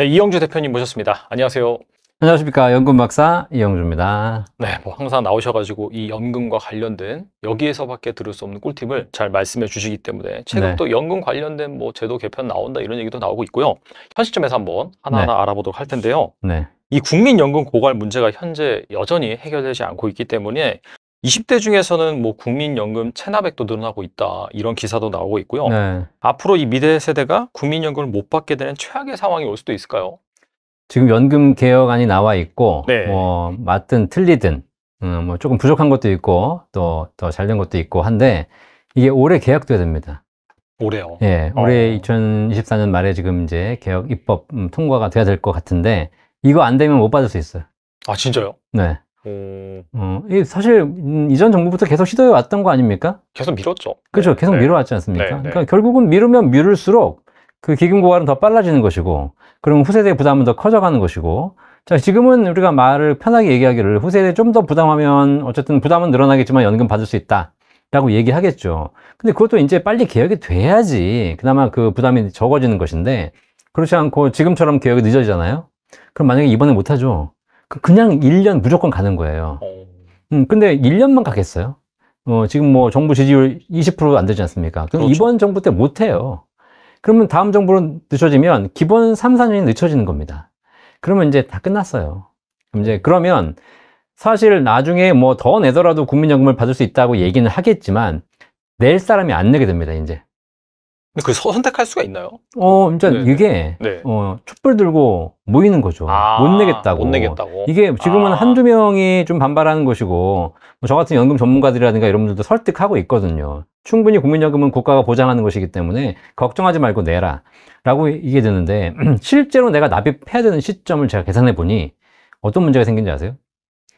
네, 이영주 대표님 모셨습니다. 안녕하세요. 안녕하십니까. 연금 박사 이영주입니다. 네, 뭐 항상 나오셔가지고 이 연금과 관련된 여기에서밖에 들을 수 없는 꿀팁을 잘 말씀해 주시기 때문에 최근 네. 또 연금 관련된 뭐 제도 개편 나온다 이런 얘기도 나오고 있고요. 현 시점에서 한번 하나하나 네. 알아보도록 할 텐데요. 네. 이 국민연금 고갈 문제가 현재 여전히 해결되지 않고 있기 때문에 20대 중에서는 뭐 국민연금 체납액도 늘어나고 있다 이런 기사도 나오고 있고요. 네. 앞으로 이 미래 세대가 국민연금을 못 받게 되는 최악의 상황이 올 수도 있을까요? 지금 연금 개혁안이 나와 있고 네. 뭐 맞든 틀리든 음, 뭐 조금 부족한 것도 있고 또더 잘된 것도 있고 한데 이게 올해 개혁돼야 됩니다. 올해요. 예, 올해 어. 2024년 말에 지금 이제 개혁 입법 음, 통과가 돼야 될 것 같은데 이거 안 되면 못 받을 수 있어요. 아 진짜요? 네. 음... 어, 사실 음, 이전 정부부터 계속 시도해 왔던 거 아닙니까? 계속 미뤘죠. 그렇죠. 계속 네. 미뤄왔지 않습니까? 네, 네. 그러니까 결국은 미루면 미룰수록 그 기금 고갈은 더 빨라지는 것이고, 그러면 후세대 의 부담은 더 커져가는 것이고, 자 지금은 우리가 말을 편하게 얘기하기를 후세대 좀 더 부담하면 어쨌든 부담은 늘어나겠지만 연금 받을 수 있다. 라고 얘기하겠죠. 근데 그것도 이제 빨리 개혁이 돼야지 그나마 그 부담이 적어지는 것인데 그렇지 않고 지금처럼 개혁이 늦어지잖아요. 그럼 만약에 이번에 못하죠. 그 그냥 1년 무조건 가는 거예요. 어. 음, 근데 1년만 가겠어요? 어, 지금 뭐 정부 지지율 20%안 되지 않습니까? 그럼 그렇죠. 이번 정부 때 못 해요. 그러면 다음 정부로 늦춰지면 기본 3, 4년이 늦춰지는 겁니다. 그러면 이제 다 끝났어요. 그 이제 그러면 사실 나중에 뭐 더 내더라도 국민연금을 받을 수 있다고 얘기는 하겠지만 낼 사람이 안 내게 됩니다, 이제. 그 선택할 수가 있나요? 어, 진짜 네네. 네. 이게 네. 어, 촛불 들고 모이는 거죠. 아, 못 내겠다고. 못 내겠다고. 이게 지금은 아. 한두 명이 좀 반발하는 것이고 뭐저 같은 연금 전문가들이라든가 여러 분들도 설득하고 있거든요. 충분히 국민연금은 국가가 보장하는 것이기 때문에 걱정하지 말고 내라. 라고 이게 되는데 실제로 내가 납입해야 되는 시점을 제가 계산해 보니 어떤 문제가 생긴지 아세요?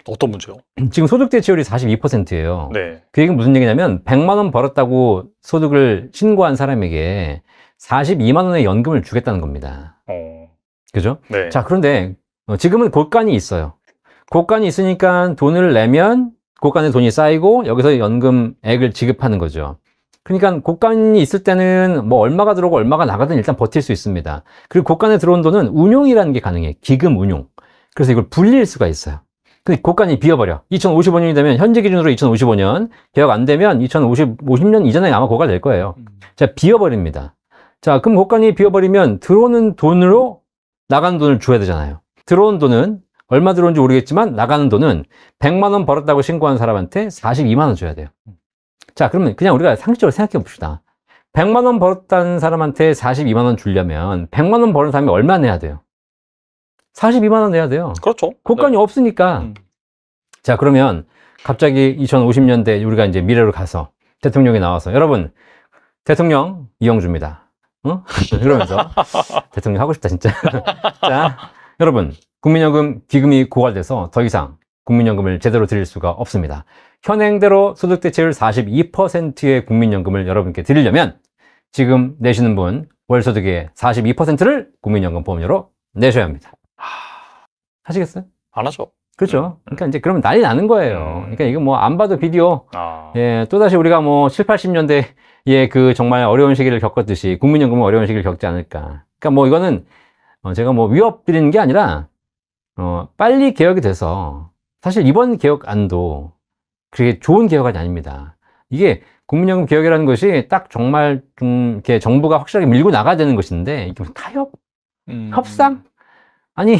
어떤 문제요? 지금 소득대체율이 42%예요. 네. 그 얘기는 무슨 얘기냐면 100만 원 벌었다고 소득을 신고한 사람에게 42만 원의 연금을 주겠다는 겁니다. 어. 그죠? 네. 자, 그런데 어, 지금은 곳간이 있어요. 곳간이 있으니까 돈을 내면 곳간에 돈이 쌓이고 여기서 연금액을 지급하는 거죠. 그러니까 곳간이 있을 때는 뭐 얼마가 들어오고 얼마가 나가든 일단 버틸 수 있습니다. 그리고 곳간에 들어온 돈은 운용이라는 게 가능해. 요 기금 운용. 그래서 이걸 불릴 수가 있어요. 근데 그 고간이 비어버려. 2055년이 되면 현재 기준으로 2055년 개혁 안 되면 2050년 이전에 아마 고가 될 거예요. 음. 자 비어버립니다. 자 그럼 고간이 비어버리면 들어오는 돈으로 나가는 돈을 줘야 되잖아요. 들어온 돈은 얼마 들어온지 모르겠지만 나가는 돈은 100만 원 벌었다고 신고한 사람한테 42만 원 줘야 돼요. 음. 자 그러면 그냥 우리가 상식적으로 생각해 봅시다. 100만 원 벌었다는 사람한테 42만 원 주려면 100만 원 버는 사람이 얼마 내야 돼요? 42만 원 내야 돼요. 그렇죠. 고간이 네. 없으니까. 음. 자, 그러면 갑자기 2050년대 우리가 이제 미래로 가서 대통령이 나와서 여러분 대통령 이영주입니다. 응? 이러면서 대통령 하고 싶다 진짜. 자, 여러분 국민연금 기금이 고갈돼서 더 이상 국민연금을 제대로 드릴 수가 없습니다. 현행대로 소득대체율 42%의 국민연금을 여러분께 드리려면 지금 내시는 분 월소득의 42%를 국민연금 보험료로 내셔야 합니다. 하시겠어요? 안 하죠. 그렇죠. 네. 그러니까 이제 그러면 난리 나는 거예요. 음. 그러니까 이거 뭐 안 봐도 비디오. 아. 예, 또 다시 우리가 뭐 7, 80년대 예그 정말 어려운 시기를 겪었듯이 국민연금은 어려운 시기를 겪지 않을까. 그러니까 뭐 이거는 어, 제가 뭐 위협 드리는 게 아니라 어, 빨리 개혁이 돼서 사실 이번 개혁안도 그게 좋은 개혁안이 아닙니다. 이게 국민연금 개혁이라는 것이 딱 정말 좀 이렇게 정부가 확실하게 밀고 나가야 되는 것인데 이게 타협, 음. 협상 아니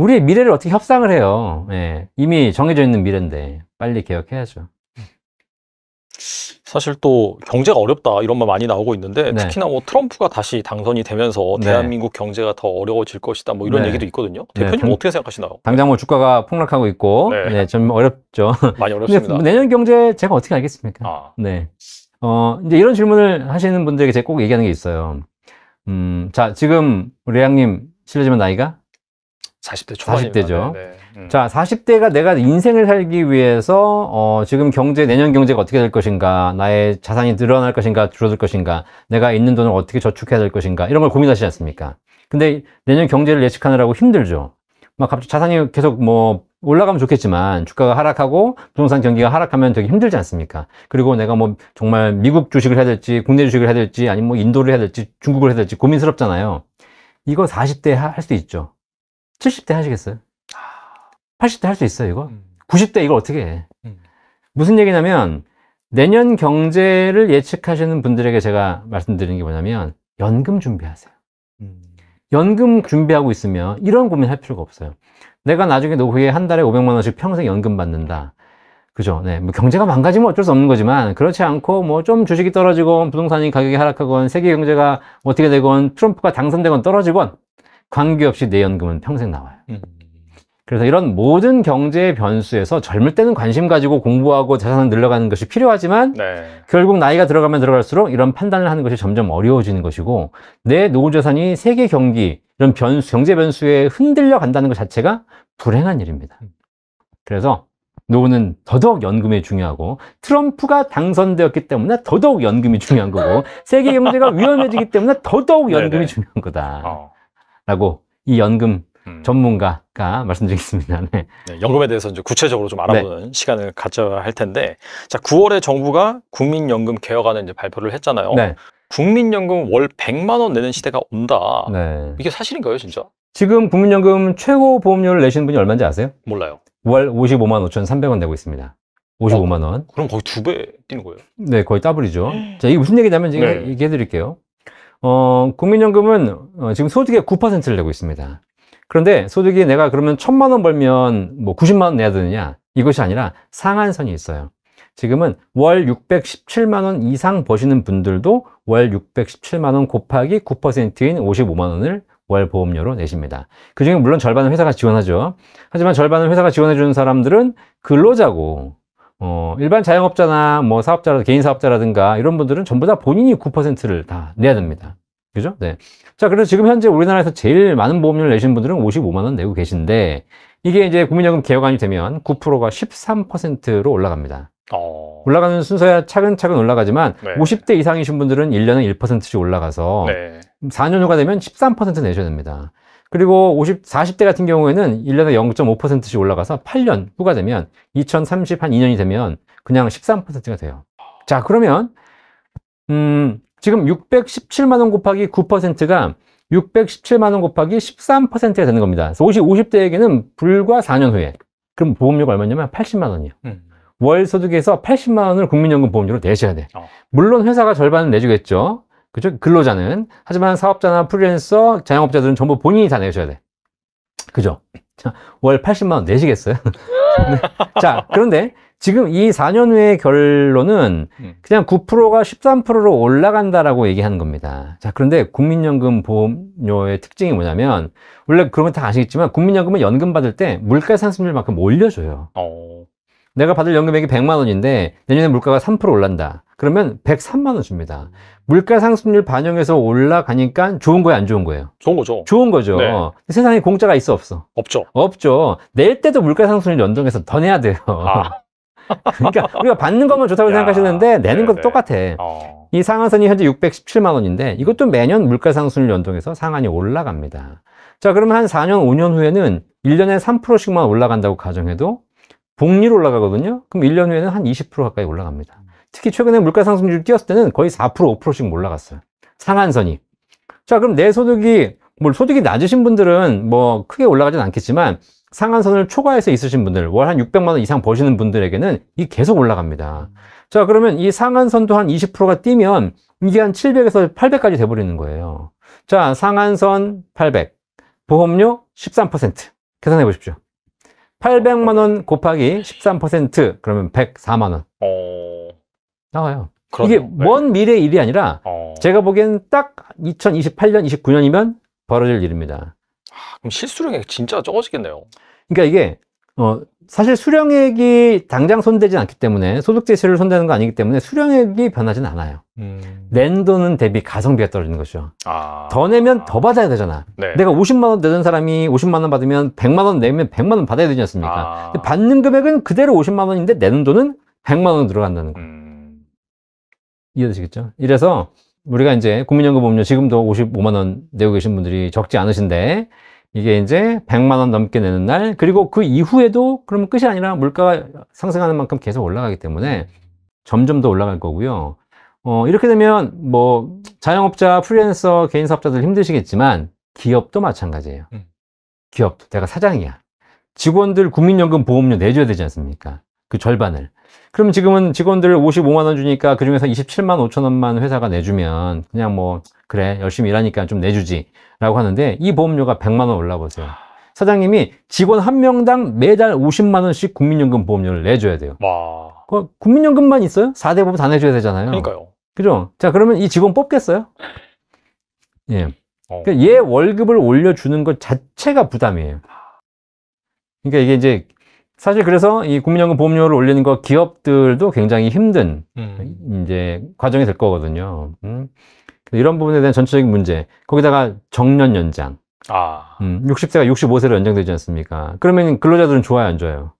우리의 미래를 어떻게 협상을 해요. 예. 이미 정해져 있는 미래인데 빨리 개혁해야죠. 사실 또 경제가 어렵다 이런 말 많이 나오고 있는데 네. 특히나 뭐 트럼프가 다시 당선이 되면서 네. 대한민국 경제가 더 어려워질 것이다 뭐 이런 네. 얘기도 있거든요. 네, 대표님 당, 어떻게 생각하시나요? 당장 뭐 주가가 폭락하고 있고 네. 네 좀 어렵죠. 많이 어렵습니다. 내년 경제 제가 어떻게 알겠습니까? 아. 네. 어, 이제 이런 질문을 하시는 분들에게 제가 꼭 얘기하는 게 있어요. 음, 자, 지금 우리 양님 실례지만 나이가 40대 초반 40대죠. 네, 네. 음. 자, 40대가 내가 인생을 살기 위해서 어, 지금 경제 내년 경제가 어떻게 될 것인가, 나의 자산이 늘어날 것인가, 줄어들 것인가, 내가 있는 돈을 어떻게 저축해야 될 것인가 이런 걸 고민하시지 않습니까? 근데 내년 경제를 예측하느라고 힘들죠. 막 갑자기 자산이 계속 뭐 올라가면 좋겠지만 주가가 하락하고 부동산 경기가 하락하면 되게 힘들지 않습니까? 그리고 내가 뭐 정말 미국 주식을 해야 될지 국내 주식을 해야 될지 아니면 뭐 인도를 해야 될지 중국을 해야 될지 고민스럽잖아요. 이거 40대 할 수 있죠. 70대 하시겠어요? 80대 아. 할수 있어요, 이거? 음. 90대 이걸 어떻게 해? 음. 무슨 얘기냐면, 내년 경제를 예측하시는 분들에게 제가 말씀드리는 게 뭐냐면, 연금 준비하세요. 음. 연금 준비하고 있으면 이런 고민할 필요가 없어요. 내가 나중에 노후에 한 달에 500만원씩 평생 연금 받는다. 그죠? 네. 뭐 경제가 망가지면 뭐 어쩔 수 없는 거지만, 그렇지 않고, 뭐, 좀 주식이 떨어지건, 부동산이 가격이 하락하건, 세계 경제가 어떻게 되건, 트럼프가 당선되건 떨어지건, 관계없이 내 연금은 평생 나와요. 음. 그래서 이런 모든 경제의 변수에서 젊을 때는 관심 가지고 공부하고 자산을 늘려가는 것이 필요하지만 네. 결국 나이가 들어가면 들어갈수록 이런 판단을 하는 것이 점점 어려워지는 것이고 내 노후 재산이 세계 경기 이런 변수, 경제 변수에 흔들려 간다는 것 자체가 불행한 일입니다. 음. 그래서 노후는 더더욱 연금이 중요하고 트럼프가 당선되었기 때문에 더더욱 연금이 중요한 거고 세계 경제가 위험해지기 때문에 더더욱 연금이 네네. 중요한 거다. 어. 라고 이 연금 음. 전문가가 말씀드리겠습니다. 네. 네, 연금에 대해서 이제 구체적으로 좀 알아보는 네. 시간을 가져야 할 텐데, 자 9월에 정부가 국민연금 개혁안을 이제 발표를 했잖아요. 네. 국민연금 월 100만 원 내는 시대가 온다. 네. 이게 사실인가요, 진짜? 지금 국민연금 최고 보험료를 내시는 분이 얼마인지 아세요? 몰라요. 월 55만 5,300원 내고 있습니다. 55만 원. 그럼 거의 두 배 뛰는 거예요? 네, 거의 더블이죠. 자, 이게 무슨 얘기냐면 제가 네. 얘기해 드릴게요. 어, 국민연금은 어, 지금 소득의 9%를 내고 있습니다. 그런데 소득이 내가 그러면 천만 원 벌면 뭐 90만 원 내야 되느냐? 이것이 아니라 상한선이 있어요. 지금은 월 617만 원 이상 버시는 분들도 월 617만 원 곱하기 9%인 55만 원을 월 보험료로 내십니다. 그중에 물론 절반은 회사가 지원하죠. 하지만 절반은 회사가 지원해 주는 사람들은 근로자고 어, 일반 자영업자나 뭐 사업자라 개인 사업자라든가 이런 분들은 전부 다 본인이 9%를 다 내야 됩니다. 그죠? 네. 자, 그래서 지금 현재 우리나라에서 제일 많은 보험료를 내신 분들은 55만 원 내고 계신데 이게 이제 국민연금 개혁안이 되면 9%가 13%로 올라갑니다. 어... 올라가는 순서야 차근차근 올라가지만 네. 50대 이상이신 분들은 1년에 1%씩 올라가서 네. 4년 후가 되면 13% 내셔야 됩니다. 그리고 50, 40대 같은 경우에는 1년에 0.5%씩 올라가서 8년 후가 되면 2030한 2년이 되면 그냥 13%가 돼요. 자, 그러면 음, 지금 617만 원 곱하기 9%가 617만 원 곱하기 13%가 되는 겁니다. 그래서 50, 50대에게는 불과 4년 후에 그럼 보험료가 얼마냐면 80만 원이요. 음. 월 소득에서 80만 원을 국민연금 보험료로 내셔야 돼. 어. 물론 회사가 절반은 내주겠죠. 그죠? 근로자는. 하지만 사업자나 프리랜서, 자영업자들은 전부 본인이 다 내셔야 돼. 그죠? 자, 월 80만원 내시겠어요? 네. 자, 그런데 지금 이 4년 후의 결론은 음. 그냥 9%가 13%로 올라간다라고 얘기하는 겁니다. 자, 그런데 국민연금 보험료의 특징이 뭐냐면, 원래 그런 건다 아시겠지만, 국민연금은 연금 받을 때 물가 상승률만큼 올려줘요. 어... 내가 받을 연금액이 100만 원인데, 내년에 물가가 3% 올란다. 그러면 103만 원 줍니다. 물가 상승률 반영해서 올라가니까 좋은 거예요, 안 좋은 거예요? 좋은 거죠. 좋은 거죠. 네. 세상에 공짜가 있어 없어? 없죠. 없죠. 낼 때도 물가 상승률 연동해서 더 내야 돼요. 아. 그러니까 우리가 받는 것만 좋다고 야, 생각하시는데 내는 네네. 것도 네, 네. 똑같아. 어. 이 상한선이 현재 617만 원인데 이것도 매년 물가 상승률 연동해서 상한이 올라갑니다. 자, 그러면 한 4년, 5년 후에는 1년에 3%씩만 올라간다고 가정해도 복리로 올라가거든요. 그럼 1년 후에는 한 20% 가까이 올라갑니다. 특히 최근에 물가 상승률이 뛰었을 때는 거의 4% 5%씩 올라갔어요. 상한선이. 자, 그럼 내 소득이 뭐 소득이 낮으신 분들은 뭐 크게 올라가진 않겠지만 상한선을 초과해서 있으신 분들, 월 한 600만 원 이상 버시는 분들에게는 이 계속 올라갑니다. 자, 그러면 이 상한선도 한 20%가 뛰면 이게 한 700에서 800까지 돼 버리는 거예요. 자, 상한선 800. 보험료 13%. 계산해 보십시오. 800만 원 곱하기 13% 그러면 104만 원. 어. 나와요. 그러네요. 이게 네. 먼 미래의 일이 아니라 어. 제가 보기엔 딱 2028년, 29년이면 벌어질 일입니다. 아, 그럼 실수령이 진짜 적어지겠네요. 그러니까 이게 어, 사실 수령액이 당장 손대진 않기 때문에 소득세를 손대는 거 아니기 때문에 수령액이 변하진 않아요. 음... 낸 돈은 대비 가성비가 떨어지는 거죠. 아... 더 내면 더 받아야 되잖아. 네. 내가 50만 원 내던 사람이 50만 원 받으면 100만 원 내면 100만 원 받아야 되지 않습니까? 아... 받는 금액은 그대로 50만 원인데 내는 돈은 100만 원 들어간다는 거예요. 음... 이해되시겠죠? 이래서 우리가 이제 국민연금보험료 지금도 55만 원 내고 계신 분들이 적지 않으신데 이게 이제 100만 원 넘게 내는 날 그리고 그 이후에도 그러면 끝이 아니라 물가가 상승하는 만큼 계속 올라가기 때문에 점점 더 올라갈 거고요. 어, 이렇게 되면 뭐 자영업자, 프리랜서, 개인 사업자들 힘드시겠지만 기업도 마찬가지예요. 음. 기업도 내가 사장이야. 직원들 국민연금 보험료 내줘야 되지 않습니까? 그 절반을. 그럼 지금은 직원들 55만 원 주니까 그중에서 27만 5천 원만 회사가 내주면 그냥 뭐 그래 열심히 일하니까 좀 내주지 라고 하는데 이 보험료가 100만 원 올라보세요 사장님이 직원 한 명당 매달 50만 원씩 국민연금 보험료를 내줘야 돼요 와... 그 국민연금만 있어요? 4대 보험 다 내줘야 되잖아요 그러니까요 그죠? 자 그러면 이 직원 뽑겠어요? 예. 어. 그러니까 얘 월급을 올려주는 것 자체가 부담이에요 그러니까 이게 이제 사실 그래서 이 국민연금 보험료를 올리는 거 기업들도 굉장히 힘든 음. 이제 과정이 될 거거든요. 음. 이런 부분에 대한 전체적인 문제. 거기다가 정년 연장. 아. 음, 60세가 65세로 연장되지 않습니까? 그러면 근로자들은 좋아요, 안 좋아요?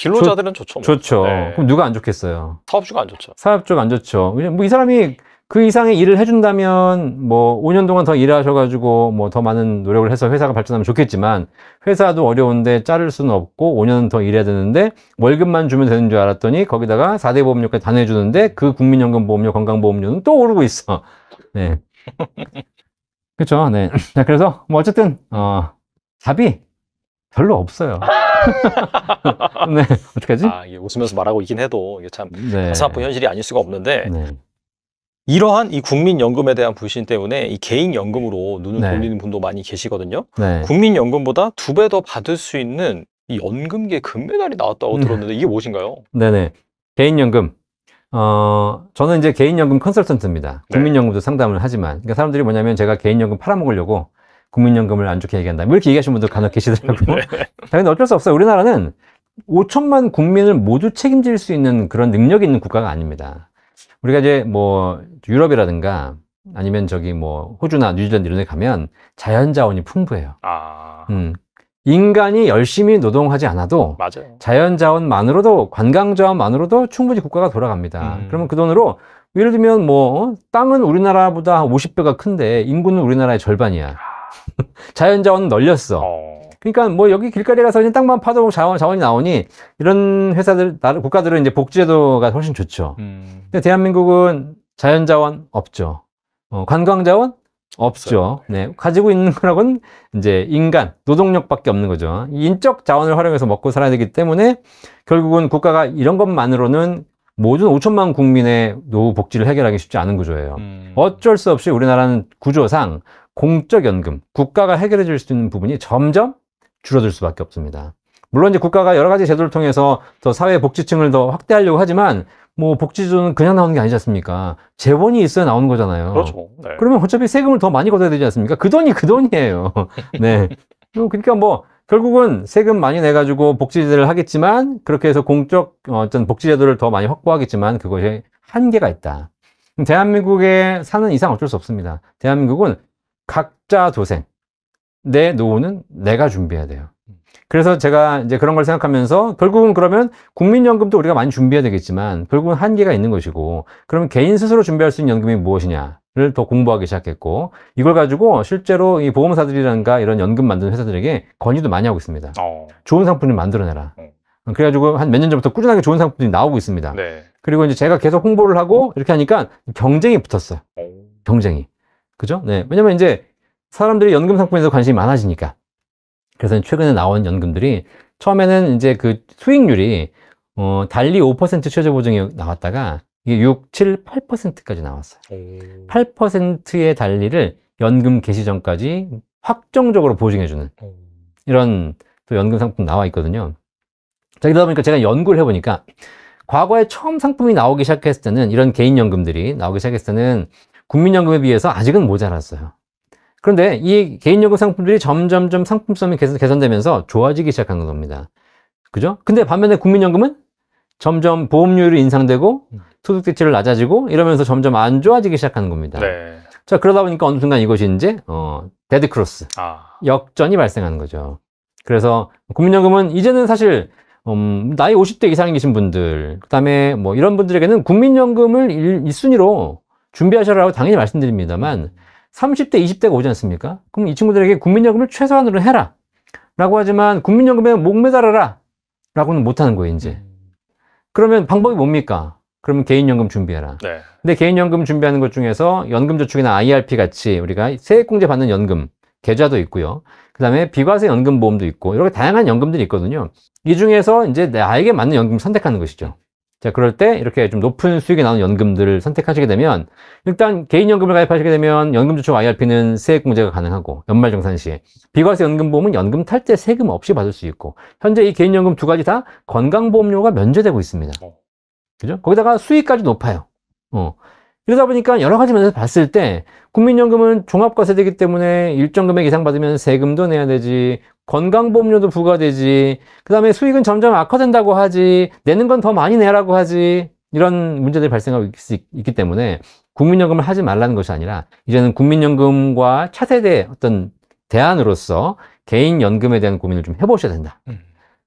근로자들은 좋죠. 뭐. 좋죠. 네. 그럼 누가 안 좋겠어요? 사업주가 안 좋죠. 사업주가 안 좋죠. 왜냐면 뭐이 사람이 그 이상의 일을 해준다면 뭐 5년 동안 더 일하셔가지고 뭐 더 많은 노력을 해서 회사가 발전하면 좋겠지만 회사도 어려운데 자를 수는 없고 5년 더 일해야 되는데 월급만 주면 되는 줄 알았더니 거기다가 4대 보험료까지 다 내주는데 그 국민연금 보험료 건강보험료는 또 오르고 있어. 네. 그렇죠. 네. 자 그래서 뭐 어쨌든 어 답이 별로 없어요. 네. 어떡하지? 아, 이게 웃으면서 말하고 있긴 해도 이게 참 네. 가슴 아픈 현실이 아닐 수가 없는데 네. 이러한 이 국민연금에 대한 불신 때문에 이 개인연금으로 눈을 네. 돌리는 분도 많이 계시거든요. 네. 국민연금보다 두 배 더 받을 수 있는 이 연금계 금메달이 나왔다고 음. 들었는데 이게 무엇인가요? 네네. 개인연금. 어, 저는 이제 개인연금 컨설턴트입니다. 네. 국민연금도 상담을 하지만. 그러니까 사람들이 뭐냐면 제가 개인연금 팔아먹으려고 국민연금을 안 좋게 얘기한다. 뭐 이렇게 얘기하시는 분들 간혹 계시더라고요. 당연히 네. 아, 어쩔 수 없어요. 우리나라는 5천만 국민을 모두 책임질 수 있는 그런 능력이 있는 국가가 아닙니다. 우리가 이제 뭐 유럽이라든가 아니면 저기 뭐 호주나 뉴질랜드 이런 데 가면 자연 자원이 풍부해요. 아. 음. 인간이 열심히 노동하지 않아도 맞아요. 자연 자원만으로도 관광 자원만으로도 충분히 국가가 돌아갑니다. 음. 그러면 그 돈으로 예를 들면 뭐 어? 땅은 우리나라보다 50배가 큰데 인구는 우리나라의 절반이야. 아. 자연 자원은 널렸어. 어. 그러니까 뭐 여기 길거리 가서 그냥 땅만 파도 자원, 자원이 나오니 이런 회사들, 나라, 국가들은 이제 복지제도가 훨씬 좋죠. 음. 근데 대한민국은 자연자원 없죠. 어, 관광자원 없죠. 네. 네. 가지고 있는 거라고는 이제 인간, 노동력밖에 없는 거죠. 인적 자원을 활용해서 먹고 살아야 되기 때문에 결국은 국가가 이런 것만으로는 모든 5천만 국민의 노후 복지를 해결하기 쉽지 않은 구조예요. 음. 어쩔 수 없이 우리나라는 구조상 공적연금, 국가가 해결해 줄 수 있는 부분이 점점 줄어들 수밖에 없습니다. 물론 이제 국가가 여러 가지 제도를 통해서 더 사회 복지층을 더 확대하려고 하지만 뭐 복지주는 그냥 나오는 게 아니지 않습니까? 재원이 있어야 나오는 거잖아요. 그렇죠. 네. 그러면 어차피 세금을 더 많이 걷어야 되지 않습니까? 그 돈이 그 돈이에요. 네. 뭐 그러니까 뭐 결국은 세금 많이 내가지고 복지제를 하겠지만 그렇게 해서 공적 어떤 복지제도를 더 많이 확보하겠지만 그것에 한계가 있다. 대한민국에 사는 이상 어쩔 수 없습니다. 대한민국은 각자 도생, 내 노후는 내가 준비해야 돼요. 그래서 제가 이제 그런 걸 생각하면서 결국은 그러면 국민연금도 우리가 많이 준비해야 되겠지만 결국은 한계가 있는 것이고 그러면 개인 스스로 준비할 수 있는 연금이 무엇이냐를 더 공부하기 시작했고 이걸 가지고 실제로 이보험사들이라든가 이런 연금 만드는 회사들에게 건의도 많이 하고 있습니다. 어. 좋은 상품을 만들어내라. 어. 그래가지고 한 몇 년 전부터 꾸준하게 좋은 상품들이 나오고 있습니다. 네. 그리고 이제 제가 계속 홍보를 하고 이렇게 하니까 경쟁이 붙었어요. 어. 경쟁이. 그죠? 네. 왜냐면 이제 사람들이 연금 상품에서 관심이 많아지니까. 그래서 최근에 나온 연금들이 처음에는 이제 그 수익률이 어, 달리 5% 최저 보증이 나왔다가 이게 6, 7, 8%까지 나왔어요. 음. 8%의 달리를 연금 개시 전까지 확정적으로 보증해주는 이런 또 연금 상품 나와 있거든요. 자, 그러다 보니까 제가 연구를 해보니까 과거에 처음 상품이 나오기 시작했을 때는 이런 개인연금들이 나오기 시작했을 때는 국민연금에 비해서 아직은 모자랐어요. 그런데 이 개인요금 상품들이 점점점 상품성이 개선, 되면서 좋아지기 시작한 겁니다. 그죠? 근데 반면에 국민연금은 점점 보험료율이 인상되고 소득 대치를 낮아지고 이러면서 점점 안 좋아지기 시작하는 겁니다. 네. 자 그러다 보니까 어느 순간 이것이 이제 어, 데드 크로스 아. 역전이 발생하는 거죠. 그래서 국민연금은 이제는 사실 음, 나이 50대 이상이신 분들 그다음에 뭐 이런 분들에게는 국민연금을 1순위로 준비하셔라고 당연히 말씀드립니다만 30대, 20대가 오지 않습니까? 그럼 이 친구들에게 국민연금을 최소한으로 해라. 라고 하지만 국민연금에 목매달아라. 라고는 못하는 거예요, 이제. 음. 그러면 방법이 뭡니까? 그러면 개인연금 준비해라. 네. 근데 개인연금 준비하는 것 중에서 연금저축이나 IRP 같이 우리가 세액공제 받는 연금, 계좌도 있고요. 그 다음에 비과세 연금보험도 있고, 이렇게 다양한 연금들이 있거든요. 이 중에서 이제 나에게 맞는 연금 선택하는 것이죠. 자, 그럴 때 이렇게 좀 높은 수익이 나오는 연금들을 선택하시게 되면 일단 개인연금을 가입하시게 되면 연금저축 IRP는 세액공제가 가능하고 연말정산 시에 비과세 연금보험은 연금 탈제 세금 없이 받을 수 있고 현재 이 개인연금 두 가지 다 건강보험료가 면제되고 있습니다. 어. 그죠? 거기다가 수익까지 높아요. 어. 이러다 보니까 여러 가지 면에서 봤을 때 국민연금은 종합과세되기 때문에 일정 금액 이상 받으면 세금도 내야 되지 건강보험료도 부과되지 그 다음에 수익은 점점 악화된다고 하지 내는 건 더 많이 내라고 하지 이런 문제들이 발생하고 있, 기 때문에 국민연금을 하지 말라는 것이 아니라 이제는 국민연금과 차세대 어떤 대안으로서 개인연금에 대한 고민을 좀 해보셔야 된다 음.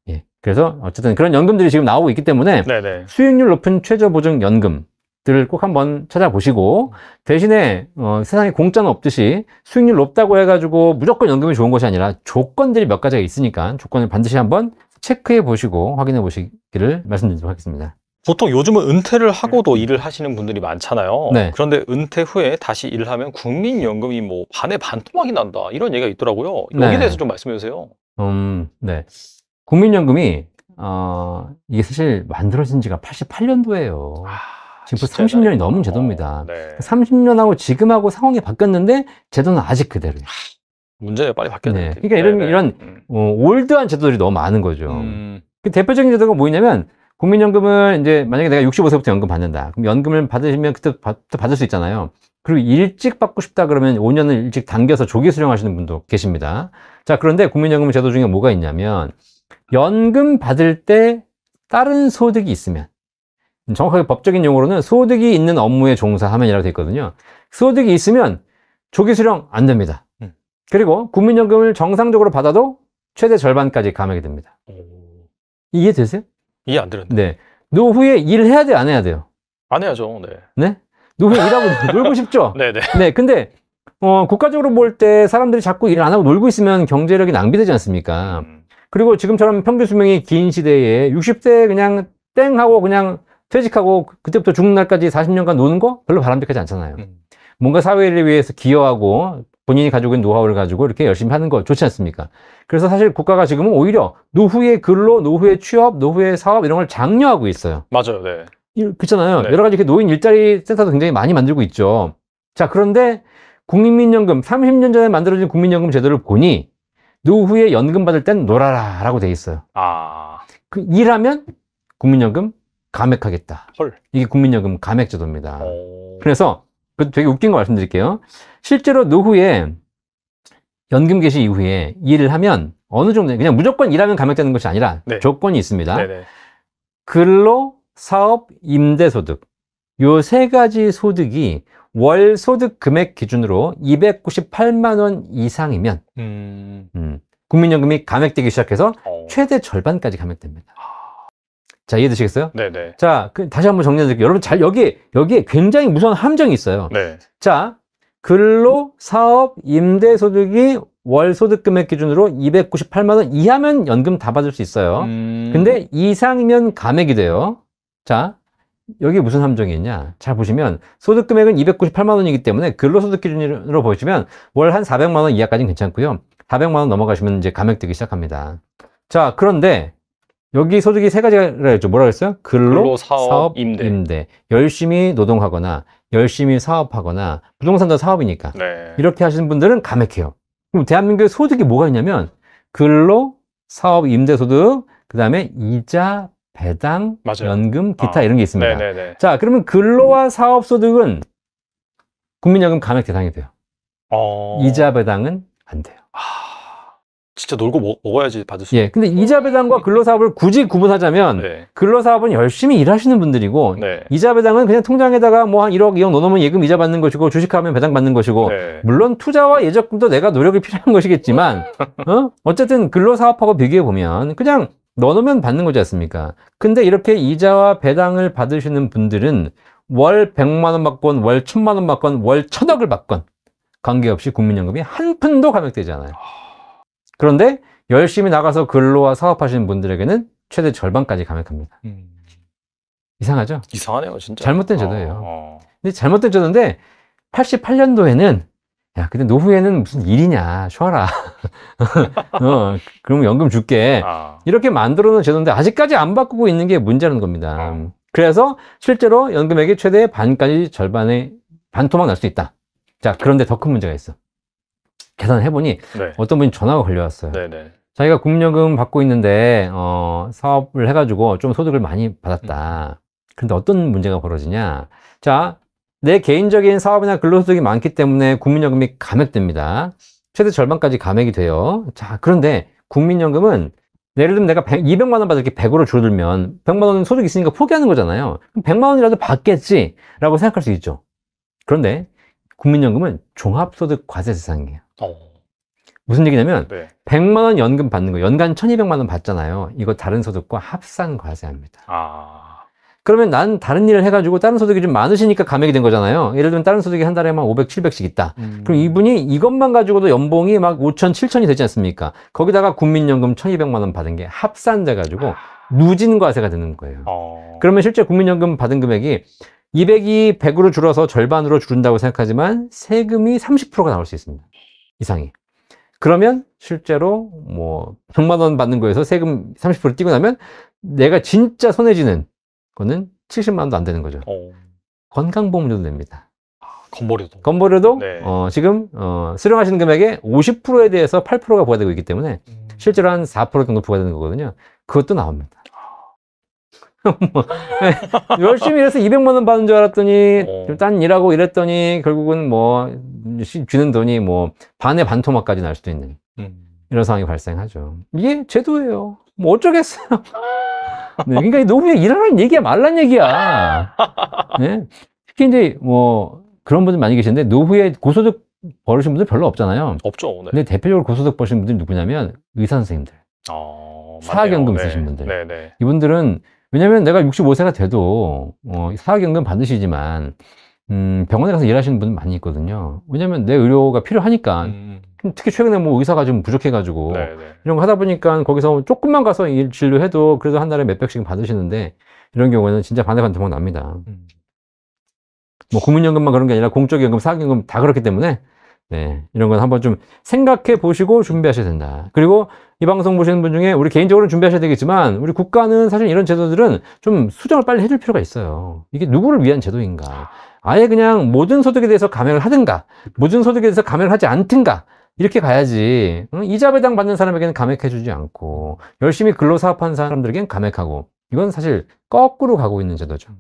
예, 그래서 어쨌든 그런 연금들이 지금 나오고 있기 때문에 네네. 수익률 높은 최저보증연금 들꼭 한번 찾아보시고 대신에 어, 세상에 공짜는 없듯이 수익률 높다고 해가지고 무조건 연금이 좋은 것이 아니라 조건들이 몇 가지가 있으니까 조건을 반드시 한번 체크해 보시고 확인해 보시기를 말씀드리도록 하겠습니다. 보통 요즘은 은퇴를 하고도 음. 일을 하시는 분들이 많잖아요. 네. 그런데 은퇴 후에 다시 일을 하면 국민연금이 뭐 반에 반토막이 난다 이런 얘기가 있더라고요. 여기에 네. 대해서 좀 말씀해 주세요. 음, 네. 국민연금이 어, 이게 사실 만들어진 지가 88년도예요. 아... 지금 30년이 넘은 제도입니다. 어, 네. 30년하고 지금하고 상황이 바뀌었는데 제도는 아직 그대로예요. 문제예요. 빨리 바뀌어야 네. 됩니 그러니까 이런, 네, 네. 이런 음. 어, 올드한 제도들이 너무 많은 거죠. 음. 그 대표적인 제도가 뭐냐면 국민연금을 이제 만약에 내가 65세부터 연금 받는다. 그럼 연금을 받으시면 그때 받, 받을 수 있잖아요. 그리고 일찍 받고 싶다 그러면 5년을 일찍 당겨서 조기 수령하시는 분도 계십니다. 자, 그런데 국민연금 제도 중에 뭐가 있냐면 연금 받을 때 다른 소득이 있으면 정확하게 법적인 용어로는 소득이 있는 업무에 종사하면이라고 되어 있거든요. 소득이 있으면 조기 수령 안 됩니다. 음. 그리고 국민연금을 정상적으로 받아도 최대 절반까지 감액이 됩니다. 이해 되세요? 이해 안들는데 네. 노후에 일해야 돼, 안 해야 돼요? 안 해야죠. 네. 네? 노후에 일하고 놀고 싶죠? 네, 네. 네. 근데 어, 국가적으로 볼 때 사람들이 자꾸 일을안 하고 놀고 있으면 경제력이 낭비되지 않습니까? 음. 그리고 지금처럼 평균 수명이 긴 시대에 60대 그냥 땡 하고 그냥 퇴직하고 그때부터 죽는 날까지 40년간 노는 거 별로 바람직하지 않잖아요. 음. 뭔가 사회를 위해서 기여하고 본인이 가지고 있는 노하우를 가지고 이렇게 열심히 하는 거 좋지 않습니까? 그래서 사실 국가가 지금은 오히려 노후의 근로, 노후의 취업, 노후의 사업 이런 걸 장려하고 있어요. 맞아요. 네. 그렇잖아요. 네. 여러 가지 이렇게 노인 일자리 센터도 굉장히 많이 만들고 있죠. 자, 그런데 국민연금, 30년 전에 만들어진 국민연금 제도를 보니 노후에 연금 받을 땐 놀아라 라고 돼 있어요. 아. 그 일하면 국민연금, 감액하겠다. 헐. 이게 국민연금 감액제도입니다. 오. 어. 그래서 그 되게 웃긴 거 말씀드릴게요. 실제로 노후에 연금 개시 이후에 일을 하면 어느 정도 그냥 무조건 일하면 감액되는 것이 아니라 네. 조건이 있습니다. 네네. 근로, 사업, 임대 소득 요 세 가지 소득이 월 소득 금액 기준으로 298만 원 이상이면 음... 음, 국민연금이 감액되기 시작해서 어. 최대 절반까지 감액됩니다. 아. 자, 이해되시겠어요? 네네. 네. 자, 그, 다시 한번 정리해드릴게요. 여러분, 잘, 여기, 여기에 굉장히 무서운 함정이 있어요. 네. 자, 근로, 사업, 임대 소득이 월 소득 금액 기준으로 298만 원 이하면 연금 다 받을 수 있어요. 음... 근데 이상이면 감액이 돼요. 자, 여기 무슨 함정이 있냐? 잘 보시면 소득 금액은 298만 원이기 때문에 근로 소득 기준으로 보시면 월 한 400만 원 이하까지는 괜찮고요. 400만 원 넘어가시면 이제 감액되기 시작합니다. 자, 그런데 여기 소득이 세 가지가 있죠. 뭐라 그랬어요? 근로, 근로 사업, 사업 임대. 임대. 열심히 노동하거나 열심히 사업하거나 부동산도 사업이니까 네. 이렇게 하시는 분들은 감액해요. 그럼 대한민국의 소득이 뭐가 있냐면 근로, 사업, 임대 소득, 그다음에 이자, 배당, 맞아요. 연금, 기타 아. 이런 게 있습니다. 네네네. 자, 그러면 근로와 사업 소득은 국민연금 감액 대상이 돼요. 어... 이자 배당은 안 돼요. 아... 진짜 놀고 먹, 어야지 받을 수. 예. 근데 이자 배당과 근로 사업을 굳이 구분하자면 네. 근로 사업은 열심히 일하시는 분들이고 네. 이자 배당은 그냥 통장에다가 뭐 한 1억, 2억 넣어놓으면 예금 이자 받는 것이고 주식하면 배당 받는 것이고 네. 물론 투자와 예적금도 내가 노력이 필요한 것이겠지만 어? 어쨌든 근로 사업하고 비교해 보면 그냥 넣어놓으면 받는 거지 않습니까? 근데 이렇게 이자와 배당을 받으시는 분들은 월 100만 원 받건 월 1000만 원 받건 월 1000억을 받건 관계없이 국민연금이 한 푼도 감액되지 않아요. 아. 그런데 열심히 나가서 근로와 사업하시는 분들에게는 최대 절반까지 감액합니다. 음. 이상하죠? 이상하네요, 진짜. 잘못된 어, 제도예요. 어... 근데 잘못된 제도인데 88년도에는 야, 근데 노후에는 무슨 일이냐, 쉬어라. 어, 그러면 연금 줄게. 아... 이렇게 만들어 놓은 제도인데 아직까지 안 바꾸고 있는 게 문제라는 겁니다. 음. 그래서 실제로 연금액의 최대 반까지 절반에 반토막 날 수 있다. 자, 그런데 더 큰 문제가 있어. 계산해보니 네. 어떤 분이 전화가 걸려왔어요. 네네. 네. 자기가 국민연금 받고 있는데 어, 사업을 해가지고 좀 소득을 많이 받았다. 음. 그런데 어떤 문제가 벌어지냐? 자, 내 개인적인 사업이나 근로소득이 많기 때문에 국민연금이 감액됩니다. 최대 절반까지 감액이 돼요. 자, 그런데 국민연금은 예를 들면 내가 200만 원 받을 때 100으로 줄어들면 100만 원 소득이 있으니까 포기하는 거잖아요. 그럼 100만 원이라도 받겠지라고 생각할 수 있죠. 그런데 국민연금은 종합소득과세 대상이에요. 어. 무슨 얘기냐면 네. 100만 원 연금 받는 거 연간 1200만 원 받잖아요. 이거 다른 소득과 합산 과세합니다. 아. 그러면 난 다른 일을 해가지고 다른 소득이 좀 많으시니까 감액이 된 거잖아요. 예를 들면 다른 소득이 한 달에 막 500, 700씩 있다. 음. 그럼 이분이 이것만 가지고도 연봉이 막 5천, 7천이 되지 않습니까? 거기다가 국민연금 1200만 원 받은 게 합산돼가지고 아. 누진과세가 되는 거예요. 어. 그러면 실제 국민연금 받은 금액이 200이 100으로 줄어서 절반으로 줄인다고 생각하지만 세금이 30%가 나올 수 있습니다. 이상이. 그러면 실제로 뭐 100만 원 받는 거에서 세금 30% 떼고 나면 내가 진짜 손해지는 거는 70만 원도 안 되는 거죠. 어. 건강보험료도 됩니다 아, 건보료도. 건보료도 네. 어, 지금 어, 수령하시는 금액의 50%에 대해서 8%가 부과되고 있기 때문에 음. 실제로 한 4% 정도 부과되는 거거든요. 그것도 나옵니다. 뭐, 열심히 일 해서 200만 원 받은 줄 알았더니 어. 딴 일하고 이랬더니 결국은 뭐쥐는 돈이 뭐 반에 반토막까지 날 수도 있는 음. 이런 상황이 발생하죠. 이게 제도예요. 뭐 어쩌겠어요. 네, 그러니까 너무 그 일하는 얘기야 말란 얘기야. 네? 특히 이제 뭐 그런 분들 많이 계신데 노후에 고소득 벌으신 분들 별로 없잖아요. 없죠. 네. 근데 대표적으로 고소득 벌신 분들이 누구냐면 의사 선생님들. 어, 사학연금 네. 쓰신 분들. 네, 네. 이분들은 왜냐면 내가 65세가 돼도 어, 사학연금 받으시지만 음, 병원에 가서 일하시는 분 많이 있거든요. 왜냐면 내 의료가 필요하니까. 음. 음. 특히 최근에 뭐 의사가 좀 부족해가지고 네네. 네. 이런 거 하다 보니까 거기서 조금만 가서 일 진료해도 그래도 한 달에 몇 백씩 받으시는데 이런 경우에는 진짜 반대반대목 납니다. 음. 뭐 국민연금만 그런 게 아니라 공적연금, 사학연금 다 그렇기 때문에 네, 이런 건 한번 좀 생각해 보시고 준비하셔야 된다. 그리고 이 방송 보시는 분 중에 우리 개인적으로 준비하셔야 되겠지만 우리 국가는 사실 이런 제도들은 좀 수정을 빨리 해줄 필요가 있어요. 이게 누구를 위한 제도인가? 아예 그냥 모든 소득에 대해서 감액을 하든가 모든 소득에 대해서 감액을 하지 않든가 이렇게 가야지 이자 배당 받는 사람에게는 감액해주지 않고 열심히 근로 사업하는 사람들에게는 감액하고 이건 사실 거꾸로 가고 있는 제도죠.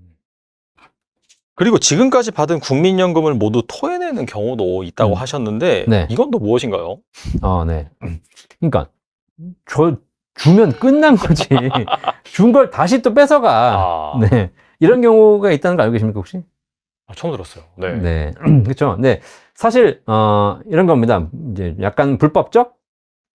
그리고 지금까지 받은 국민연금을 모두 토해내는 경우도 있다고 음. 하셨는데 네. 이건 또 무엇인가요? 어, 네. 음. 그러니까 저 주면 끝난 거지. 준 걸 다시 또 뺏어가. 아... 네. 이런 경우가 있다는 거 알고 계십니까, 혹시? 아, 처음 들었어요. 네. 네. 그렇죠. 네. 사실 어, 이런 겁니다. 이제 약간 불법적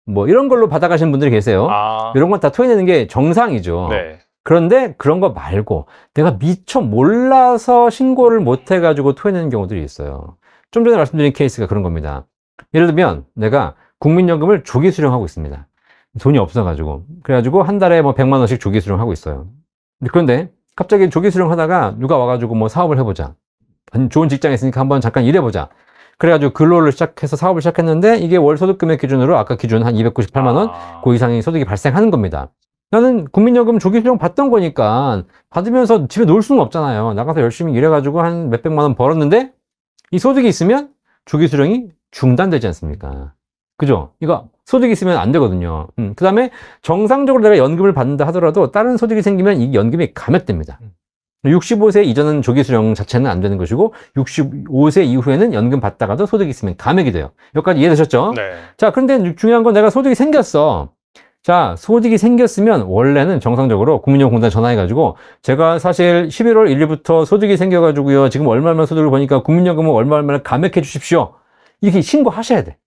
뭐 이런 걸로 받아가시는 분들이 계세요. 아... 이런 건 다 토해내는 게 정상이죠. 네. 그런데 그런 거 말고 내가 미처 몰라서 신고를 못 해가지고 토해내는 경우들이 있어요. 좀 전에 말씀드린 케이스가 그런 겁니다. 예를 들면 내가 국민연금을 조기 수령하고 있습니다. 돈이 없어가지고 그래가지고 한 달에 뭐 100만 원씩 조기 수령하고 있어요 그런데 갑자기 조기 수령하다가 누가 와가지고 뭐 사업을 해보자 좋은 직장에 있으니까 한번 잠깐 일해보자 그래가지고 근로를 시작해서 사업을 시작했는데 이게 월 소득금액 기준으로 아까 기준 한 298만 원그 아. 이상의 소득이 발생하는 겁니다 나는 국민연금 조기 수령 받던 거니까 받으면서 집에 놀 수는 없잖아요 나가서 열심히 일해가지고 한 몇백만 원 벌었는데 이 소득이 있으면 조기 수령이 중단되지 않습니까 그죠? 이거 소득이 있으면 안 되거든요. 음, 그 다음에 정상적으로 내가 연금을 받는다 하더라도 다른 소득이 생기면 이 연금이 감액됩니다. 65세 음. 이전은 조기 수령 자체는 안 되는 것이고 65세 이후에는 연금 받다가도 소득이 있으면 감액이 돼요. 여기까지 이해되셨죠? 네. 자, 그런데 중요한 건 내가 소득이 생겼어. 자, 소득이 생겼으면 원래는 정상적으로 국민연금공단 전화해가지고 제가 사실 11월 1일부터 소득이 생겨가지고요. 지금 얼마 얼마 소득을 보니까 국민연금은 얼마 얼마를 감액해 주십시오. 이렇게 신고하셔야 돼.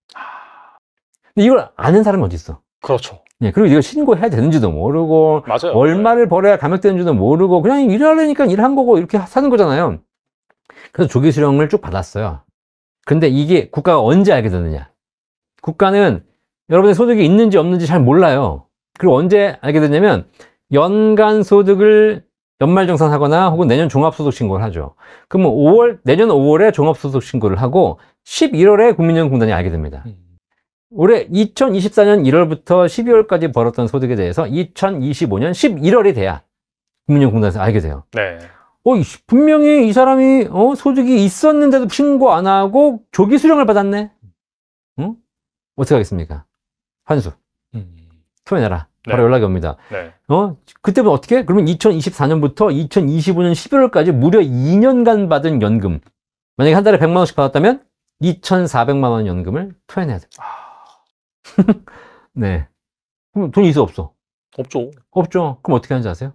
근데 이걸 아는 사람이 어디 있어? 그렇죠. 예, 그리고 이걸 신고해야 되는지도 모르고 맞아요. 얼마를 네. 벌어야 감액되는지도 모르고 그냥 일하려니까 일한 거고 이렇게 사는 거잖아요. 그래서 조기 수령을 쭉 받았어요. 근데 이게 국가가 언제 알게 되느냐? 국가는 여러분의 소득이 있는지 없는지 잘 몰라요. 그리고 언제 알게 되냐면 연간 소득을 연말 정산하거나 혹은 내년 종합소득 신고를 하죠. 그러면 5월 뭐 내년 5월에 종합소득 신고를 하고 11월에 국민연금공단이 알게 됩니다. 음. 올해 2024년 1월부터 12월까지 벌었던 소득에 대해서 2025년 11월이 돼야 국민연금공단에서 알게 돼요. 네. 어, 분명히 이 사람이 어, 소득이 있었는데도 신고 안 하고 조기 수령을 받았네. 응? 어떻게 하겠습니까? 환수. 음. 토해내라. 네. 바로 연락이 옵니다. 네. 어? 그때부터 어떻게? 그러면 2024년부터 2025년 11월까지 무려 2년간 받은 연금. 만약에 한 달에 100만 원씩 받았다면 2,400만 원 연금을 토해내야 돼. 니 아. 네. 그럼 돈이 있어 없어? 없죠. 없죠. 그럼 어떻게 하는지 아세요?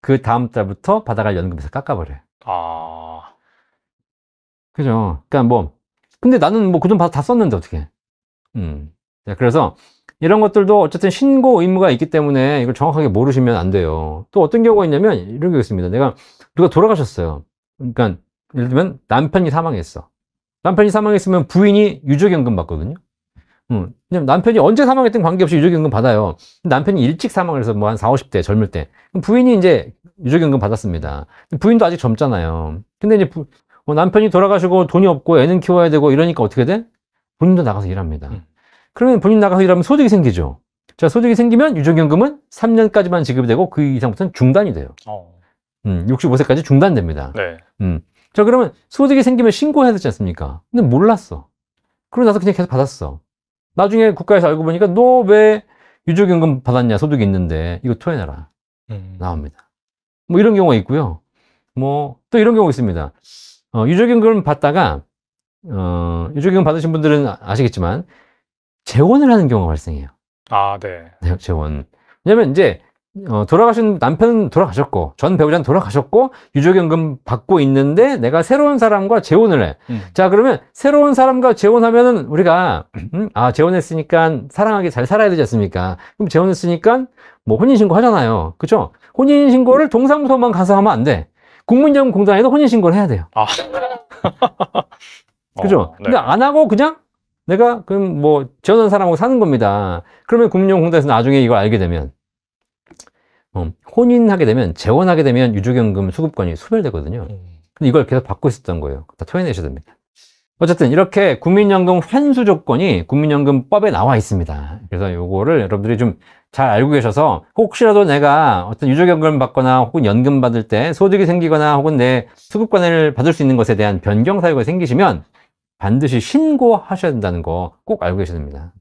그 다음 달부터 받아갈 연금에서 깎아버려요. 아. 그죠. 그러니까 뭐 근데 나는 뭐 그 돈 받아 다 썼는데 어떻게? 음. 자, 그래서 이런 것들도 어쨌든 신고 의무가 있기 때문에 이걸 정확하게 모르시면 안 돼요. 또 어떤 경우가 있냐면 이런 게 있습니다. 내가 누가 돌아가셨어요. 그러니까 예를 들면 남편이 사망했어. 남편이 사망했으면 부인이 유족연금 받거든요. 음, 남편이 언제 사망했든 관계없이 유족연금 받아요. 남편이 일찍 사망을 해서 뭐 한 40, 50대 젊을 때. 부인이 이제 유족연금 받았습니다. 부인도 아직 젊잖아요. 근데 이제 부, 뭐 남편이 돌아가시고 돈이 없고 애는 키워야 되고 이러니까 어떻게 돼? 본인도 나가서 일합니다. 음. 그러면 본인 나가서 일하면 소득이 생기죠. 자, 소득이 생기면 유족연금은 3년까지만 지급이 되고 그 이상부터는 중단이 돼요. 어. 음, 65세까지 중단됩니다. 네. 음. 자, 그러면 소득이 생기면 신고해야 되지 않습니까? 근데 몰랐어. 그러고 나서 그냥 계속 받았어. 나중에 국가에서 알고 보니까 너 왜 유족연금 받았냐 소득이 있는데 이거 토해내라 음. 나옵니다. 뭐 이런 경우가 있고요. 뭐 또 이런 경우 가 있습니다. 어, 유족연금 받다가 어, 유족연금 받으신 분들은 아, 아시겠지만 재원을 하는 경우가 발생해요. 아, 네. 네 재원. 왜냐면 이제 어, 돌아가신 남편은 돌아가셨고 전 배우자는 돌아가셨고 유족연금 받고 있는데 내가 새로운 사람과 재혼을 해. 음. 자 그러면 새로운 사람과 재혼하면은 우리가 음, 아 재혼했으니까 사랑하게 잘 살아야 되지 않습니까? 그럼 재혼했으니까 뭐 혼인신고 하잖아요. 그죠? 혼인신고를 동사무소만 가서 하면 안 돼. 국민연금공단에도 혼인신고를 해야 돼요. 아. 그죠? 어, 네. 근데 안 하고 그냥 내가 그럼 뭐 재혼한 사람하고 사는 겁니다. 그러면 국민연금공단에서 나중에 이걸 알게 되면. 어, 혼인하게 되면 재혼하게 되면 유족연금 수급권이 소멸되거든요. 음. 근데 이걸 계속 받고 있었던 거예요. 다 토해내셔야 됩니다. 어쨌든 이렇게 국민연금 환수 조건이 국민연금법에 나와 있습니다. 그래서 요거를 여러분들이 좀 잘 알고 계셔서 혹시라도 내가 어떤 유족연금 받거나 혹은 연금 받을 때 소득이 생기거나 혹은 내 수급권을 받을 수 있는 것에 대한 변경 사유가 생기시면 반드시 신고하셔야 된다는 거 꼭 알고 계셔야 됩니다.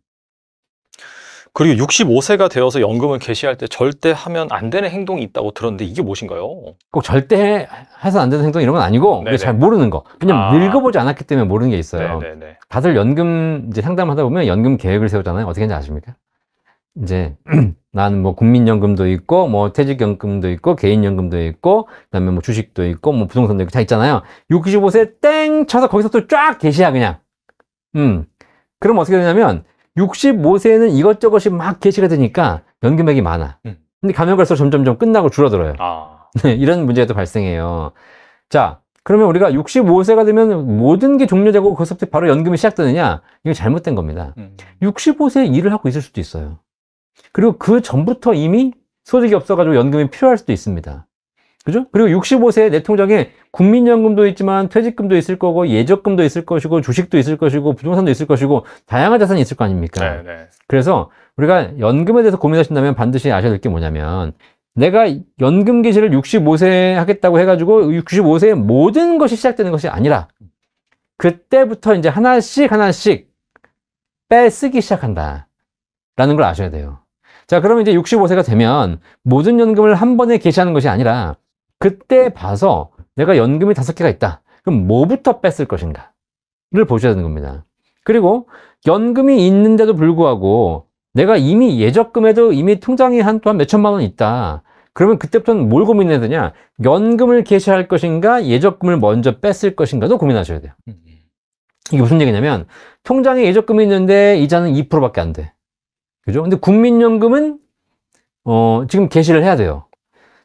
그리고 65세가 되어서 연금을 개시할 때 절대 하면 안 되는 행동이 있다고 들었는데 이게 무엇인가요? 꼭 그 절대 해서 안 되는 행동 이런 건 아니고 잘 모르는 거. 그냥 아. 늙어보지 않았기 때문에 모르는 게 있어요. 네네네. 다들 연금 이제 상담하다 보면 연금 계획을 세우잖아요. 어떻게 하는지 아십니까? 이제 나는 뭐 국민연금도 있고 뭐 퇴직연금도 있고 개인연금도 있고 그다음에 뭐 주식도 있고 뭐 부동산도 있고 다 있잖아요. 65세 땡 쳐서 거기서 또 쫙 개시야 그냥. 음. 그럼 어떻게 되냐면 65세는 이것저것이 막 개시가 되니까 연금액이 많아. 음. 근데 가면 갈수록 점점 점 끝나고 줄어들어요. 아. 네, 이런 문제도 발생해요. 자, 그러면 우리가 65세가 되면 모든 게 종료되고 그기서부터 바로 연금이 시작되느냐? 이게 잘못된 겁니다. 음. 65세에 일을 하고 있을 수도 있어요. 그리고 그 전부터 이미 소득이 없어가지고 연금이 필요할 수도 있습니다. 그죠? 그리고 65세 내 통장에 국민연금도 있지만 퇴직금도 있을 거고 예적금도 있을 것이고 주식도 있을 것이고 부동산도 있을 것이고 다양한 자산이 있을 거 아닙니까? 네네. 네. 그래서 우리가 연금에 대해서 고민하신다면 반드시 아셔야 될 게 뭐냐면 내가 연금 기시를 65세 하겠다고 해가지고 65세에 모든 것이 시작되는 것이 아니라 그때부터 이제 하나씩 하나씩 빼쓰기 시작한다 라는 걸 아셔야 돼요. 자, 그러면 이제 65세가 되면 모든 연금을 한 번에 개시하는 것이 아니라 그때 봐서 내가 연금이 다섯 개가 있다. 그럼 뭐부터 뺐을 것인가를 보셔야 되는 겁니다. 그리고 연금이 있는데도 불구하고 내가 이미 예적금에도 이미 통장이 한 또한 몇천만 원 있다. 그러면 그때부터는 뭘 고민해야 되냐? 연금을 개시할 것인가, 예적금을 먼저 뺐을 것인가도 고민하셔야 돼요. 음. 이게 무슨 얘기냐면, 통장에 예적금이 있는데 이자는 2%밖에 안 돼. 그죠? 근데 국민연금은, 어, 지금 개시를 해야 돼요.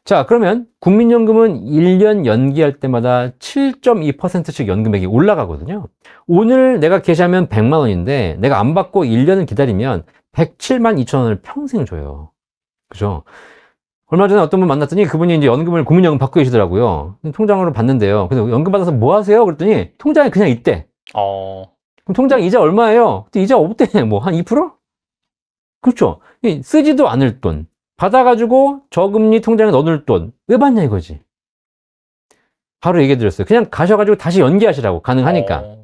자 그러면 국민연금은 1년 연기할 때마다 7.2%씩 연금액이 올라가거든요 오늘 내가 계좌면 100만 원인데 내가 안 받고 1년을 기다리면 107만 2천 원을 평생 줘요 그죠 얼마 전에 어떤 분 만났더니 그분이 이제 연금을 국민연금 받고 계시더라고요 통장으로 받는데요 그래서 연금 받아서 뭐 하세요? 그랬더니 통장에 그냥 있대 어... 그럼 통장 이자 얼마예요? 이자 없대 뭐한 2%? 그렇죠 쓰지도 않을 돈 받아가지고 저금리 통장에 넣어둘 돈왜 받냐 이거지 바로 얘기해 드렸어요 그냥 가셔가지고 다시 연기하시라고 가능하니까 어.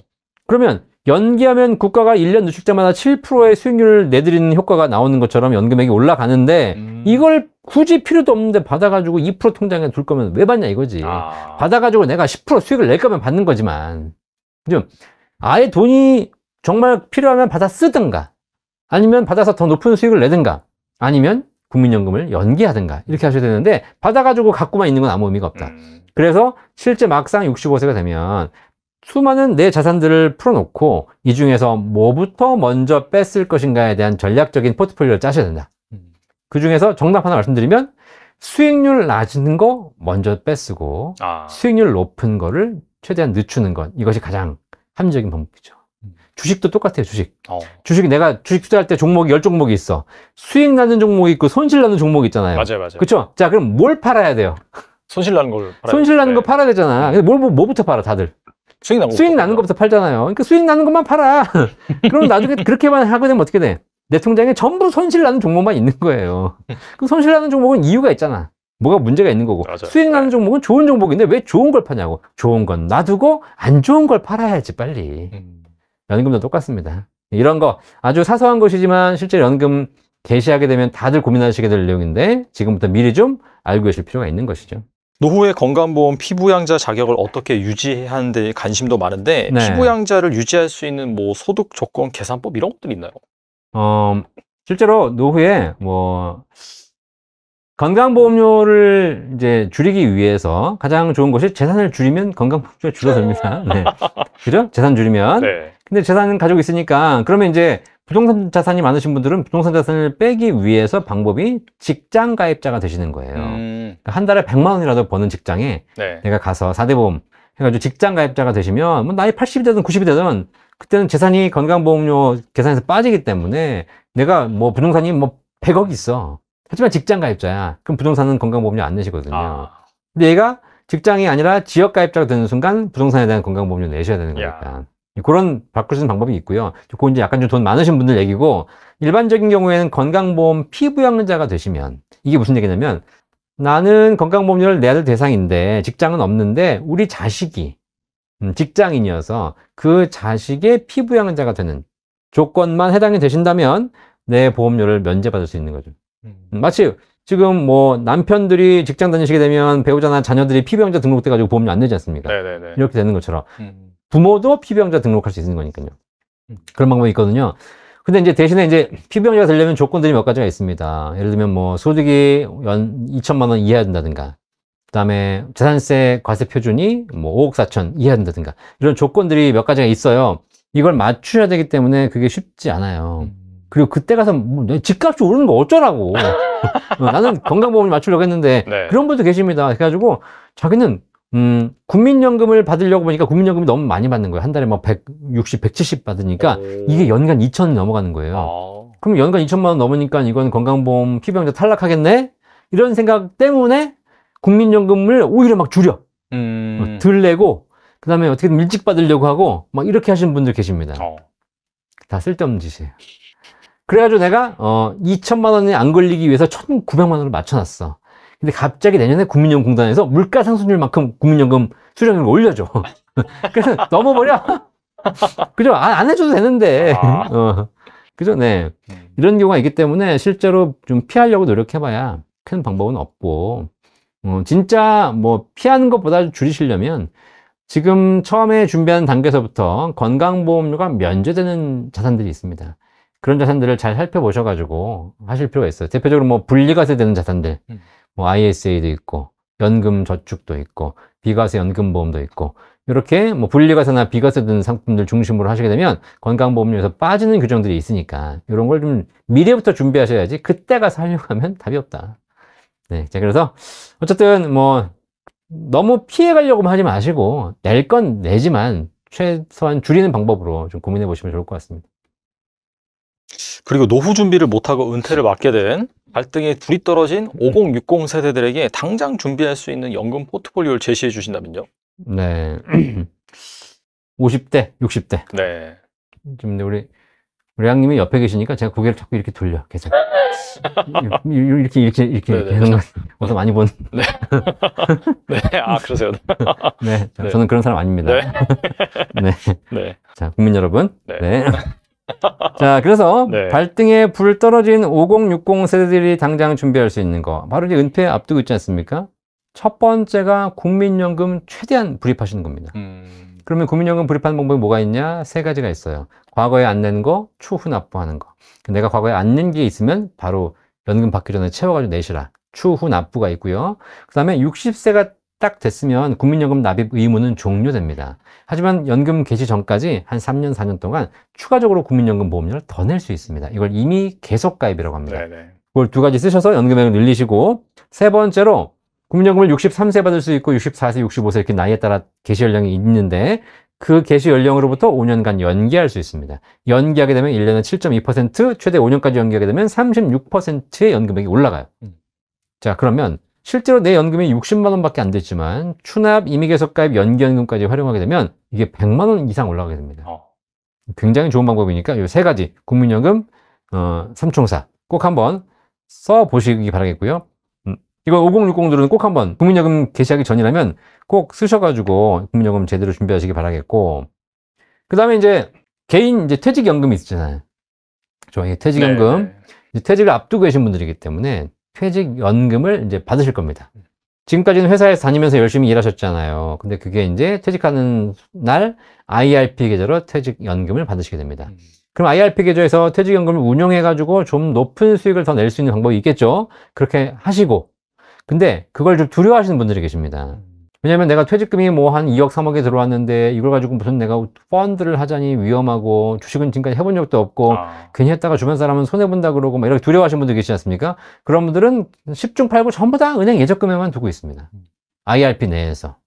그러면 연기하면 국가가 1년 누출 때마다 7%의 수익률을 내드리는 효과가 나오는 것처럼 연금액이 올라가는데 음... 이걸 굳이 필요도 없는데 받아가지고 2% 통장에 둘 거면 왜 받냐 이거지 아... 받아가지고 내가 10% 수익을 낼 거면 받는 거지만 좀 아예 돈이 정말 필요하면 받아 쓰든가 아니면 받아서 더 높은 수익을 내든가 아니면 국민연금을 연기하든가 이렇게 하셔야 되는데 받아가지고 갖고만 있는 건 아무 의미가 없다. 음. 그래서 실제 막상 65세가 되면 수많은 내 자산들을 풀어놓고 이 중에서 뭐부터 먼저 뺐을 것인가에 대한 전략적인 포트폴리오를 짜셔야 된다. 음. 그 중에서 정답 하나 말씀드리면 수익률 낮은 거 먼저 빼쓰고 아. 수익률 높은 거를 최대한 늦추는 것 이것이 가장 합리적인 방법이죠. 주식도 똑같아요, 주식. 어. 주식 내가 주식 투자할 때 종목이 열 종목이 있어. 수익 나는 종목이 있고 손실 나는 종목이 있잖아요. 맞아요, 맞아요. 그렇죠? 자, 그럼 뭘 팔아야 돼요? 손실 나는 걸 팔아야 손실 나는 네. 거 팔아야 되잖아. 네. 근데 뭘, 뭐, 뭐부터 팔아, 다들? 수익 나는 수익 나는 것부터 팔잖아요. 그러니까 수익 나는 것만 팔아. 그럼 나중에 그렇게만 하게 되면 어떻게 돼? 내 통장에 전부 손실 나는 종목만 있는 거예요. 그럼 손실 나는 종목은 이유가 있잖아. 뭐가 문제가 있는 거고 맞아요. 수익 나는 네. 종목은 좋은 종목인데 왜 좋은 걸 파냐고 좋은 건 놔두고 안 좋은 걸 팔아야지 빨리 음. 연금도 똑같습니다. 이런 거 아주 사소한 것이지만 실제 연금 개시하게 되면 다들 고민하시게 될 내용인데 지금부터 미리 좀 알고 계실 필요가 있는 것이죠. 노후의 건강보험 피부양자 자격을 어떻게 유지하는 데 관심도 많은데 네. 피부양자를 유지할 수 있는 뭐 소득 조건 계산법 이런 것들이 있나요? 어, 실제로 노후에 뭐 건강보험료를 이제 줄이기 위해서 가장 좋은 것이 재산을 줄이면 건강보험료가 줄어듭니다. 네. 그죠? 재산 줄이면. 네. 근데 재산은 가지고 있으니까 그러면 이제 부동산 자산이 많으신 분들은 부동산 자산을 빼기 위해서 방법이 직장 가입자가 되시는 거예요. 음. 그한 그러니까 달에 100만 원이라도 버는 직장에 네. 내가 가서 사대 보험 해가지고 직장 가입자가 되시면 뭐 나이 80이 되든 90이 되든 그때는 재산이 건강보험료 계산에서 빠지기 때문에 내가 뭐 부동산이 뭐 100억 있어. 하지만 직장 가입자야. 그럼 부동산은 건강보험료 안 내시거든요. 아. 근데 얘가 직장이 아니라 지역 가입자가 되는 순간 부동산에 대한 건강보험료 내셔야 되는 거니까. 야. 그런 바꿀 수 있는 방법이 있고요. 그건 이제 약간 좀 돈 많으신 분들 얘기고 일반적인 경우에는 건강보험 피부양자가 되시면 이게 무슨 얘기냐면 나는 건강보험료를 내야 될 대상인데 직장은 없는데 우리 자식이 음, 직장인이어서 그 자식의 피부양자가 되는 조건만 해당이 되신다면 내 보험료를 면제받을 수 있는 거죠. 음. 마치 지금 뭐 남편들이 직장 다니시게 되면 배우자나 자녀들이 피부양자 등록돼가지고 보험료 안 내지 않습니까? 네네네. 이렇게 되는 것처럼 음. 부모도 피부양자 등록할 수 있는 거니까요. 음. 그런 방법이 있거든요. 근데 이제 대신에 이제 피부양자가 되려면 조건들이 몇 가지가 있습니다. 예를 들면 뭐 소득이 연 2천만 원이하 된다든가, 그다음에 재산세 과세 표준이 뭐 5억 4천 이하 된다든가 이런 조건들이 몇 가지가 있어요. 이걸 맞추셔야 되기 때문에 그게 쉽지 않아요. 음. 그리고 그때 가서 뭐 집값이 오르는 거 어쩌라고. 어, 나는 건강보험을 맞추려고 했는데 네. 그런 분도 계십니다. 그래가지고 자기는 음, 국민연금을 받으려고 보니까 국민연금이 너무 많이 받는 거예요. 한 달에 막 160, 170 받으니까 오. 이게 연간 2천 넘어가는 거예요. 아. 그럼 연간 2천만 원 넘으니까 이건 건강보험 피병자 탈락하겠네? 이런 생각 때문에 국민연금을 오히려 막 줄여. 음. 덜 내고, 그 다음에 어떻게든 일찍 받으려고 하고, 막 이렇게 하시는 분들 계십니다. 어. 다 쓸데없는 짓이에요. 그래가지고 내가, 어, 2천만 원이 안 걸리기 위해서 1,900만 원을 맞춰놨어. 근데 갑자기 내년에 국민연금공단에서 물가상승률만큼 국민연금 수령액을 올려줘. 그래서 넘어버려. 그죠? 안, 아, 안, 해줘도 되는데. 아. 어. 그죠? 네. 음. 이런 경우가 있기 때문에 실제로 좀 피하려고 노력해봐야 큰 방법은 없고, 어, 진짜 뭐 피하는 것보다 줄이시려면 지금 처음에 준비하는 단계에서부터 건강보험료가 면제되는 자산들이 있습니다. 그런 자산들을 잘 살펴보셔가지고 하실 필요가 있어요. 대표적으로 뭐 분리가세 되는 자산들. 음. 뭐 ISA도 있고 연금 저축도 있고 비과세 연금보험도 있고 이렇게 뭐 분리과세나 비과세 등 상품들 중심으로 하시게 되면 건강보험료에서 빠지는 규정들이 있으니까 이런 걸 좀 미래부터 준비하셔야지 그때 가서 하려고 하면 답이 없다. 네, 자 그래서 어쨌든 뭐 너무 피해가려고 하지 마시고 낼 건 내지만 최소한 줄이는 방법으로 좀 고민해 보시면 좋을 것 같습니다. 그리고 노후 준비를 못하고 은퇴를 맞게 된 갈등에 둘이 떨어진 5060 세대들에게 당장 준비할 수 있는 연금 포트폴리오를 제시해 주신다면요? 네. 50대, 60대. 네. 지금 우리 우리 양님이 옆에 계시니까 제가 고개를 자꾸 이렇게 돌려 계속 이렇게 이렇게 이렇게 네, 네, 계속 하 네. 어서 많이 본. 네. 네. 아 그러세요. 네. 네. 저는 그런 사람 아닙니다. 네. 네. 네. 자 국민 여러분. 네. 네. 자, 그래서 네. 발등에 불 떨어진 5060 세대들이 당장 준비할 수 있는 거. 바로 이제 은퇴 앞두고 있지 않습니까? 첫 번째가 국민연금 최대한 불입하시는 겁니다. 음... 그러면 국민연금 불입하는 방법이 뭐가 있냐? 세 가지가 있어요. 과거에 안 낸 거, 추후 납부하는 거. 내가 과거에 안 낸 게 있으면 바로 연금 받기 전에 채워가지고 내시라. 추후 납부가 있고요. 그 다음에 60세가 딱 됐으면 국민연금 납입 의무는 종료됩니다. 하지만 연금 개시 전까지 한 3년, 4년 동안 추가적으로 국민연금 보험료를 더 낼 수 있습니다. 이걸 이미 계속 가입이라고 합니다. 네네. 그걸 두 가지 쓰셔서 연금액을 늘리시고 세 번째로 국민연금을 63세 받을 수 있고 64세, 65세 이렇게 나이에 따라 개시 연령이 있는데 그 개시 연령으로부터 5년간 연기할 수 있습니다. 연기하게 되면 1년에 7.2%, 최대 5년까지 연기하게 되면 36%의 연금액이 올라가요. 음. 자, 그러면 실제로 내 연금이 60만 원밖에 안 됐지만 추납, 임의계석가입, 연기연금까지 활용하게 되면 이게 100만 원 이상 올라가게 됩니다. 어. 굉장히 좋은 방법이니까 이 세 가지 국민연금 어, 삼총사 꼭 한번 써 보시기 바라겠고요. 음, 이거 5060들은 꼭 한번 국민연금 개시하기 전이라면 꼭 쓰셔가지고 국민연금 제대로 준비하시기 바라겠고 그 다음에 이제 개인 이제 퇴직연금이 있잖아요. 저 퇴직연금 네. 퇴직을 앞두고 계신 분들이기 때문에 퇴직연금을 이제 받으실 겁니다. 지금까지는 회사에 다니면서 열심히 일하셨잖아요. 근데 그게 이제 퇴직하는 날 IRP 계좌로 퇴직연금을 받으시게 됩니다. 음. 그럼 IRP 계좌에서 퇴직연금을 운영해가지고 좀 높은 수익을 더 낼 수 있는 방법이 있겠죠? 그렇게 하시고. 근데 그걸 좀 두려워하시는 분들이 계십니다. 음. 왜냐면 내가 퇴직금이 뭐 한 2억, 3억에 들어왔는데 이걸 가지고 무슨 내가 펀드를 하자니 위험하고 주식은 지금까지 해본 적도 없고 아. 괜히 했다가 주변 사람은 손해본다 그러고 막 이렇게 두려워하시는 분들 계시지 않습니까? 그런 분들은 10중 8구 전부 다 은행 예적금에만 두고 있습니다. IRP 내에서.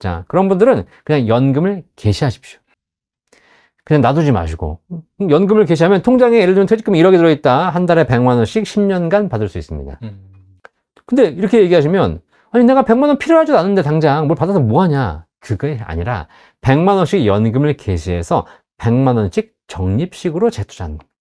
자, 그런 분들은 그냥 연금을 개시하십시오. 그냥 놔두지 마시고. 음, 연금을 개시하면 통장에 예를 들면 퇴직금 이 1억이 들어있다. 한 달에 100만원씩 10년간 받을 수 있습니다. 음. 근데 이렇게 얘기하시면 아니 내가 100만 원 필요하지도 않은데 당장 뭘 받아서 뭐하냐 그게 아니라 100만 원씩 연금을 개시해서 100만 원씩 적립식으로 재투자하는 겁니다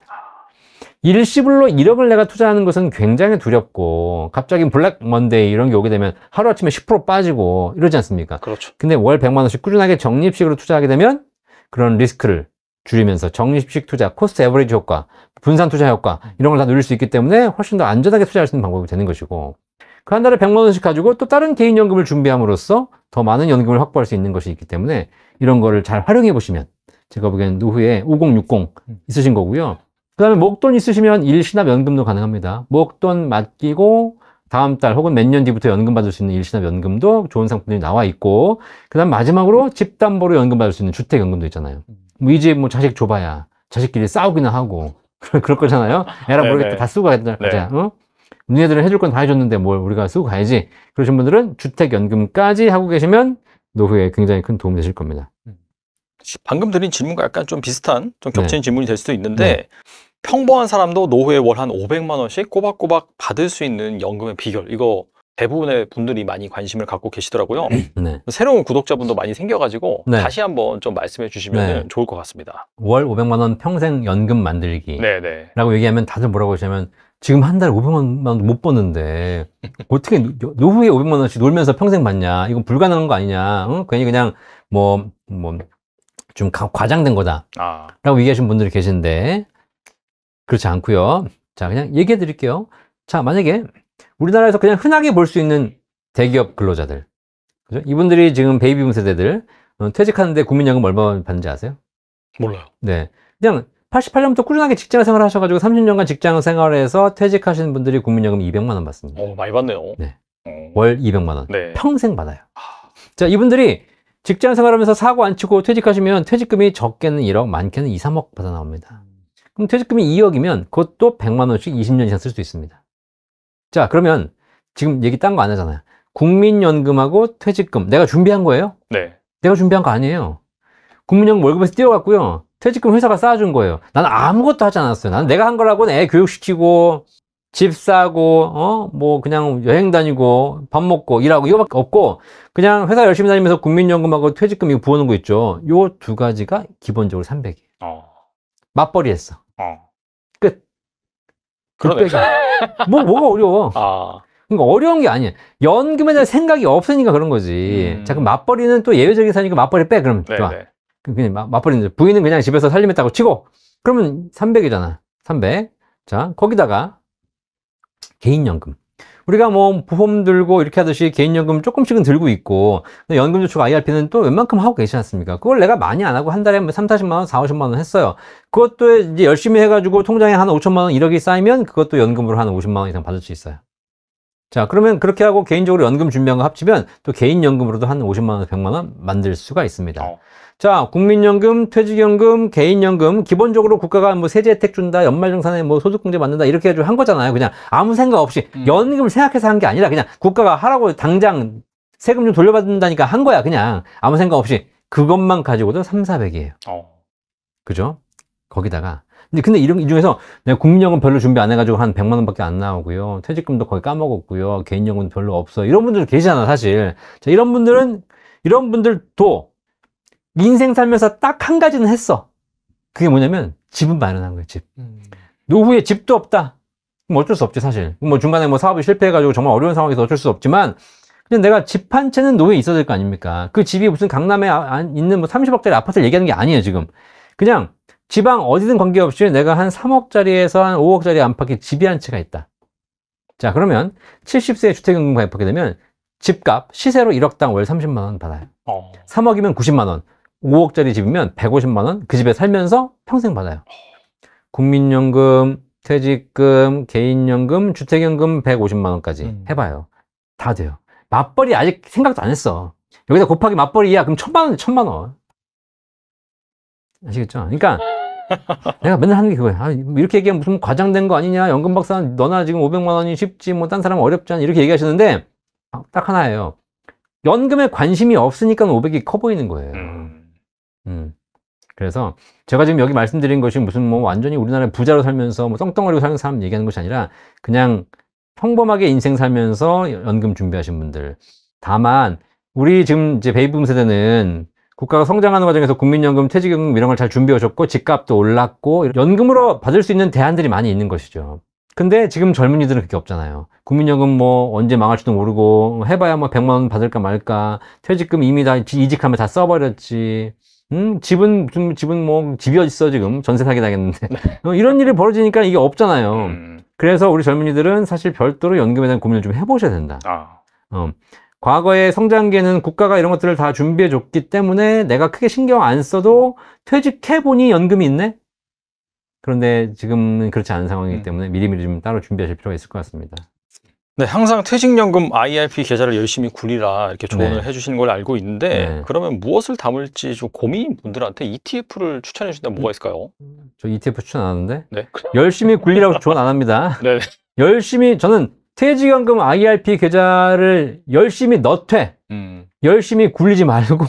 일시불로 1억을 내가 투자하는 것은 굉장히 두렵고 갑자기 블랙 먼데이 이런 게 오게 되면 하루아침에 10% 빠지고 이러지 않습니까? 그렇죠. 근데 월 100만 원씩 꾸준하게 적립식으로 투자하게 되면 그런 리스크를 줄이면서 적립식 투자, 코스트 에버리지 효과, 분산 투자 효과 이런 걸 다 누릴 수 있기 때문에 훨씬 더 안전하게 투자할 수 있는 방법이 되는 것이고 그한 달에 100만 원씩 가지고 또 다른 개인연금을 준비함으로써 더 많은 연금을 확보할 수 있는 것이 있기 때문에 이런 거를 잘 활용해 보시면 제가 보기엔 노후에 5060 있으신 거고요. 그 다음에 목돈 있으시면 일시납연금도 가능합니다. 목돈 맡기고 다음 달 혹은 몇 년 뒤부터 연금 받을 수 있는 일시납연금도 좋은 상품들이 나와 있고 그 다음 마지막으로 집담보로 연금 받을 수 있는 주택연금도 있잖아요. 뭐 이제 뭐 자식 줘봐야 자식끼리 싸우기나 하고 그럴 거잖아요. 애라 네, 모르겠다 네. 다 쓰고 가자. 네. 어? 니네들은 해줄 건 다 해줬는데 뭘 우리가 쓰고 가야지. 그러신 분들은 주택연금까지 하고 계시면 노후에 굉장히 큰 도움이 되실 겁니다. 방금 드린 질문과 약간 좀 비슷한 좀 네. 겹치는 네. 질문이 될 수도 있는데 네. 평범한 사람도 노후에 월 한 500만 원씩 꼬박꼬박 받을 수 있는 연금의 비결 이거 대부분의 분들이 많이 관심을 갖고 계시더라고요. 네. 새로운 구독자분도 많이 생겨가지고 네. 다시 한번 좀 말씀해 주시면 네. 좋을 것 같습니다. 월 500만 원 평생 연금 만들기라고 네, 네. 얘기하면 다들 뭐라고 하시냐면 지금 한 달에 500만 원도 못 버는데 어떻게 노후에 500만 원씩 놀면서 평생 받냐 이건 불가능한 거 아니냐 응? 괜히 그냥 뭐 뭐 좀 과장된 거다 아. 라고 얘기하시는 분들이 계신데 그렇지 않고요 자 그냥 얘기해 드릴게요 자 만약에 우리나라에서 그냥 흔하게 볼 수 있는 대기업 근로자들 그죠? 이분들이 지금 베이비붐 세대들 어, 퇴직하는데 국민연금 얼마 받는지 아세요? 몰라요 네 그냥 88년부터 꾸준하게 직장 생활을 하셔가지고 30년간 직장 생활에서 퇴직하시는 분들이 국민연금 200만 원 받습니다. 어, 많이 받네요. 네. 어. 월 200만 원. 네. 평생 받아요. 아. 자, 이분들이 직장 생활하면서 사고 안 치고 퇴직하시면 퇴직금이 적게는 1억, 많게는 2, 3억 받아 나옵니다. 그럼 퇴직금이 2억이면 그것도 100만 원씩 20년 이상 쓸 수 있습니다. 자, 그러면 지금 얘기 딴 거 안 하잖아요. 국민연금하고 퇴직금. 내가 준비한 거예요? 네. 내가 준비한 거 아니에요. 국민연금 월급에서 떼어갔고요. 퇴직금 회사가 쌓아준 거예요. 나는 아무것도 하지 않았어요. 나는 내가 한 거라고는 애 교육시키고, 집 사고, 어, 뭐, 그냥 여행 다니고, 밥 먹고, 일하고, 이거밖에 없고, 그냥 회사 열심히 다니면서 국민연금하고 퇴직금 이거 부어놓은 거 있죠. 요 두 가지가 기본적으로 300이에요. 어. 맞벌이 했어. 어. 끝. 그러네. 뭐, 뭐가 어려워. 아. 그러니까 어려운 게 아니에요. 연금에 대한 생각이 없으니까 그런 거지. 음. 자, 그럼 맞벌이는 또 예외적인 사니까 맞벌이 빼, 그럼. 네네. 좋아. 네. 그 그냥 맞벌이는 부인은 그냥 집에서 살림했다고 치고 그러면 300이잖아. 300. 자, 거기다가 개인연금. 우리가 뭐 보험 들고 이렇게 하듯이 개인연금 조금씩은 들고 있고 연금저축 IRP는 또 웬만큼 하고 계시지 않습니까? 그걸 내가 많이 안 하고 한 달에 뭐 3, 40만 원, 4, 50만 원 했어요. 그것도 이제 열심히 해가지고 통장에 한 5천만 원, 1억이 쌓이면 그것도 연금으로 한 50만 원 이상 받을 수 있어요. 자 그러면 그렇게 하고 개인적으로 연금 준비한 거 합치면 또 개인연금으로도 한 50만 원, 100만 원 만들 수가 있습니다. 어. 자, 국민연금, 퇴직연금, 개인연금 기본적으로 국가가 뭐 세제 혜택 준다, 연말정산에 뭐 소득공제 받는다 이렇게 해고한 거잖아요. 그냥 아무 생각 없이 음. 연금을 생각해서 한 게 아니라 그냥 국가가 하라고 당장 세금 좀 돌려받는다니까 한 거야 그냥 아무 생각 없이 그것만 가지고도 3, 400이에요. 어. 그죠? 거기다가 근데 근데 이런 이 중에서 내가 국민연금 별로 준비 안 해가지고 한 100만 원밖에 안 나오고요. 퇴직금도 거의 까먹었고요. 개인연금 별로 없어. 이런 분들 계시잖아 사실. 자 이런 분들은 이런 분들도 인생 살면서 딱 한 가지는 했어. 그게 뭐냐면 집은 마련한 거야 집. 음. 노후에 집도 없다. 뭐 어쩔 수 없지, 사실. 뭐 중간에 뭐 사업이 실패해가지고 정말 어려운 상황에서 어쩔 수 없지만, 그냥 내가 집 한 채는 노후에 있어야 될 거 아닙니까? 그 집이 무슨 강남에 아, 아 있는 뭐 30억짜리 아파트를 얘기하는 게 아니에요, 지금. 그냥 지방 어디든 관계없이 내가 한 3억짜리에서 한 5억짜리 안팎의 집이 한 채가 있다. 자, 그러면 70세에 주택연금 가입하게 되면 집값 시세로 1억당 월 30만 원 받아요. 어. 3억이면 90만 원. 5억짜리 집이면 150만 원그 집에 살면서 평생 받아요. 국민연금, 퇴직금, 개인연금, 주택연금 150만 원까지 음. 해봐요. 다 돼요. 맞벌이 아직 생각도 안 했어. 여기다 곱하기 맞벌이야. 그럼 천만 원, 이 천만 원. 아시겠죠? 그러니까 내가 맨날 하는 게 그거야. 아, 이렇게 얘기하면 무슨 과장된 거 아니냐. 연금 박사 너나 지금 500만 원이 쉽지 뭐 딴 사람 어렵지 않아. 이렇게 얘기하시는데 딱 하나예요. 연금에 관심이 없으니까 500이 커 보이는 거예요. 음. 음. 그래서 제가 지금 여기 말씀드린 것이 무슨 뭐 완전히 우리나라 부자로 살면서 뭐 떵떵거리고 사는 사람 얘기하는 것이 아니라 그냥 평범하게 인생 살면서 연금 준비하신 분들. 다만 우리 지금 이제 베이비붐 세대는 국가가 성장하는 과정에서 국민연금, 퇴직연금 이런 걸 잘준비하셨고 집값도 올랐고 연금으로 받을 수 있는 대안들이 많이 있는 것이죠. 근데 지금 젊은이들은 그게 없잖아요. 국민연금 뭐 언제 망할지도 모르고 해봐야 뭐 100만 원 받을까 말까 퇴직금 이미 다 이직하면 다 써버렸지 음, 집은, 좀, 집은 뭐, 집이 어딨어, 지금. 전세 사기 당했는데. 뭐 이런 일이 벌어지니까 이게 없잖아요. 음. 그래서 우리 젊은이들은 사실 별도로 연금에 대한 고민을 좀 해보셔야 된다. 아. 어. 과거의 성장기에는 국가가 이런 것들을 다 준비해 줬기 때문에 내가 크게 신경 안 써도 퇴직해 보니 연금이 있네? 그런데 지금은 그렇지 않은 상황이기 음. 때문에 미리미리 좀 따로 준비하실 필요가 있을 것 같습니다. 네, 항상 퇴직연금 IRP 계좌를 열심히 굴리라 이렇게 조언을 네. 해주시는 걸 알고 있는데 네. 그러면 무엇을 담을지 좀고민 분들한테 ETF를 추천해 주신다면 뭐가 있을까요? 저 ETF 추천 하는데 네. 열심히 굴리라고 조언 안 합니다. 네, 네. 열심히 저는 퇴직연금 IRP 계좌를 열심히 넣되 음. 열심히 굴리지 말고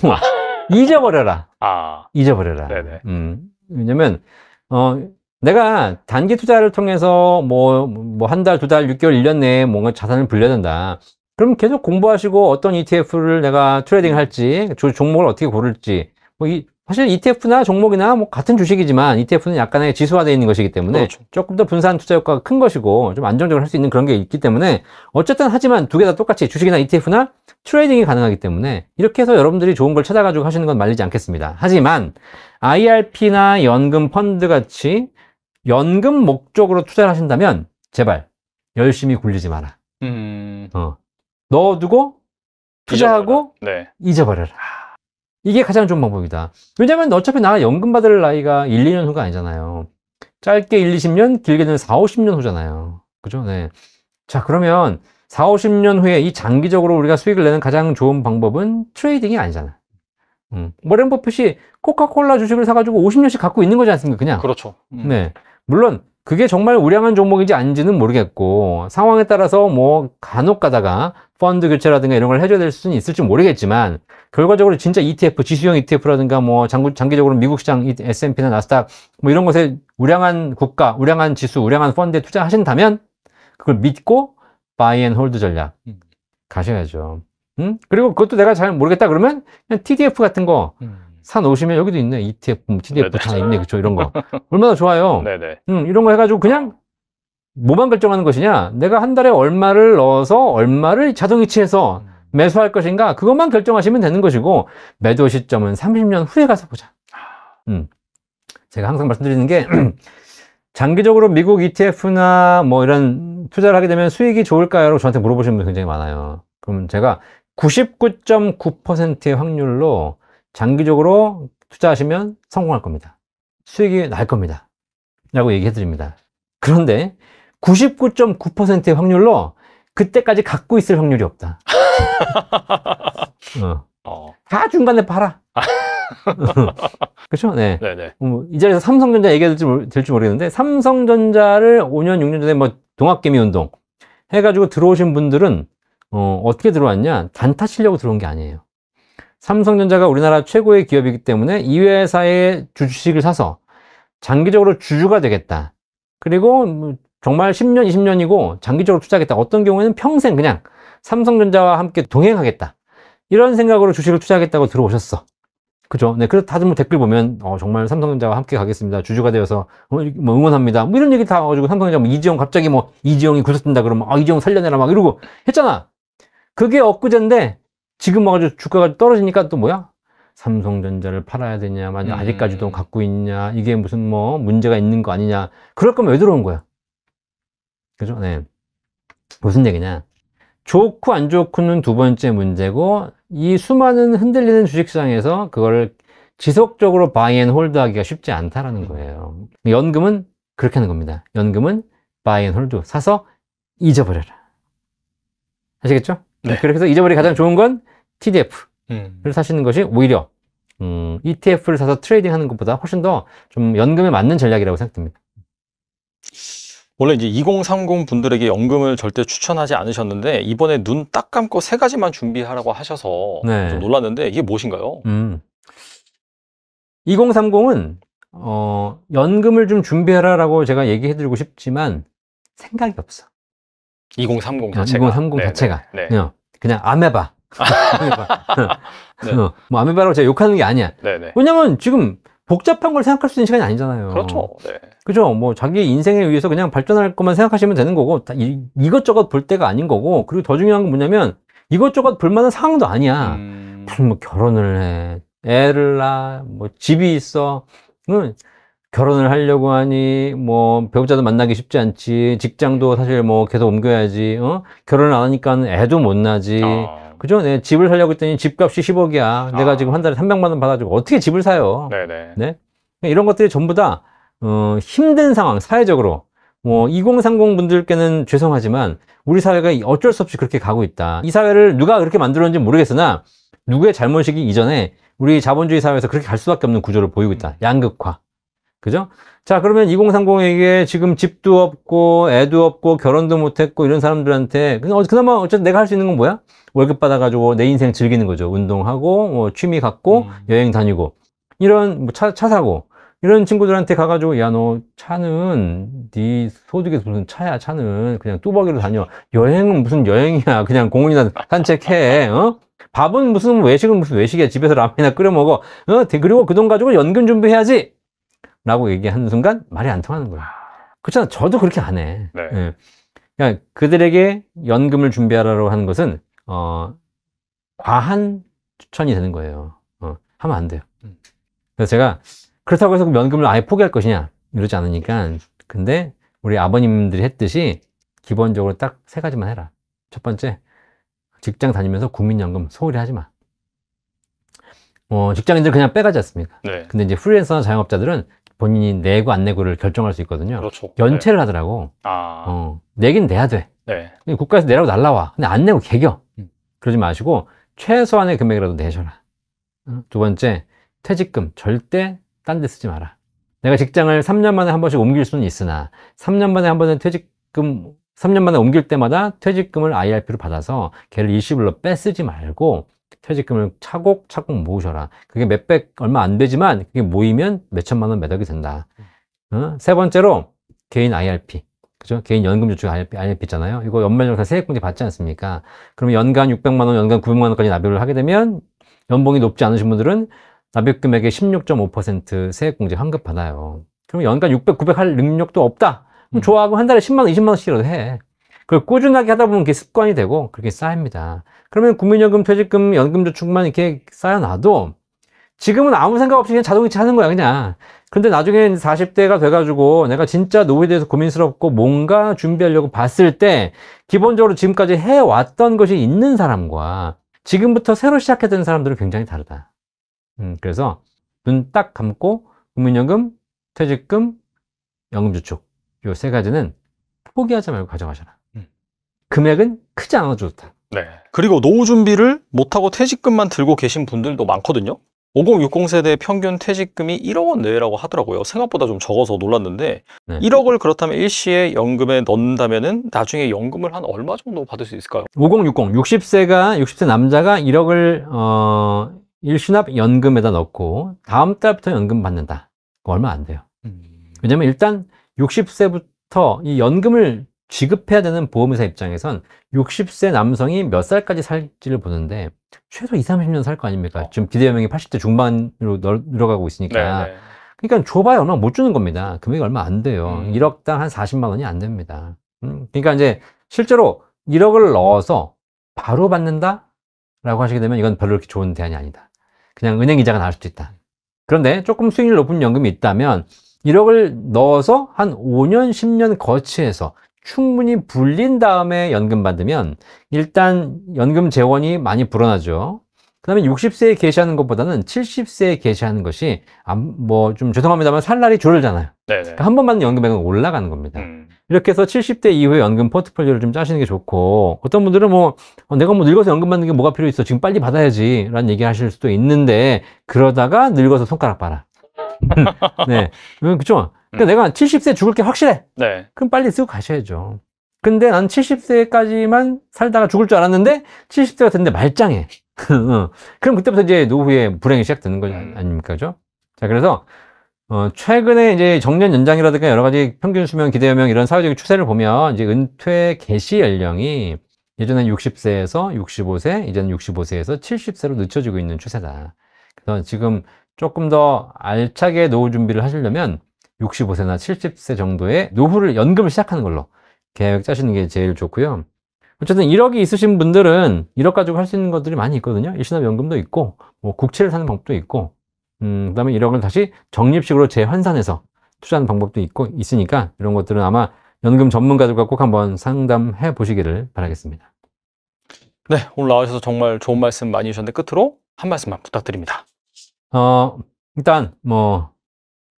잊어버려라. 아. 잊어버려라. 네네. 네. 음. 왜냐면 어 내가 단기 투자를 통해서 뭐, 뭐, 한 달, 두 달, 6개월, 1년 내에 뭔가 자산을 불려야된다 그럼 계속 공부하시고 어떤 ETF를 내가 트레이딩 음. 할지, 종목을 어떻게 고를지, 뭐 이, 사실 ETF나 종목이나 뭐 같은 주식이지만 ETF는 약간의 지수화되어 있는 것이기 때문에 그렇죠. 조금 더 분산 투자 효과가 큰 것이고 좀 안정적으로 할 수 있는 그런 게 있기 때문에 어쨌든 하지만 두 개 다 똑같이 주식이나 ETF나 트레이딩이 가능하기 때문에 이렇게 해서 여러분들이 좋은 걸 찾아가지고 하시는 건 말리지 않겠습니다. 하지만 IRP나 연금 펀드 같이 연금 목적으로 투자를 하신다면 제발 열심히 굴리지 마라. 음... 어. 넣어두고 투자하고 잊어버려라. 네. 잊어버려라. 아. 이게 가장 좋은 방법이다. 왜냐면 하 어차피 나 연금 받을 나이가 1, 2년 후가 아니잖아요. 짧게 1, 20년, 길게는 4, 50년 후잖아요. 그죠? 네. 자, 그러면 4, 50년 후에 이 장기적으로 우리가 수익을 내는 가장 좋은 방법은 트레이딩이 아니잖아. 음. 워렌 버핏이 코카콜라 주식을 사가지고 50년씩 갖고 있는 거지 않습니까? 그냥. 그렇죠. 음. 네. 물론 그게 정말 우량한 종목인지 아닌지는 모르겠고 상황에 따라서 뭐 간혹 가다가 펀드 교체라든가 이런 걸 해줘야 될 수는 있을지 모르겠지만 결과적으로 진짜 ETF, 지수형 ETF라든가 뭐 장구, 장기적으로 미국 시장 S&P나 나스닥 뭐 이런 것에 우량한 국가, 우량한 지수, 우량한 펀드에 투자하신다면 그걸 믿고 바이 앤 홀드 전략 음. 가셔야죠. 음? 그리고 그것도 내가 잘 모르겠다 그러면 그냥 TDF 같은 거 음. 사 놓으시면 여기도 있네. ETF, CDF 뭐 다 네, 네. 있네. 그쵸. 이런 거. 얼마나 좋아요. 네네. 네. 음, 이런 거 해가지고 그냥 뭐만 결정하는 것이냐. 내가 한 달에 얼마를 넣어서 얼마를 자동이체해서 음. 매수할 것인가. 그것만 결정하시면 되는 것이고, 매도 시점은 30년 후에 가서 보자. 아. 음. 제가 항상 말씀드리는 게, 장기적으로 미국 ETF나 뭐 이런 투자를 하게 되면 수익이 좋을까요? 라고 저한테 물어보시는 분 굉장히 많아요. 그럼 제가 99.9%의 확률로 장기적으로 투자하시면 성공할 겁니다. 수익이 날 겁니다. 라고 얘기해 드립니다. 그런데 99.9%의 확률로 그때까지 갖고 있을 확률이 없다. 어. 어. 다 중간에 팔아. 그렇죠? 네. 네네. 음, 이 자리에서 삼성전자 얘기해도 될지, 될지 모르겠는데 삼성전자를 5년, 6년 전에 뭐 동학개미 운동 해가지고 들어오신 분들은 어, 어떻게 들어왔냐? 단타 치려고 들어온 게 아니에요. 삼성전자가 우리나라 최고의 기업이기 때문에 이 회사의 주식을 사서 장기적으로 주주가 되겠다. 그리고 뭐 정말 10년, 20년이고 장기적으로 투자하겠다. 어떤 경우에는 평생 그냥 삼성전자와 함께 동행하겠다. 이런 생각으로 주식을 투자하겠다고 들어오셨어. 그죠? 네, 그래서 다들 뭐 댓글 보면 어, 정말 삼성전자와 함께 가겠습니다. 주주가 되어서 어, 뭐 응원합니다. 뭐 이런 얘기 다 가지고 삼성전자 뭐 이지영 갑자기 뭐 이지영이 구속된다 그러면 아 어, 이지영 살려내라 막 이러고 했잖아. 그게 엊그제인데 지금 와가지고 주가가 떨어지니까 또 뭐야? 삼성전자를 팔아야 되냐, 만약 음. 아직까지도 갖고 있냐, 이게 무슨 뭐 문제가 있는 거 아니냐. 그럴 거면 왜 들어온 거야? 그죠? 네. 무슨 얘기냐. 좋고 안 좋고는 두 번째 문제고, 이 수많은 흔들리는 주식시장에서 그걸 지속적으로 바이 앤 홀드 하기가 쉽지 않다라는 거예요. 연금은 그렇게 하는 겁니다. 연금은 바이 앤 홀드. 사서 잊어버려라. 아시겠죠? 네. 그래서 잊어버리기 가장 좋은 건 TDF를 음. 사시는 것이 오히려 음, ETF를 사서 트레이딩하는 것보다 훨씬 더 좀 연금에 맞는 전략이라고 생각됩니다. 원래 이제 2030 분들에게 연금을 절대 추천하지 않으셨는데 이번에 눈 딱 감고 세 가지만 준비하라고 하셔서 네. 좀 놀랐는데 이게 무엇인가요? 음. 2030은 어, 연금을 좀준비하라고 제가 얘기해드리고 싶지만 생각이 없어. 2030 아, 자체가. 2030 자체가. 네, 네. 그냥, 그냥 아메바. 아. 아메바. 어. 네. 어. 뭐 아메바라고 제가 욕하는 게 아니야. 네네. 네. 왜냐면 지금 복잡한 걸 생각할 수 있는 시간이 아니잖아요. 그렇죠. 네. 그죠. 뭐 자기 인생에 의해서 그냥 발전할 것만 생각하시면 되는 거고 이, 이것저것 볼 때가 아닌 거고 그리고 더 중요한 건 뭐냐면 이것저것 볼 만한 상황도 아니야. 음... 무슨 뭐 결혼을 해, 애를 낳아, 뭐 집이 있어. 응. 결혼을 하려고 하니 뭐 배우자도 만나기 쉽지 않지 직장도 사실 뭐 계속 옮겨야지 어 결혼을 안 하니까 애도 못 나지 어. 그죠? 네, 집을 살려고 했더니 집값이 10억이야 어. 내가 아. 지금 한 달에 300만 원 받아주고 어떻게 집을 사요 네네. 네 그러니까 이런 것들이 전부 다 어, 힘든 상황 사회적으로 뭐2030 분들께는 죄송하지만 우리 사회가 어쩔 수 없이 그렇게 가고 있다 이 사회를 누가 그렇게 만들었는지 모르겠으나 누구의 잘못이기 이전에 우리 자본주의 사회에서 그렇게 갈 수밖에 없는 구조를 보이고 있다 양극화 그죠? 자, 그러면 2030에게 지금 집도 없고, 애도 없고, 결혼도 못했고, 이런 사람들한테, 그나마 어쨌든 내가 할 수 있는 건 뭐야? 월급 받아가지고 내 인생 즐기는 거죠. 운동하고, 뭐 취미 갖고, 음. 여행 다니고, 이런, 뭐 차, 차 사고, 이런 친구들한테 가가지고, 야, 너 차는, 네 소득에서 무슨 차야, 차는. 그냥 뚜벅이로 다녀. 여행은 무슨 여행이야. 그냥 공원이나 산책해, 어? 밥은 무슨 외식은 무슨 외식이야. 집에서 라면이나 끓여 먹어. 어? 그리고 그 돈 가지고 연금 준비해야지. 라고 얘기하는 순간 말이 안 통하는 거예요. 그렇잖아. 저도 그렇게 안 해. 네. 예. 그러니까 그들에게 연금을 준비하라고 하는 것은, 어, 과한 추천이 되는 거예요. 어, 하면 안 돼요. 음. 그래서 제가 그렇다고 해서 연금을 아예 포기할 것이냐 이러지 않으니까 근데 우리 아버님들이 했듯이 기본적으로 딱 세 가지만 해라 첫 번째 직장 다니면서 국민연금 소홀히 하지 마 어, 직장인들 그냥 빼가지 않습니까? 네. 근데 이제 프리랜서나 자영업자들은 본인이 내고 안 내고를 결정할 수 있거든요. 그렇죠. 네. 연체를 네. 하더라고. 아. 어, 내긴 내야 돼. 네. 국가에서 내라고 날라와. 근데 안 내고 개겨. 음. 그러지 마시고 최소한의 금액이라도 내셔라. 어, 두 번째, 퇴직금 절대 딴 데 쓰지 마라. 내가 직장을 3년 만에 한 번씩 옮길 수는 있으나 3년 만에 한 번은 퇴직금 3년 만에 옮길 때마다 퇴직금을 IRP로 받아서 걔를 일시불로 빼쓰지 말고 퇴직금을 차곡차곡 모으셔라. 그게 몇백 얼마 안 되지만 그게 모이면 몇천만 원 매덕이 된다. 어? 세 번째로 개인 IRP. 그죠? 개인 연금 저축 IRP, IRP 있잖아요. 이거 연말연산 세액공제 받지 않습니까? 그럼 연간 600만 원, 연간 900만 원까지 납입을 하게 되면 연봉이 높지 않으신 분들은 납입 금액의 16.5% 세액공제 환급 받아요. 그럼 연간 600, 900 할 능력도 없다. 그럼 음. 좋아하고 한 달에 10만 원, 20만 원씩이라도 해. 그걸 꾸준하게 하다 보면 그게 습관이 되고 그렇게 쌓입니다. 그러면 국민연금, 퇴직금, 연금저축만 이렇게 쌓여놔도 지금은 아무 생각 없이 그냥 자동이체 하는 거야 그냥 근데 나중에 40대가 돼가지고 내가 진짜 노후에 대해서 고민스럽고 뭔가 준비하려고 봤을 때 기본적으로 지금까지 해왔던 것이 있는 사람과 지금부터 새로 시작해야 되는 사람들은 굉장히 다르다 음, 그래서 눈 딱 감고 국민연금, 퇴직금, 연금저축 이세 가지는 포기하지 말고 가져가셔라 금액은 크지 않아도 좋다. 네. 그리고 노후 준비를 못하고 퇴직금만 들고 계신 분들도 많거든요. 5060 세대 평균 퇴직금이 1억 원 내외라고 하더라고요. 생각보다 좀 적어서 놀랐는데 네. 1억을 그렇다면 일시에 연금에 넣는다면 나중에 연금을 한 얼마 정도 받을 수 있을까요? 5060 60세가 60세 남자가 1억을 어 일시납 연금에다 넣고 다음 달부터 연금 받는다. 얼마 안 돼요. 음... 왜냐면 일단 60세부터 이 연금을 지급해야 되는 보험회사 입장에선 60세 남성이 몇 살까지 살지를 보는데 최소 20, 30년 살 거 아닙니까? 어. 지금 기대여명이 80대 중반으로 늘어가고 있으니까. 네네. 네. 그러니까 줘봐야 얼마 못 주는 겁니다. 금액이 얼마 안 돼요. 음. 1억당 한 40만 원이 안 됩니다. 음. 그러니까 이제 실제로 1억을 넣어서 바로 받는다? 라고 하시게 되면 이건 별로 그렇게 좋은 대안이 아니다. 그냥 은행 이자가 나올 수도 있다. 그런데 조금 수익률 높은 연금이 있다면 1억을 넣어서 한 5년, 10년 거치해서 충분히 불린 다음에 연금 받으면 일단 연금 재원이 많이 불어나죠. 그 다음에 60세에 개시하는 것보다는 70세에 개시하는 것이 뭐 좀 죄송합니다만 살 날이 줄잖아요. 그러니까 한번 받는 연금액은 올라가는 겁니다. 음. 이렇게 해서 70대 이후에 연금 포트폴리오를 좀 짜시는 게 좋고 어떤 분들은 뭐 어, 내가 뭐 늙어서 연금 받는 게 뭐가 필요 있어 지금 빨리 받아야지 라는 얘기 하실 수도 있는데 그러다가 늙어서 손가락 봐라. 네, 그렇죠. 그러니까 음. 내가 70세 죽을 게 확실해. 네. 그럼 빨리 쓰고 가셔야죠. 근데 난 70세까지만 살다가 죽을 줄 알았는데 70세가 됐는데 말짱해. 어. 그럼 그때부터 이제 노후에 불행이 시작되는 거 음. 아닙니까, 그죠? 자, 그래서 어, 최근에 이제 정년 연장이라든가 여러 가지 평균 수명, 기대 연명 이런 사회적인 추세를 보면 이제 은퇴 개시 연령이 예전엔 60세에서 65세, 이제는 65세에서 70세로 늦춰지고 있는 추세다. 그래서 지금 조금 더 알차게 노후 준비를 하시려면 65세나 70세 정도의 노후를 연금을 시작하는 걸로 계획 짜시는 게 제일 좋고요. 어쨌든 1억이 있으신 분들은 1억 가지고 할 수 있는 것들이 많이 있거든요. 일시납연금도 있고 뭐 국채를 사는 방법도 있고 음, 그다음에 1억을 다시 적립식으로 재환산해서 투자하는 방법도 있고 있으니까 이런 것들은 아마 연금 전문가들과 꼭 한번 상담해 보시기를 바라겠습니다. 네, 오늘 나와주셔서 정말 좋은 말씀 많이 주셨는데 끝으로 한 말씀만 부탁드립니다. 어, 일단 뭐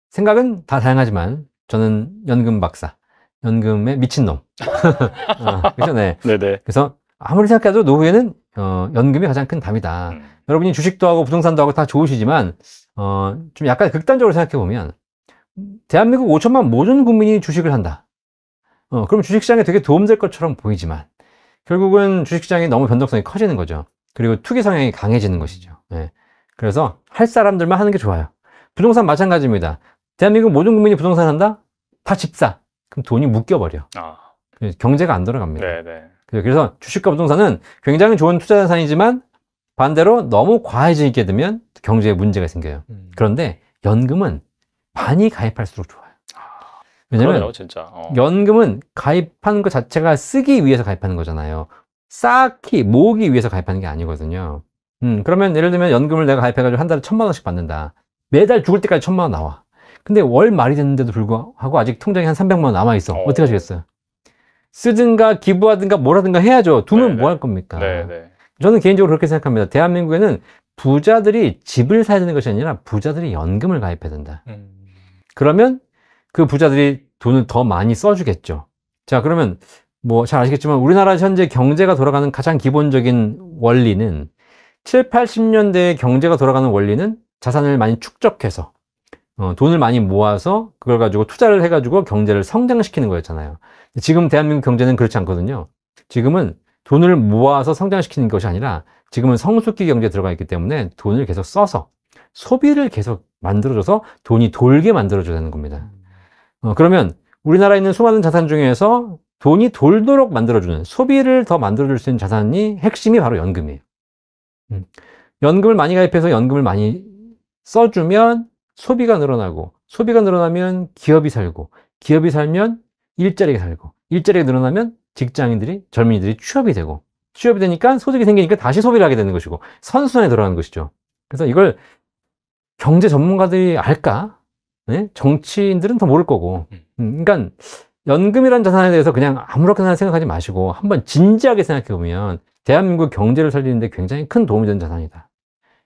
생각은 다 다양하지만 저는 연금 박사, 연금에 미친놈. 어, 그렇죠? 네. 네네. 그래서 아무리 생각해도 노후에는 어, 연금이 가장 큰 답이다. 음. 여러분이 주식도 하고 부동산도 하고 다 좋으시지만 어, 좀 약간 극단적으로 생각해 보면 대한민국 5천만 모든 국민이 주식을 한다. 어, 그럼 주식시장에 되게 도움될 것처럼 보이지만 결국은 주식시장이 너무 변동성이 커지는 거죠. 그리고 투기 성향이 강해지는 것이죠. 네. 그래서 할 사람들만 하는 게 좋아요. 부동산 마찬가지입니다. 대한민국 모든 국민이 부동산 산다? 다 집사. 그럼 돈이 묶여버려. 아. 경제가 안 돌아갑니다. 네네. 네. 그래서 주식과 부동산은 굉장히 좋은 투자 자산이지만 반대로 너무 과해지게 되면 경제에 문제가 생겨요. 음. 그런데 연금은 많이 가입할수록 좋아요. 아, 왜냐면 하 어. 연금은 가입하는 것 자체가 쓰기 위해서 가입하는 거잖아요. 쌓기, 모으기 위해서 가입하는 게 아니거든요. 음, 그러면 예를 들면 연금을 내가 가입해가지고 한 달에 천만 원씩 받는다. 매달 죽을 때까지 천만 원 나와. 근데 월 말이 됐는데도 불구하고 아직 통장에 한 300만 원 남아 있어. 어. 떻게 하시겠어요? 쓰든가 기부하든가 뭐라든가 해야죠. 두면 네, 네. 뭐할 겁니까? 네네. 네. 저는 개인적으로 그렇게 생각합니다. 대한민국에는 부자들이 집을 사야 되는 것이 아니라 부자들이 연금을 가입해야 된다. 음. 그러면 그 부자들이 돈을 더 많이 써주겠죠. 자, 그러면 뭐 잘 아시겠지만 우리나라 현재 경제가 돌아가는 가장 기본적인 원리는 7, 80년대의 경제가 돌아가는 원리는 자산을 많이 축적해서 어, 돈을 많이 모아서 그걸 가지고 투자를 해가지고 경제를 성장시키는 거였잖아요. 지금 대한민국 경제는 그렇지 않거든요. 지금은 돈을 모아서 성장시키는 것이 아니라 지금은 성숙기 경제에 들어가 있기 때문에 돈을 계속 써서 소비를 계속 만들어줘서 돈이 돌게 만들어줘야 되는 겁니다. 어, 그러면 우리나라에 있는 수많은 자산 중에서 돈이 돌도록 만들어주는 소비를 더 만들어줄 수 있는 자산이 핵심이 바로 연금이에요. 음, 연금을 많이 가입해서 연금을 많이 써주면 소비가 늘어나고 소비가 늘어나면 기업이 살고 기업이 살면 일자리가 살고 일자리가 늘어나면 직장인들이 젊은이들이 취업이 되고 취업이 되니까 소득이 생기니까 다시 소비를 하게 되는 것이고 선순환에 들어가는 것이죠. 그래서 이걸 경제 전문가들이 알까? 네? 정치인들은 더 모를 거고. 음, 그러니까 연금이라는 자산에 대해서 그냥 아무렇게나 생각하지 마시고 한번 진지하게 생각해 보면 대한민국 경제를 살리는데 굉장히 큰 도움이 되는 자산이다.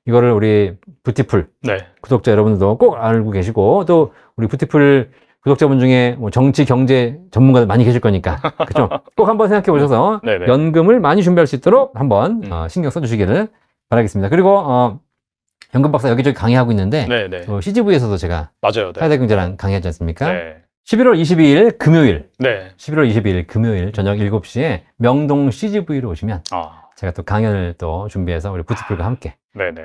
이거를 우리 부티풀 네. 구독자 여러분들도 꼭 알고 계시고 또 우리 부티풀 구독자분 중에 뭐 정치 경제 전문가들 많이 계실 거니까 그죠? 꼭 한번 생각해 보셔서 네, 네, 연금을 많이 준비할 수 있도록 한번 음. 어, 신경 써주시기를 바라겠습니다. 그리고 어, 연금 박사 여기저기 강의하고 있는데 어, CGV에서도 제가 맞아요. 사회대 경제랑 강의하지 않습니까? 11월 22일 금요일, 11월 22일 금요일 저녁 7시에 명동 CGV로 오시면 아. 제가 또 강연을 또 준비해서 우리 부트풀과 함께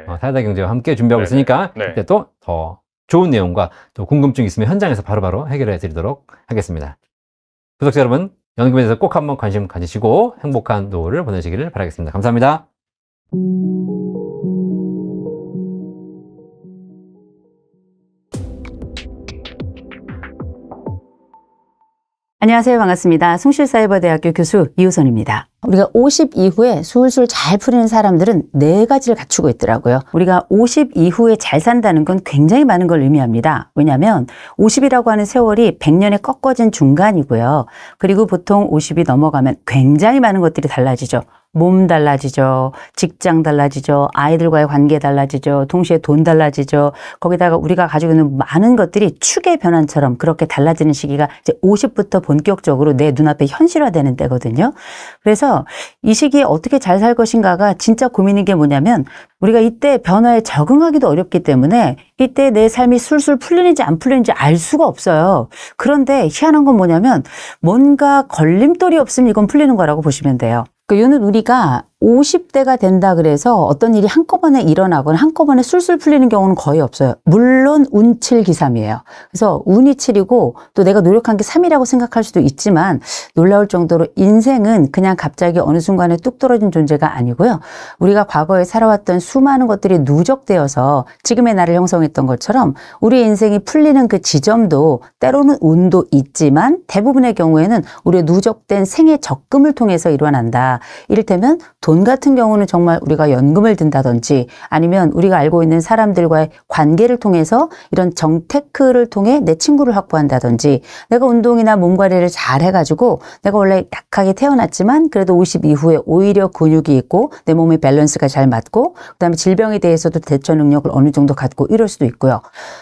어, 사이다 경제와 함께 준비하고 네네. 있으니까 네. 그때 또 더 좋은 내용과 또 궁금증 이 있으면 현장에서 바로바로 바로 해결해 드리도록 하겠습니다. 구독자 여러분 연금에 대해서 꼭 한번 관심 가지시고 행복한 노후를 보내시기를 바라겠습니다. 감사합니다. 안녕하세요. 반갑습니다. 숭실사이버대학교 교수 이우선입니다. 우리가 50 이후에 술술 잘 풀리는 사람들은 네 가지를 갖추고 있더라고요. 우리가 50 이후에 잘 산다는 건 굉장히 많은 걸 의미합니다. 왜냐하면 50이라고 하는 세월이 100년에 꺾어진 중간이고요. 그리고 보통 50이 넘어가면 굉장히 많은 것들이 달라지죠. 몸 달라지죠. 직장 달라지죠. 아이들과의 관계 달라지죠. 동시에 돈 달라지죠. 거기다가 우리가 가지고 있는 많은 것들이 축의 변환처럼 그렇게 달라지는 시기가 이제 50부터 본격적으로 내 눈앞에 현실화되는 때거든요. 그래서 이 시기에 어떻게 잘 살 것인가가 진짜 고민인 게 뭐냐면 우리가 이때 변화에 적응하기도 어렵기 때문에 이때 내 삶이 술술 풀리는지 안 풀리는지 알 수가 없어요. 그런데 희한한 건 뭐냐면 뭔가 걸림돌이 없으면 이건 풀리는 거라고 보시면 돼요. 그그러는 우리가 50대가 된다 그래서 어떤 일이 한꺼번에 일어나거나 한꺼번에 술술 풀리는 경우는 거의 없어요. 물론 운칠기삼이에요. 그래서 운이 7이고 또 내가 노력한 게 3이라고 생각할 수도 있지만 놀라울 정도로 인생은 그냥 갑자기 어느 순간에 뚝 떨어진 존재가 아니고요. 우리가 과거에 살아왔던 수많은 것들이 누적되어서 지금의 나를 형성했던 것처럼 우리 인생이 풀리는 그 지점도 때로는 운도 있지만 대부분의 경우에는 우리의 누적된 생애 적금을 통해서 일어난다. 이를테면 돈 같은 경우는 정말 우리가 연금을 든다든지 아니면 우리가 알고 있는 사람들과의 관계를 통해서 이런 정테크를 통해 내 친구를 확보한다든지 내가 운동이나 몸 관리를 잘 해가지고 내가 원래 약하게 태어났지만 그래도 50 이후에 오히려 근육이 있고 내 몸의 밸런스가 잘 맞고 그다음에 질병에 대해서도 대처 능력을 어느 정도 갖고 이럴 수도 있고요.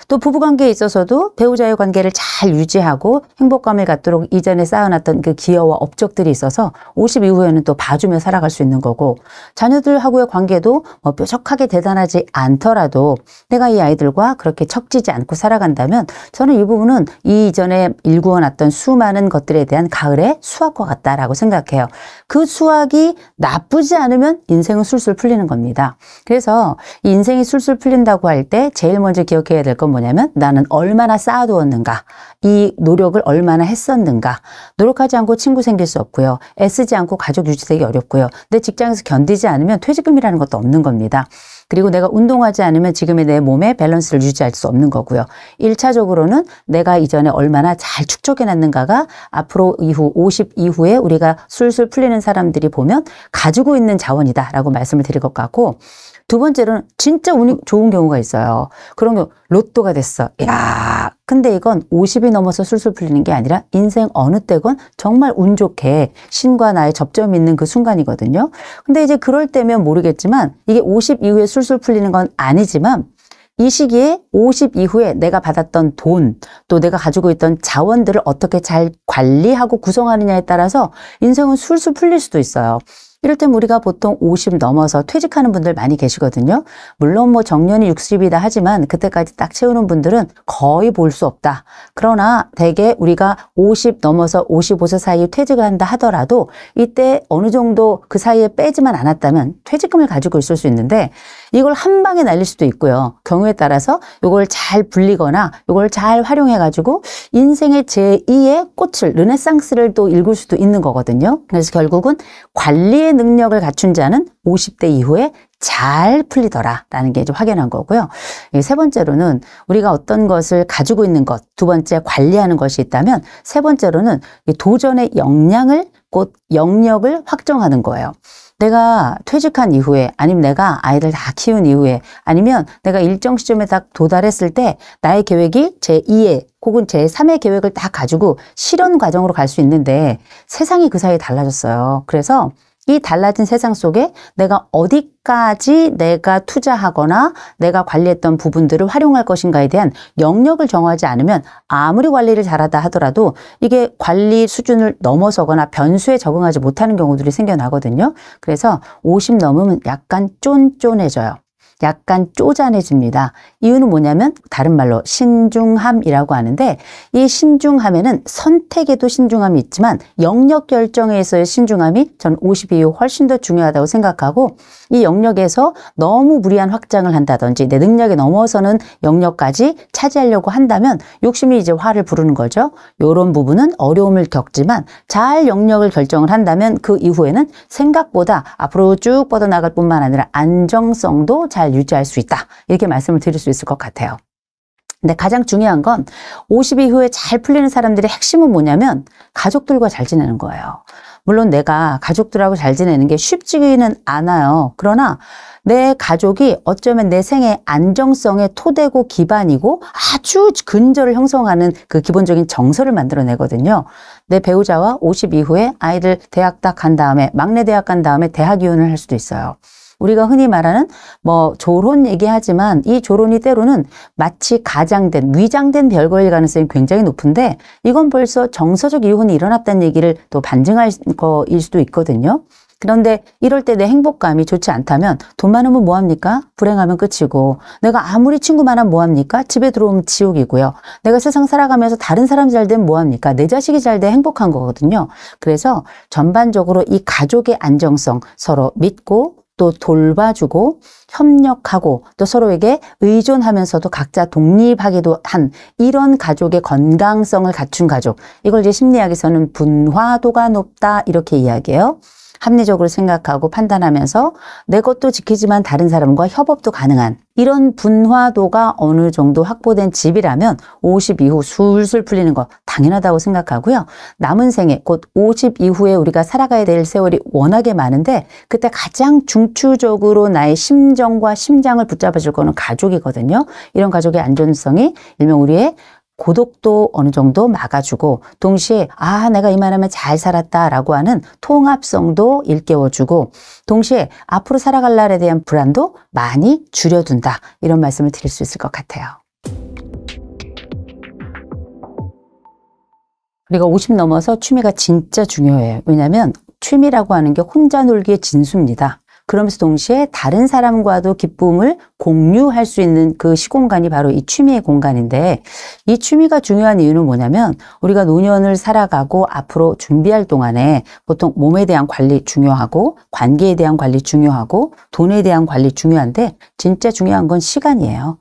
또 부부관계에 있어서도 배우자의 관계를 잘 유지하고 행복감을 갖도록 이전에 쌓아놨던 그 기여와 업적들이 있어서 50 이후에는 또 봐주며 살아갈 수 있는 거 거고 자녀들하고의 관계도 뭐 뾰족하게 대단하지 않더라도 내가 이 아이들과 그렇게 척지지 않고 살아간다면 저는 이 부분은 이전에 일구어놨던 수많은 것들에 대한 가을의 수확과 같다라고 생각해요. 그수확이 나쁘지 않으면 인생은 술술 풀리는 겁니다. 그래서 인생이 술술 풀린다고 할 때 제일 먼저 기억해야 될 건 뭐냐면 나는 얼마나 쌓아두었는가 이 노력을 얼마나 했었는가 노력하지 않고 친구 생길 수 없고요. 애쓰지 않고 가족 유지되기 어렵고요. 내 직장 입장에서 견디지 않으면 퇴직금이라는 것도 없는 겁니다. 그리고 내가 운동하지 않으면 지금의 내 몸의 밸런스를 유지할 수 없는 거고요. 1차적으로는 내가 이전에 얼마나 잘 축적해 놨는가가 앞으로 이후 50 이후에 우리가 술술 풀리는 사람들이 보면 가지고 있는 자원이다라고 말씀을 드릴 것 같고 두 번째로는 진짜 운이 어. 좋은 경우가 있어요. 그런 경우 로또가 됐어. 야, 근데 이건 50이 넘어서 술술 풀리는 게 아니라 인생 어느 때건 정말 운 좋게 신과 나의 접점이 있는 그 순간이거든요. 근데 이제 그럴 때면 모르겠지만 이게 50 이후에 술술 풀리는 건 아니지만 이 시기에 50 이후에 내가 받았던 돈, 또 내가 가지고 있던 자원들을 어떻게 잘 관리하고 구성하느냐에 따라서 인생은 술술 풀릴 수도 있어요. 이럴 땐 우리가 보통 50 넘어서 퇴직하는 분들 많이 계시거든요. 물론 뭐 정년이 60이다 하지만 그때까지 딱 채우는 분들은 거의 볼 수 없다. 그러나 대개 우리가 50 넘어서 55세 사이에 퇴직한다 하더라도 이때 어느 정도 그 사이에 빼지만 않았다면 퇴직금을 가지고 있을 수 있는데 이걸 한 방에 날릴 수도 있고요. 경우에 따라서 이걸 잘 불리거나 이걸 잘 활용해가지고 인생의 제2의 꽃을 르네상스를 또 읽을 수도 있는 거거든요. 그래서 결국은 관리의 능력을 갖춘 자는 50대 이후에 잘 풀리더라라는 게 좀 확연한 거고요. 세 번째로는 우리가 어떤 것을 가지고 있는 것, 두 번째 관리하는 것이 있다면 세 번째로는 도전의 역량을 곧 영역을 확정하는 거예요. 내가 퇴직한 이후에 아니면 내가 아이들 다 키운 이후에 아니면 내가 일정 시점에 딱 도달했을 때 나의 계획이 제2의 혹은 제3의 계획을 다 가지고 실현 과정으로 갈 수 있는데 세상이 그 사이에 달라졌어요. 그래서 이 달라진 세상 속에 내가 어디까지 내가 투자하거나 내가 관리했던 부분들을 활용할 것인가에 대한 영역을 정하지 않으면 아무리 관리를 잘하다 하더라도 이게 관리 수준을 넘어서거나 변수에 적응하지 못하는 경우들이 생겨나거든요. 그래서 50 넘으면 약간 쫀쫀해져요. 약간 쪼잔해집니다. 이유는 뭐냐면 다른 말로 신중함이라고 하는데 이 신중함에는 선택에도 신중함이 있지만 영역 결정에서의 신중함이 전 52호 훨씬 더 중요하다고 생각하고 이 영역에서 너무 무리한 확장을 한다든지 내 능력에 넘어서는 영역까지 차지하려고 한다면 욕심이 이제 화를 부르는 거죠. 이런 부분은 어려움을 겪지만 잘 영역을 결정을 한다면 그 이후에는 생각보다 앞으로 쭉 뻗어나갈 뿐만 아니라 안정성도 잘잘 유지할 수 있다. 이렇게 말씀을 드릴 수 있을 것 같아요. 근데 가장 중요한 건 5 0이 후에 잘 풀리는 사람들의 핵심은 뭐냐면 가족들과 잘 지내는 거예요. 물론 내가 가족들하고 잘 지내는 게 쉽지는 않아요. 그러나 내 가족이 어쩌면 내 생의 안정성의 토대고 기반이고 아주 근절을 형성하는 그 기본적인 정서를 만들어내거든요. 내 배우자와 50 이후에 아이들 대학 딱 간 다음에 막내 대학 간 다음에 대학 이혼을 할 수도 있어요. 우리가 흔히 말하는 뭐 조론 얘기하지만 이 조론이 때로는 마치 가장된 위장된 별거일 가능성이 굉장히 높은데 이건 벌써 정서적 이혼이 일어났다는 얘기를 또 반증할 거일 수도 있거든요. 그런데 이럴 때 내 행복감이 좋지 않다면 돈 많으면 뭐합니까? 불행하면 끝이고 내가 아무리 친구 많아 뭐합니까? 집에 들어오면 지옥이고요. 내가 세상 살아가면서 다른 사람 잘 되면 뭐합니까? 내 자식이 잘 돼 행복한 거거든요. 그래서 전반적으로 이 가족의 안정성 서로 믿고 또 돌봐주고 협력하고 또 서로에게 의존하면서도 각자 독립하기도 한 이런 가족의 건강성을 갖춘 가족. 이걸 이제 심리학에서는 분화도가 높다 이렇게 이야기해요. 합리적으로 생각하고 판단하면서 내 것도 지키지만 다른 사람과 협업도 가능한 이런 분화도가 어느 정도 확보된 집이라면 50 이후 술술 풀리는 거 당연하다고 생각하고요. 남은 생애 곧50 이후에 우리가 살아가야 될 세월이 워낙에 많은데 그때 가장 중추적으로 나의 심정과 심장을 붙잡아 줄 거는 가족이거든요. 이런 가족의 안전성이 일명 우리의 고독도 어느 정도 막아주고 동시에 아 내가 이만하면 잘 살았다라고 하는 통합성도 일깨워주고 동시에 앞으로 살아갈 날에 대한 불안도 많이 줄여둔다 이런 말씀을 드릴 수 있을 것 같아요. 우리가 50 넘어서 취미가 진짜 중요해요. 왜냐하면 취미라고 하는 게 혼자 놀기의 진수입니다. 그러면서 동시에 다른 사람과도 기쁨을 공유할 수 있는 그 시공간이 바로 이 취미의 공간인데 이 취미가 중요한 이유는 뭐냐면 우리가 노년을 살아가고 앞으로 준비할 동안에 보통 몸에 대한 관리 중요하고 관계에 대한 관리 중요하고 돈에 대한 관리 중요한데 진짜 중요한 건 시간이에요.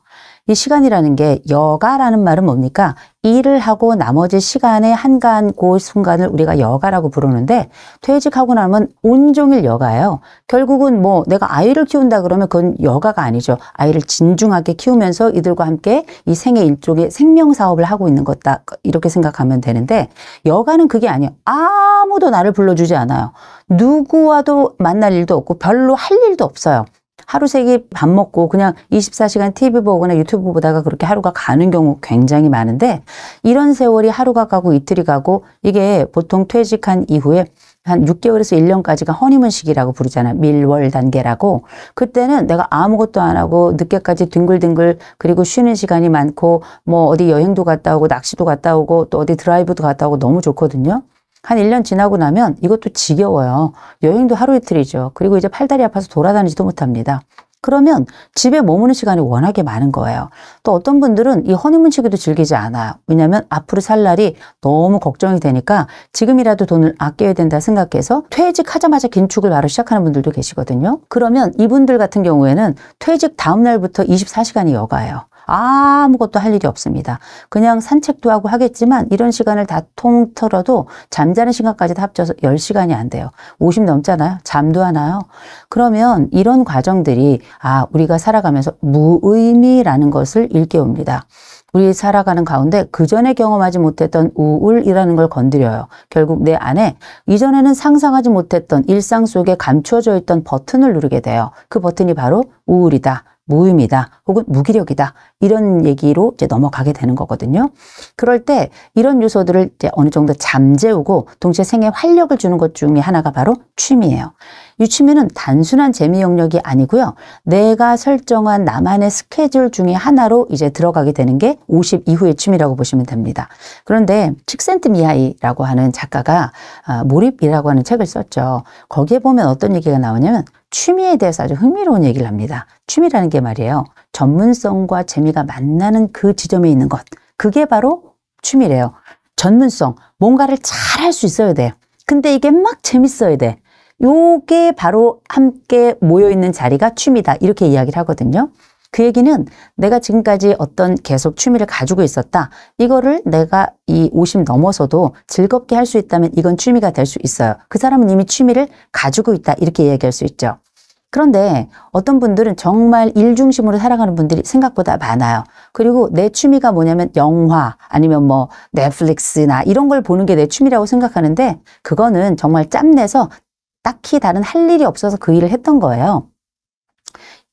이 시간이라는 게 여가라는 말은 뭡니까? 일을 하고 나머지 시간에 한가한 그 순간을 우리가 여가라고 부르는데 퇴직하고 나면 온종일 여가예요. 결국은 뭐 내가 아이를 키운다 그러면 그건 여가가 아니죠. 아이를 진중하게 키우면서 이들과 함께 이 생의 일종의 생명 사업을 하고 있는 것다 이렇게 생각하면 되는데 여가는 그게 아니에요. 아무도 나를 불러주지 않아요. 누구와도 만날 일도 없고 별로 할 일도 없어요. 하루 세끼 밥 먹고 그냥 24시간 TV 보거나 유튜브 보다가 그렇게 하루가 가는 경우 굉장히 많은데 이런 세월이 하루가 가고 이틀이 가고 이게 보통 퇴직한 이후에 한 6개월에서 1년까지가 허니문 시기라고 부르잖아요. 밀월 단계라고. 그때는 내가 아무것도 안 하고 늦게까지 뒹굴뒹굴 그리고 쉬는 시간이 많고 뭐 어디 여행도 갔다 오고 낚시도 갔다 오고 또 어디 드라이브도 갔다 오고 너무 좋거든요. 한 1년 지나고 나면 이것도 지겨워요. 여행도 하루 이틀이죠. 그리고 이제 팔다리 아파서 돌아다니지도 못합니다. 그러면 집에 머무는 시간이 워낙에 많은 거예요. 또 어떤 분들은 이 허니문 시기도 즐기지 않아요. 왜냐하면 앞으로 살 날이 너무 걱정이 되니까 지금이라도 돈을 아껴야 된다 생각해서 퇴직하자마자 긴축을 바로 시작하는 분들도 계시거든요. 그러면 이분들 같은 경우에는 퇴직 다음 날부터 24시간이 여가예요. 아무것도 할 일이 없습니다. 그냥 산책도 하고 하겠지만 이런 시간을 다 통틀어도 잠자는 시간까지 다 합쳐서 10시간이 안 돼요. 50 넘잖아요. 잠도 하나요. 그러면 이런 과정들이 아 우리가 살아가면서 무의미라는 것을 일깨웁니다. 우리 살아가는 가운데 그전에 경험하지 못했던 우울이라는 걸 건드려요. 결국 내 안에 이전에는 상상하지 못했던 일상 속에 감추어져 있던 버튼을 누르게 돼요. 그 버튼이 바로 우울이다. 무의미다 혹은 무기력이다 이런 얘기로 이제 넘어가게 되는 거거든요. 그럴 때 이런 요소들을 이제 어느 정도 잠재우고 동시에 생애 활력을 주는 것 중에 하나가 바로 취미예요. 이 취미는 단순한 재미 영역이 아니고요. 내가 설정한 나만의 스케줄 중에 하나로 이제 들어가게 되는 게 50 이후의 취미라고 보시면 됩니다. 그런데 칙센트 미하이라고 하는 작가가 아, 몰입이라고 하는 책을 썼죠. 거기에 보면 어떤 얘기가 나오냐면 취미에 대해서 아주 흥미로운 얘기를 합니다. 취미라는 게 말이에요. 전문성과 재미가 만나는 그 지점에 있는 것. 그게 바로 취미래요. 전문성, 뭔가를 잘 할 수 있어야 돼. 근데 이게 막 재밌어야 돼. 요게 바로 함께 모여있는 자리가 취미다. 이렇게 이야기를 하거든요. 그 얘기는 내가 지금까지 어떤 계속 취미를 가지고 있었다. 이거를 내가 이 50 넘어서도 즐겁게 할 수 있다면 이건 취미가 될 수 있어요. 그 사람은 이미 취미를 가지고 있다. 이렇게 이야기할 수 있죠. 그런데 어떤 분들은 정말 일 중심으로 살아가는 분들이 생각보다 많아요. 그리고 내 취미가 뭐냐면 영화 아니면 뭐 넷플릭스나 이런 걸 보는 게 내 취미라고 생각하는데 그거는 정말 짬내서 딱히 다른 할 일이 없어서 그 일을 했던 거예요.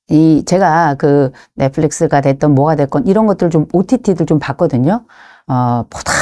이 제가 그 넷플릭스가 됐던 뭐가 됐건 이런 것들 좀 OTT들 좀 봤거든요. 어, 보다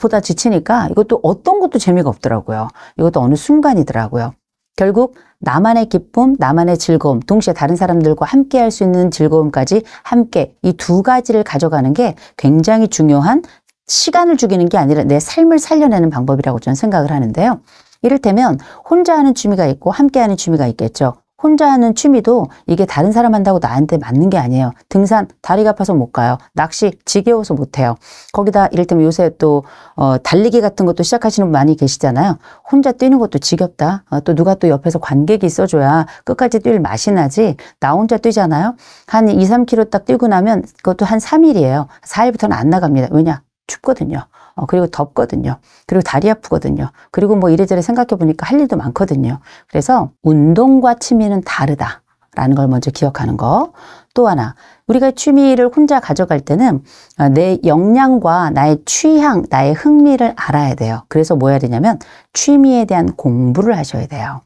보다 지치니까 이것도 어떤 것도 재미가 없더라고요. 이것도 어느 순간이더라고요. 결국 나만의 기쁨, 나만의 즐거움, 동시에 다른 사람들과 함께 할 수 있는 즐거움까지 함께 이 두 가지를 가져가는 게 굉장히 중요한 시간을 죽이는 게 아니라 내 삶을 살려내는 방법이라고 저는 생각을 하는데요. 이를테면 혼자 하는 취미가 있고 함께 하는 취미가 있겠죠. 혼자 하는 취미도 이게 다른 사람 한다고 나한테 맞는 게 아니에요. 등산 다리가 아파서 못 가요. 낚시 지겨워서 못 해요. 거기다 이를테면 요새 또 어, 달리기 같은 것도 시작하시는 분 많이 계시잖아요. 혼자 뛰는 것도 지겹다. 어, 또 누가 또 옆에서 관객이 있어줘야 끝까지 뛸 맛이 나지. 나 혼자 뛰잖아요. 한 2, 3km 딱 뛰고 나면 그것도 한 3일이에요. 4일부터는 안 나갑니다. 왜냐? 춥거든요. 어, 그리고 덥거든요. 그리고 다리 아프거든요. 그리고 뭐 이래저래 생각해 보니까 할 일도 많거든요. 그래서 운동과 취미는 다르다. 라는 걸 먼저 기억하는 거. 또 하나, 우리가 취미를 혼자 가져갈 때는 어, 내 역량과 나의 취향, 나의 흥미를 알아야 돼요. 그래서 뭐 해야 되냐면 취미에 대한 공부를 하셔야 돼요.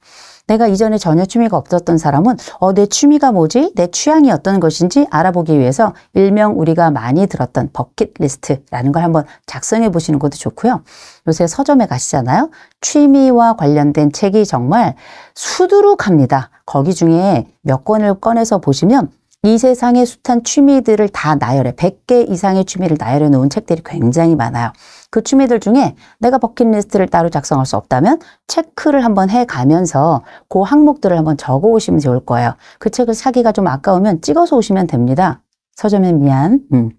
내가 이전에 전혀 취미가 없었던 사람은 어, 내 취미가 뭐지? 내 취향이 어떤 것인지 알아보기 위해서 일명 우리가 많이 들었던 버킷리스트라는 걸 한번 작성해 보시는 것도 좋고요. 요새 서점에 가시잖아요. 취미와 관련된 책이 정말 수두룩합니다. 거기 중에 몇 권을 꺼내서 보시면 이 세상의 숱한 취미들을 다 나열해 100개 이상의 취미를 나열해 놓은 책들이 굉장히 많아요. 그 취미들 중에 내가 버킷리스트를 따로 작성할 수 없다면 체크를 한번 해가면서 그 항목들을 한번 적어 오시면 좋을 거예요. 그 책을 사기가 좀 아까우면 찍어서 오시면 됩니다. 서점에 미안. 음.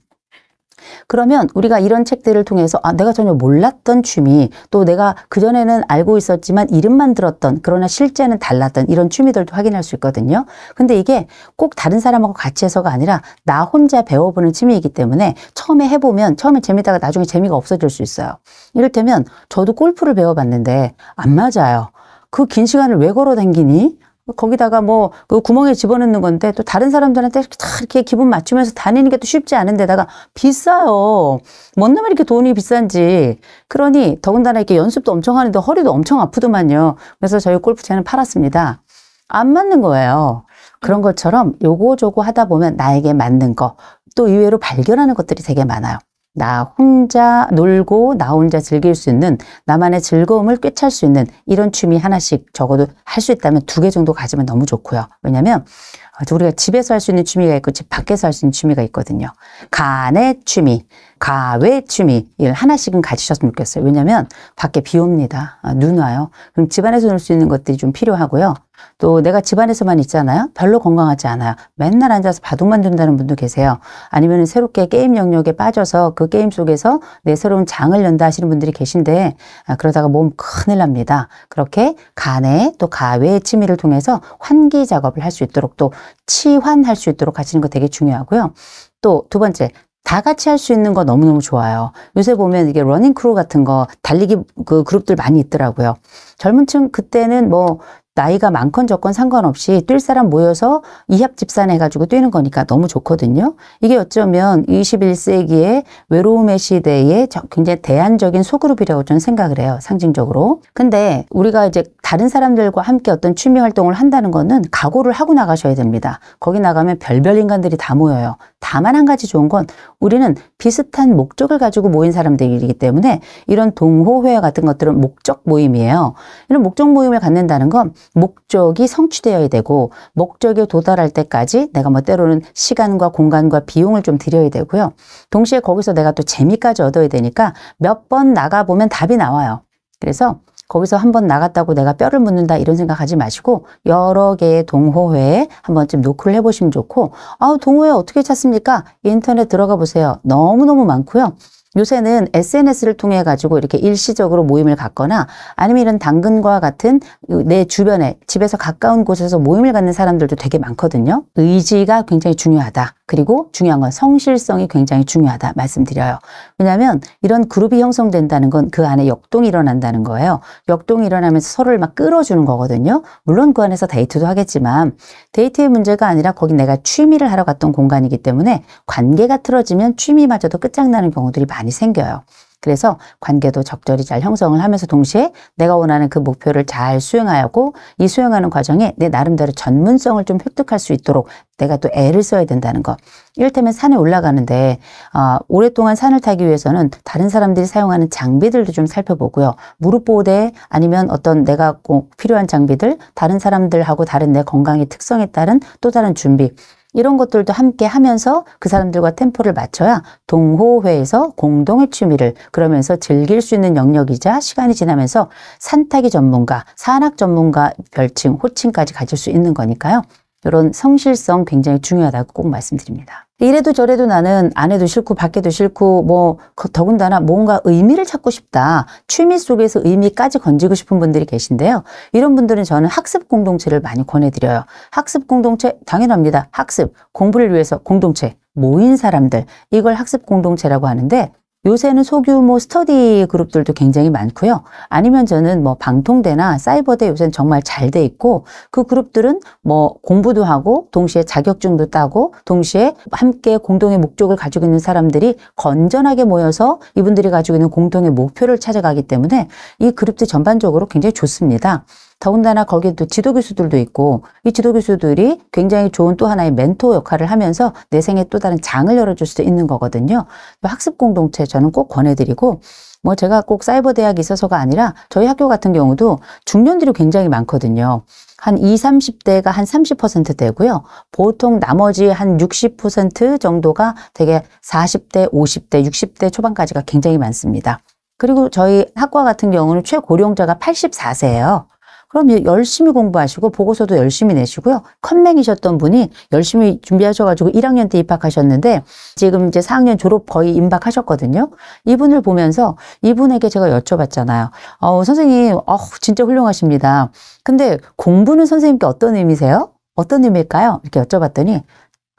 그러면 우리가 이런 책들을 통해서 아, 내가 전혀 몰랐던 취미 또 내가 그전에는 알고 있었지만 이름만 들었던 그러나 실제는 달랐던 이런 취미들도 확인할 수 있거든요. 근데 이게 꼭 다른 사람하고 같이 해서가 아니라 나 혼자 배워보는 취미이기 때문에 처음에 해보면 처음에 재밌다가 나중에 재미가 없어질 수 있어요. 이를테면 저도 골프를 배워봤는데 안 맞아요. 그 긴 시간을 왜 걸어 다니니? 거기다가 뭐 그 구멍에 집어넣는 건데 또 다른 사람들한테 이렇게 기분 맞추면서 다니는 게 또 쉽지 않은 데다가 비싸요. 뭔 놈이 이렇게 돈이 비싼지. 그러니 더군다나 이렇게 연습도 엄청 하는데 허리도 엄청 아프더만요. 그래서 저희 골프채는 팔았습니다. 안 맞는 거예요. 그런 것처럼 요거저거 하다 보면 나에게 맞는 거, 또 의외로 발견하는 것들이 되게 많아요. 나 혼자 놀고 나 혼자 즐길 수 있는 나만의 즐거움을 꿰찰 수 있는 이런 취미 하나씩 적어도 할 수 있다면 두 개 정도 가지면 너무 좋고요. 왜냐하면 어, 우리가 집에서 할 수 있는 취미가 있고 집 밖에서 할 수 있는 취미가 있거든요. 간의 취미. 가외 취미 일 하나씩은 가지셨으면 좋겠어요. 왜냐하면 밖에 비 옵니다. 아, 눈 와요. 그럼 집안에서 놀 수 있는 것들이 좀 필요하고요. 또 내가 집안에서만 있잖아요. 별로 건강하지 않아요. 맨날 앉아서 바둑만 둔다는 분도 계세요. 아니면 새롭게 게임 영역에 빠져서 그 게임 속에서 내 새로운 장을 연다 하시는 분들이 계신데 아, 그러다가 몸 큰일 납니다. 그렇게 간에 또 가외 취미를 통해서 환기 작업을 할 수 있도록 또 치환할 수 있도록 하시는 거 되게 중요하고요. 또 두 번째 다 같이 할 수 있는 거 너무너무 좋아요. 요새 보면 이게 러닝 크루 같은 거 달리기 그 그룹들 많이 있더라고요. 젊은 층 그때는 뭐 나이가 많건 적건 상관없이 뛸 사람 모여서 이합 집산해가지고 뛰는 거니까 너무 좋거든요. 이게 어쩌면 21세기의 외로움의 시대에 굉장히 대안적인 소그룹이라고 저는 생각을 해요. 상징적으로. 근데 우리가 이제 다른 사람들과 함께 어떤 취미 활동을 한다는 거는 각오를 하고 나가셔야 됩니다. 거기 나가면 별별 인간들이 다 모여요. 다만 한 가지 좋은 건 우리는 비슷한 목적을 가지고 모인 사람들이기 때문에 이런 동호회 와 같은 것들은 목적 모임이에요. 이런 목적 모임을 갖는다는 건 목적이 성취되어야 되고 목적에 도달할 때까지 내가 뭐 때로는 시간과 공간과 비용을 좀드려야 되고요. 동시에 거기서 내가 또 재미까지 얻어야 되니까 몇 번 나가보면 답이 나와요. 그래서 거기서 한 번 나갔다고 내가 뼈를 묻는다 이런 생각하지 마시고 여러 개의 동호회에 한번쯤 노크를 해보시면 좋고 아 동호회 어떻게 찾습니까? 인터넷 들어가 보세요. 너무너무 많고요. 요새는 SNS를 통해 가지고 이렇게 일시적으로 모임을 갖거나 아니면 이런 당근과 같은 내 주변에 집에서 가까운 곳에서 모임을 갖는 사람들도 되게 많거든요. 의지가 굉장히 중요하다. 그리고 중요한 건 성실성이 굉장히 중요하다 말씀드려요. 왜냐하면 이런 그룹이 형성된다는 건 그 안에 역동이 일어난다는 거예요. 역동이 일어나면서 서로를 막 끌어주는 거거든요. 물론 그 안에서 데이트도 하겠지만 데이트의 문제가 아니라 거기 내가 취미를 하러 갔던 공간이기 때문에 관계가 틀어지면 취미마저도 끝장나는 경우들이 많아요. 많이 생겨요. 그래서 관계도 적절히 잘 형성을 하면서 동시에 내가 원하는 그 목표를 잘수행하고이 수행하는 과정에 내 나름대로 전문성을 좀 획득할 수 있도록 내가 또 애를 써야 된다는 거. 이를테면 산에 올라가는데 어, 오랫동안 산을 타기 위해서는 다른 사람들이 사용하는 장비들도 좀 살펴보고요. 무릎 보호대 아니면 어떤 내가 꼭 필요한 장비들, 다른 사람들하고 다른 내 건강의 특성에 따른 또 다른 준비 이런 것들도 함께 하면서 그 사람들과 템포를 맞춰야 동호회에서 공동의 취미를 그러면서 즐길 수 있는 영역이자 시간이 지나면서 산타기 전문가, 산악 전문가 별칭, 호칭까지 가질 수 있는 거니까요. 이런 성실성 굉장히 중요하다고 꼭 말씀드립니다. 이래도 저래도 나는 안 해도 싫고 밖에도 싫고 뭐 그 더군다나 뭔가 의미를 찾고 싶다. 취미 속에서 의미까지 건지고 싶은 분들이 계신데요. 이런 분들은 저는 학습 공동체를 많이 권해드려요. 학습 공동체 당연합니다. 학습, 공부를 위해서 공동체, 모인 사람들 이걸 학습 공동체라고 하는데 요새는 소규모 스터디 그룹들도 굉장히 많고요. 아니면 저는 뭐 방통대나 사이버대 요새는 정말 잘 돼 있고 그 그룹들은 뭐 공부도 하고 동시에 자격증도 따고 동시에 함께 공동의 목적을 가지고 있는 사람들이 건전하게 모여서 이분들이 가지고 있는 공동의 목표를 찾아가기 때문에 이 그룹들 전반적으로 굉장히 좋습니다. 더군다나 거기에 또 지도 교수들도 있고 이 지도 교수들이 굉장히 좋은 또 하나의 멘토 역할을 하면서 내 생에 또 다른 장을 열어줄 수도 있는 거거든요. 학습 공동체 저는 꼭 권해드리고 뭐 제가 꼭 사이버 대학이 있어서가 아니라 저희 학교 같은 경우도 중년들이 굉장히 많거든요. 한 20, 30대가 한30% 되고요. 보통 나머지 한 60% 정도가 되게 40대, 50대, 60대 초반까지가 굉장히 많습니다. 그리고 저희 학과 같은 경우는 최고령자가 84세예요. 그럼 열심히 공부하시고 보고서도 열심히 내시고요. 컴맹이셨던 분이 열심히 준비하셔가지고 1학년 때 입학하셨는데 지금 이제 4학년 졸업 거의 임박하셨거든요. 이분을 보면서 이분에게 제가 여쭤봤잖아요. 어, 선생님, 어, 진짜 훌륭하십니다. 근데 공부는 선생님께 어떤 의미세요? 어떤 의미일까요? 이렇게 여쭤봤더니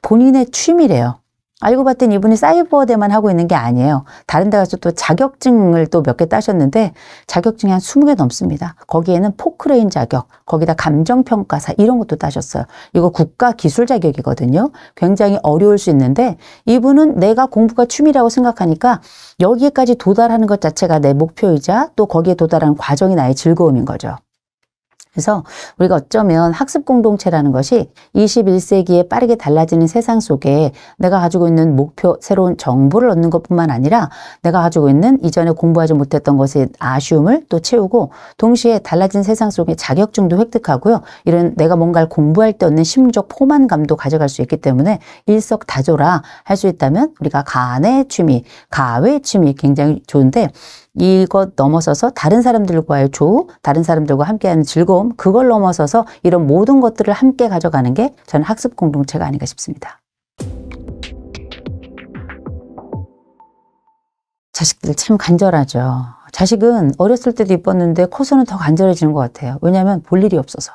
본인의 취미래요. 알고 봤더니 이분이 사이버대만 하고 있는 게 아니에요. 다른 데 가서 또 자격증을 또 몇 개 따셨는데 자격증이 한 스무 개 넘습니다. 거기에는 포크레인 자격, 거기다 감정평가사 이런 것도 따셨어요. 이거 국가 기술 자격이거든요. 굉장히 어려울 수 있는데 이분은 내가 공부가 취미라고 생각하니까 여기까지 도달하는 것 자체가 내 목표이자 또 거기에 도달하는 과정이 나의 즐거움인 거죠. 그래서 우리가 어쩌면 학습 공동체라는 것이 21세기에 빠르게 달라지는 세상 속에 내가 가지고 있는 목표, 새로운 정보를 얻는 것뿐만 아니라 내가 가지고 있는 이전에 공부하지 못했던 것의 아쉬움을 또 채우고 동시에 달라진 세상 속에 자격증도 획득하고요. 이런 내가 뭔가를 공부할 때 얻는 심적 포만감도 가져갈 수 있기 때문에 일석다조라 할 수 있다면 우리가 간의 취미, 가외 취미 굉장히 좋은데 이것 넘어서서 다른 사람들과의 조, 다른 사람들과 함께하는 즐거움, 그걸 넘어서서 이런 모든 것들을 함께 가져가는 게 저는 학습 공동체가 아닌가 싶습니다. 자식들 참 간절하죠. 자식은 어렸을 때도 이뻤는데 커서는 더 간절해지는 것 같아요. 왜냐하면 볼 일이 없어서.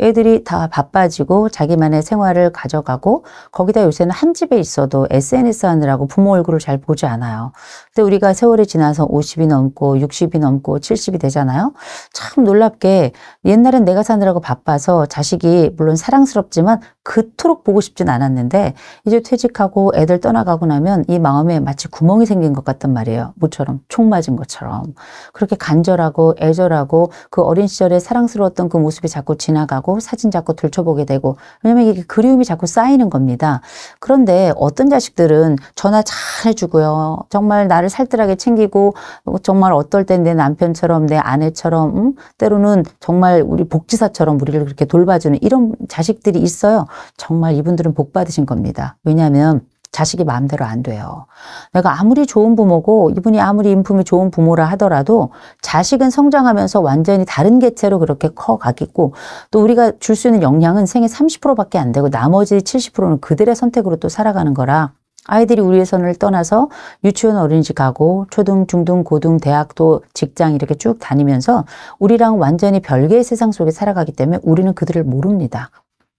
애들이 다 바빠지고 자기만의 생활을 가져가고 거기다 요새는 한 집에 있어도 SNS 하느라고 부모 얼굴을 잘 보지 않아요. 근데 우리가 세월이 지나서 50이 넘고 60이 넘고 70이 되잖아요. 참 놀랍게 옛날엔 내가 사느라고 바빠서 자식이 물론 사랑스럽지만 그토록 보고 싶진 않았는데 이제 퇴직하고 애들 떠나가고 나면 이 마음에 마치 구멍이 생긴 것 같단 말이에요. 모처럼 총 맞은 것처럼 그렇게 간절하고 애절하고 그 어린 시절에 사랑스러웠던 그 모습이 자꾸 지나가고 사진 자꾸 들춰보게 되고 왜냐면 이게 그리움이 자꾸 쌓이는 겁니다. 그런데 어떤 자식들은 전화 잘 해주고요. 정말 나를 나를 살뜰하게 챙기고 뭐 정말 어떨 땐 내 남편처럼 내 아내처럼 음? 때로는 정말 우리 복지사처럼 우리를 그렇게 돌봐주는 이런 자식들이 있어요. 정말 이분들은 복 받으신 겁니다. 왜냐하면 자식이 마음대로 안 돼요. 내가 아무리 좋은 부모고 이분이 아무리 인품이 좋은 부모라 하더라도 자식은 성장하면서 완전히 다른 개체로 그렇게 커가겠고 또 우리가 줄 수 있는 영향은 생애 30%밖에 안 되고 나머지 70%는 그들의 선택으로 또 살아가는 거라 아이들이 우리의 선을 떠나서 유치원 어린이집 가고 초등, 중등, 고등, 대학도 직장 이렇게 쭉 다니면서 우리랑 완전히 별개의 세상 속에 살아가기 때문에 우리는 그들을 모릅니다.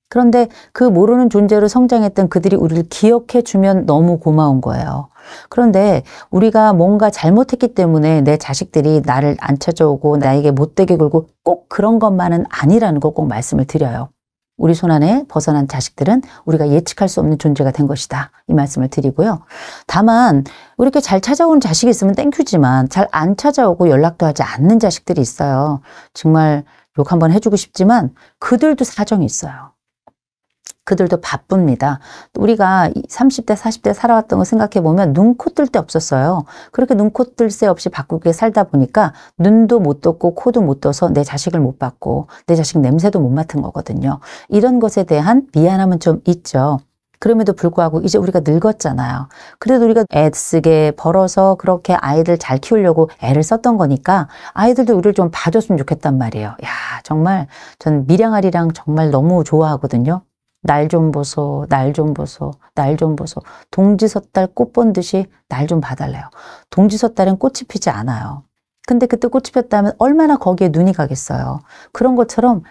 그런데 그 모르는 존재로 성장했던 그들이 우리를 기억해 주면 너무 고마운 거예요. 그런데 우리가 뭔가 잘못했기 때문에 내 자식들이 나를 안 찾아오고 나에게 못되게 굴고 꼭 그런 것만은 아니라는 거꼭 말씀을 드려요. 우리 손안에 벗어난 자식들은 우리가 예측할 수 없는 존재가 된 것이다. 이 말씀을 드리고요. 다만 이렇게 잘 찾아오는 자식이 있으면 땡큐지만 잘 안 찾아오고 연락도 하지 않는 자식들이 있어요. 정말 욕 한번 해주고 싶지만 그들도 사정이 있어요. 그들도 바쁩니다. 우리가 30대, 40대 살아왔던 거 생각해 보면 눈, 코뜰 데 없었어요. 그렇게 눈, 코뜰 새 없이 바꾸게 살다 보니까 눈도 못 떴고 코도 못 떠서 내 자식을 못 봤고 내 자식 냄새도 못 맡은 거거든요. 이런 것에 대한 미안함은 좀 있죠. 그럼에도 불구하고 이제 우리가 늙었잖아요. 그래도 우리가 애쓰게 벌어서 그렇게 아이들 잘 키우려고 애를 썼던 거니까 아이들도 우리를 좀 봐줬으면 좋겠단 말이에요. 야 정말 전 미량아리랑 정말 너무 좋아하거든요. 날좀 보소, 날 좀 보소, 날 좀 보소. 동지섣달 꽃 본 듯이 날 좀 봐달래요. 동지섣달엔 꽃이 피지 않아요. 근데 그때 꽃이 폈다면 얼마나 거기에 눈이 가겠어요. 그런 것처럼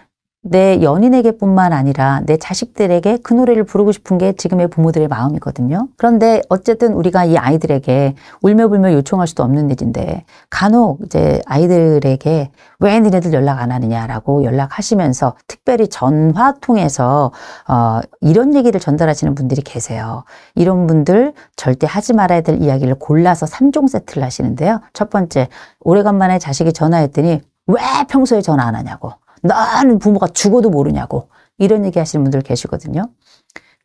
내 연인에게뿐만 아니라 내 자식들에게 그 노래를 부르고 싶은 게 지금의 부모들의 마음이거든요. 그런데 어쨌든 우리가 이 아이들에게 울며불며 요청할 수도 없는 일인데 간혹 이제 아이들에게 왜 니네들 연락 안 하느냐라고 연락하시면서 특별히 전화 통해서 어 이런 얘기를 전달하시는 분들이 계세요. 이런 분들 절대 하지 말아야 될 이야기를 골라서 3종 세트를 하시는데요. 첫 번째, 오래간만에 자식이 전화했더니 왜 평소에 전화 안 하냐고. 나는 부모가 죽어도 모르냐고 이런 얘기 하시는 분들 계시거든요.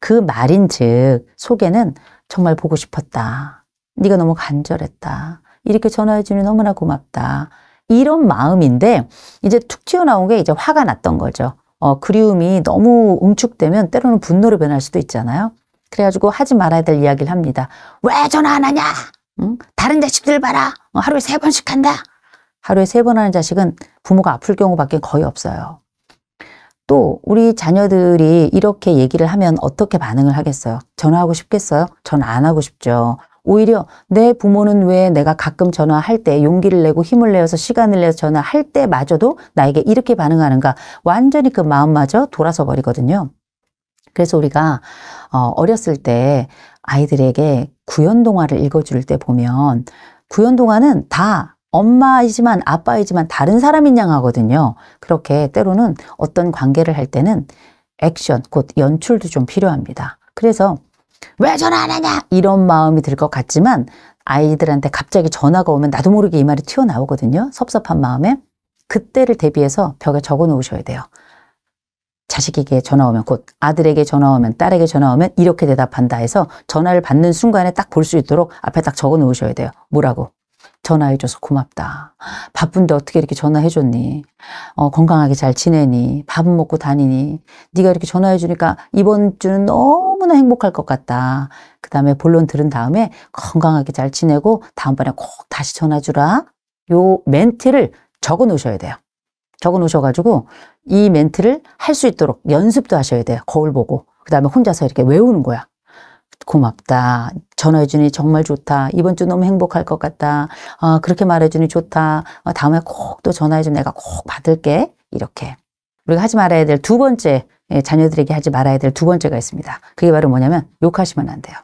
그 말인 즉 속에는 정말 보고 싶었다. 네가 너무 간절했다. 이렇게 전화해 주니 너무나 고맙다. 이런 마음인데 이제 툭 튀어나온 게 이제 화가 났던 거죠. 어, 그리움이 너무 응축되면 때로는 분노로 변할 수도 있잖아요. 그래가지고 하지 말아야 될 이야기를 합니다. 왜 전화 안 하냐? 응? 다른 자식들 봐라. 어, 하루에 세 번씩 한다. 하루에 세 번 하는 자식은 부모가 아플 경우밖에 거의 없어요. 또 우리 자녀들이 이렇게 얘기를 하면 어떻게 반응을 하겠어요? 전화하고 싶겠어요? 전 안 하고 싶죠. 오히려 내 부모는 왜 내가 가끔 전화할 때 용기를 내고 힘을 내어서 시간을 내서 전화할 때마저도 나에게 이렇게 반응하는가 완전히 그 마음마저 돌아서 버리거든요. 그래서 우리가 어, 어렸을 때 아이들에게 구연 동화를 읽어줄 때 보면 구연 동화는 다 엄마이지만 아빠이지만 다른 사람인 양 하거든요. 그렇게 때로는 어떤 관계를 할 때는 액션, 곧 연출도 좀 필요합니다. 그래서 왜 전화 안 하냐 이런 마음이 들 것 같지만 아이들한테 갑자기 전화가 오면 나도 모르게 이 말이 튀어나오거든요. 섭섭한 마음에 그때를 대비해서 벽에 적어 놓으셔야 돼요. 자식에게 전화 오면 곧 아들에게 전화 오면 딸에게 전화 오면 이렇게 대답한다 해서 전화를 받는 순간에 딱 볼 수 있도록 앞에 딱 적어 놓으셔야 돼요. 뭐라고? 전화해줘서 고맙다. 바쁜데 어떻게 이렇게 전화해줬니? 어, 건강하게 잘 지내니? 밥은 먹고 다니니? 네가 이렇게 전화해주니까 이번 주는 너무나 행복할 것 같다. 그 다음에 본론 들은 다음에 건강하게 잘 지내고 다음번에 꼭 다시 전화주라. 요 멘트를 적어 놓으셔야 돼요. 적어 놓으셔가지고 이 멘트를 할 수 있도록 연습도 하셔야 돼요. 거울 보고. 그 다음에 혼자서 이렇게 외우는 거야. 고맙다. 전화해주니 정말 좋다. 이번 주 너무 행복할 것 같다. 아, 그렇게 말해주니 좋다. 아, 다음에 꼭 또 전화해주면 내가 꼭 받을게. 이렇게. 우리가 하지 말아야 될 두 번째, 예, 자녀들에게 하지 말아야 될 두 번째가 있습니다. 그게 바로 뭐냐면 욕하시면 안 돼요.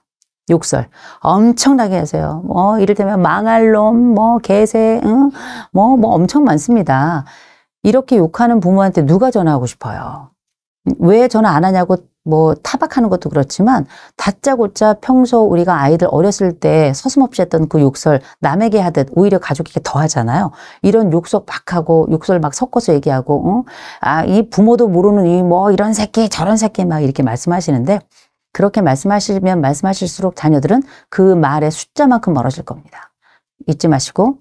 욕설 엄청나게 하세요. 뭐 이를테면 망할 놈, 뭐 개새, 응? 뭐, 뭐 엄청 많습니다. 이렇게 욕하는 부모한테 누가 전화하고 싶어요? 왜 전화 안 하냐고 뭐 타박하는 것도 그렇지만 다짜고짜 평소 우리가 아이들 어렸을 때 서슴없이 했던 그 욕설 남에게 하듯 오히려 가족에게 더 하잖아요. 이런 욕설 막 하고 욕설 막 섞어서 얘기하고 응? 아이 부모도 모르는 이 뭐 이런 새끼 저런 새끼 막 이렇게 말씀하시는데 그렇게 말씀하시면 말씀하실수록 자녀들은 그 말의 숫자만큼 멀어질 겁니다. 잊지 마시고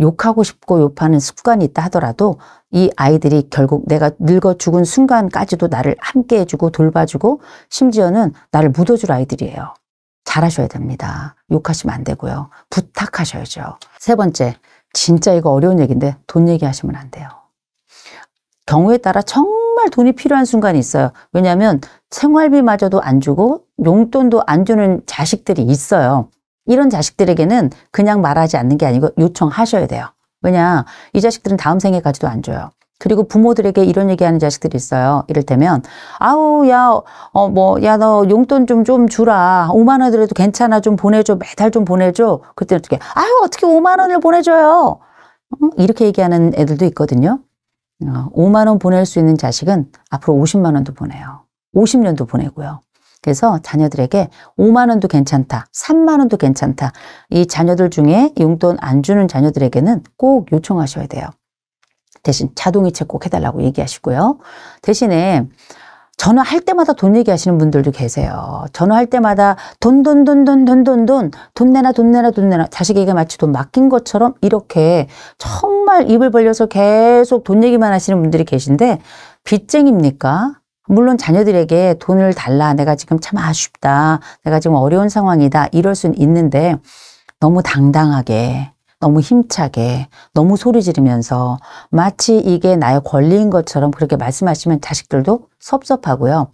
욕하고 싶고 욕하는 습관이 있다 하더라도 이 아이들이 결국 내가 늙어 죽은 순간까지도 나를 함께 해주고 돌봐주고 심지어는 나를 묻어줄 아이들이에요. 잘하셔야 됩니다. 욕하시면 안 되고요. 부탁하셔야죠. 세 번째, 진짜 이거 어려운 얘기인데 돈 얘기하시면 안 돼요. 경우에 따라 정말 돈이 필요한 순간이 있어요. 왜냐하면 생활비마저도 안 주고 용돈도 안 주는 자식들이 있어요. 이런 자식들에게는 그냥 말하지 않는 게 아니고 요청하셔야 돼요. 왜냐 이 자식들은 다음 생에 까지도안 줘요. 그리고 부모들에게 이런 얘기하는 자식들이 있어요. 이를테면 아우 야 어 뭐 야 너 용돈 좀좀 좀 주라. 5만 원이라도 괜찮아 좀 보내줘. 매달 좀 보내줘. 그때 어떻게 아유 어떻게 5만 원을 보내줘요. 어? 이렇게 얘기하는 애들도 있거든요. 어, 5만 원 보낼 수 있는 자식은 앞으로 50만 원도 보내요. 50년도 보내고요. 그래서 자녀들에게 5만 원도 괜찮다, 3만 원도 괜찮다. 이 자녀들 중에 용돈 안 주는 자녀들에게는 꼭 요청하셔야 돼요. 대신 자동이체 꼭 해달라고 얘기하시고요. 대신에 전화할 때마다 돈 얘기하시는 분들도 계세요. 전화할 때마다 돈, 돈, 돈, 돈, 돈, 돈, 돈, 돈 내놔, 돈 내놔, 돈 내놔. 자식에게 마치 돈 맡긴 것처럼 이렇게 정말 입을 벌려서 계속 돈 얘기만 하시는 분들이 계신데 빚쟁입니까? 물론 자녀들에게 돈을 달라. 내가 지금 참 아쉽다. 내가 지금 어려운 상황이다. 이럴 수는 있는데 너무 당당하게 너무 힘차게 너무 소리 지르면서 마치 이게 나의 권리인 것처럼 그렇게 말씀하시면 자식들도 섭섭하고요.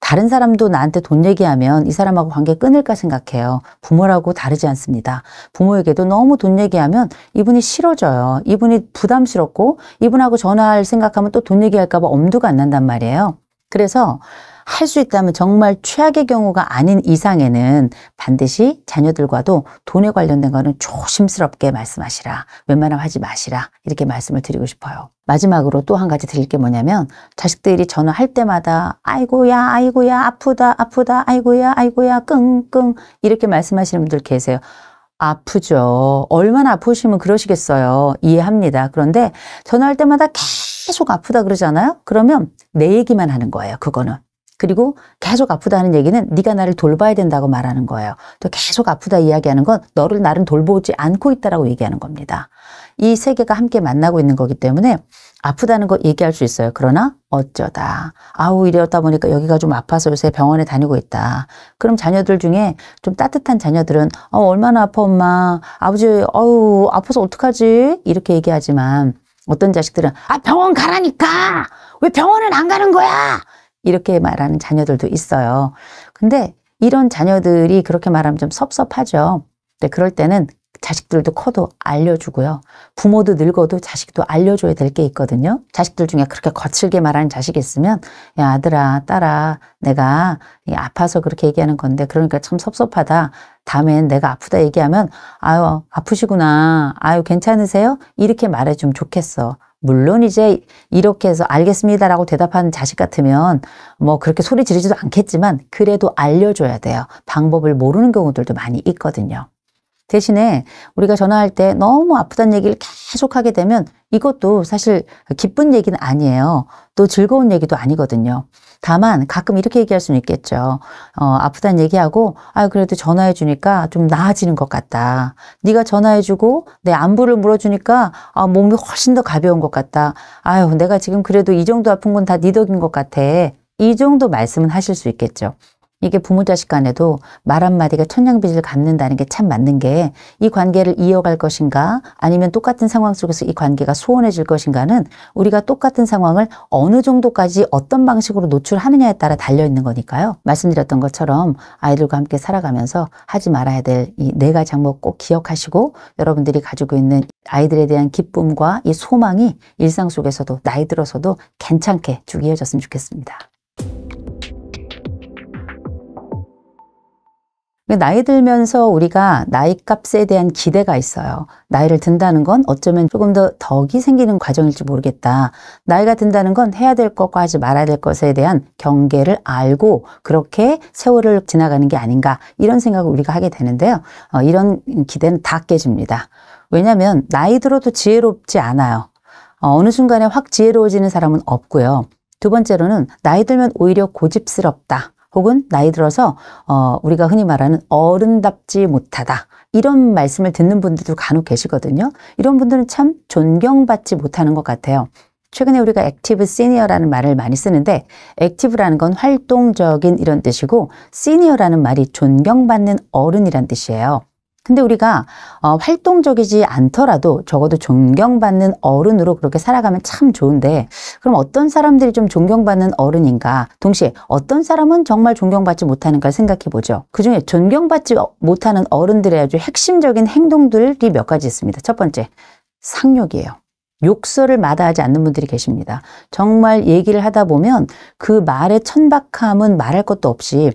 다른 사람도 나한테 돈 얘기하면 이 사람하고 관계 끊을까 생각해요. 부모라고 다르지 않습니다. 부모에게도 너무 돈 얘기하면 이분이 싫어져요. 이분이 부담스럽고 이분하고 전화할 생각하면 또 돈 얘기할까 봐 엄두가 안 난단 말이에요. 그래서 할 수 있다면 정말 최악의 경우가 아닌 이상에는 반드시 자녀들과도 돈에 관련된 거는 조심스럽게 말씀하시라. 웬만하면 하지 마시라. 이렇게 말씀을 드리고 싶어요. 마지막으로 또 한 가지 드릴 게 뭐냐면 자식들이 전화할 때마다 아이고야 아이고야 아프다 아프다 아이고야 아이고야 끙끙 이렇게 말씀하시는 분들 계세요. 아프죠. 얼마나 아프시면 그러시겠어요. 이해합니다. 그런데 전화할 때마다 계속 아프다 그러잖아요. 그러면 내 얘기만 하는 거예요. 그거는. 그리고 계속 아프다는 얘기는 네가 나를 돌봐야 된다고 말하는 거예요. 또 계속 아프다 이야기하는 건 너를 나를 돌보지 않고 있다라고 얘기하는 겁니다. 이세 개가 함께 만나고 있는 거기 때문에 아프다는 거 얘기할 수 있어요. 그러나 어쩌다. 아우 이러다 보니까 여기가 좀 아파서 요새 병원에 다니고 있다. 그럼 자녀들 중에 좀 따뜻한 자녀들은 어, 얼마나 아파 엄마. 아버지 어우 아파서 어떡하지? 이렇게 얘기하지만 어떤 자식들은 아 병원 가라니까. 왜 병원은 안 가는 거야? 이렇게 말하는 자녀들도 있어요. 근데 이런 자녀들이 그렇게 말하면 좀 섭섭하죠. 근데 네, 그럴 때는 자식들도 커도 알려주고요. 부모도 늙어도 자식도 알려줘야 될 게 있거든요. 자식들 중에 그렇게 거칠게 말하는 자식이 있으면 야 아들아 딸아 내가 아파서 그렇게 얘기하는 건데 그러니까 참 섭섭하다. 다음엔 내가 아프다 얘기하면 아유 아프시구나 아유 괜찮으세요? 이렇게 말해주면 좋겠어. 물론 이제 이렇게 해서 알겠습니다라고 대답하는 자식 같으면 뭐 그렇게 소리 지르지도 않겠지만 그래도 알려줘야 돼요. 방법을 모르는 경우들도 많이 있거든요. 대신에 우리가 전화할 때 너무 아프다는 얘기를 계속 하게 되면 이것도 사실 기쁜 얘기는 아니에요. 또 즐거운 얘기도 아니거든요. 다만 가끔 이렇게 얘기할 수는 있겠죠. 어, 아프단 얘기하고 아 그래도 전화해 주니까 좀 나아지는 것 같다. 네가 전화해 주고 내 안부를 물어주니까 아 몸이 훨씬 더 가벼운 것 같다. 아유 내가 지금 그래도 이 정도 아픈 건 다 네 덕인 것 같아. 이 정도 말씀은 하실 수 있겠죠. 이게 부모 자식 간에도 말 한마디가 천냥빚을 갚는다는 게 참 맞는 게 이 관계를 이어갈 것인가 아니면 똑같은 상황 속에서 이 관계가 소원해질 것인가는 우리가 똑같은 상황을 어느 정도까지 어떤 방식으로 노출하느냐에 따라 달려있는 거니까요. 말씀드렸던 것처럼 아이들과 함께 살아가면서 하지 말아야 될이네 가지 항목 꼭 기억하시고 여러분들이 가지고 있는 아이들에 대한 기쁨과 이 소망이 일상 속에서도 나이 들어서도 괜찮게 쭉 이어졌으면 좋겠습니다. 나이 들면서 우리가 나이 값에 대한 기대가 있어요. 나이를 든다는 건 어쩌면 조금 더 덕이 생기는 과정일지 모르겠다. 나이가 든다는 건 해야 될 것과 하지 말아야 될 것에 대한 경계를 알고 그렇게 세월을 지나가는 게 아닌가 이런 생각을 우리가 하게 되는데요. 어, 이런 기대는 다 깨집니다. 왜냐하면 나이 들어도 지혜롭지 않아요. 어, 어느 순간에 확 지혜로워지는 사람은 없고요. 두 번째로는 나이 들면 오히려 고집스럽다. 혹은 나이 들어서 어, 우리가 흔히 말하는 어른답지 못하다. 이런 말씀을 듣는 분들도 간혹 계시거든요. 이런 분들은 참 존경받지 못하는 것 같아요. 최근에 우리가 액티브 시니어라는 말을 많이 쓰는데 액티브라는 건 활동적인 이런 뜻이고 시니어라는 말이 존경받는 어른이란 뜻이에요. 근데 우리가 어, 활동적이지 않더라도 적어도 존경받는 어른으로 그렇게 살아가면 참 좋은데 그럼 어떤 사람들이 좀 존경받는 어른인가 동시에 어떤 사람은 정말 존경받지 못하는가 생각해 보죠. 그중에 존경받지 못하는 어른들의 아주 핵심적인 행동들이 몇 가지 있습니다. 첫 번째, 상욕이에요. 욕설을 마다하지 않는 분들이 계십니다. 정말 얘기를 하다 보면 그 말의 천박함은 말할 것도 없이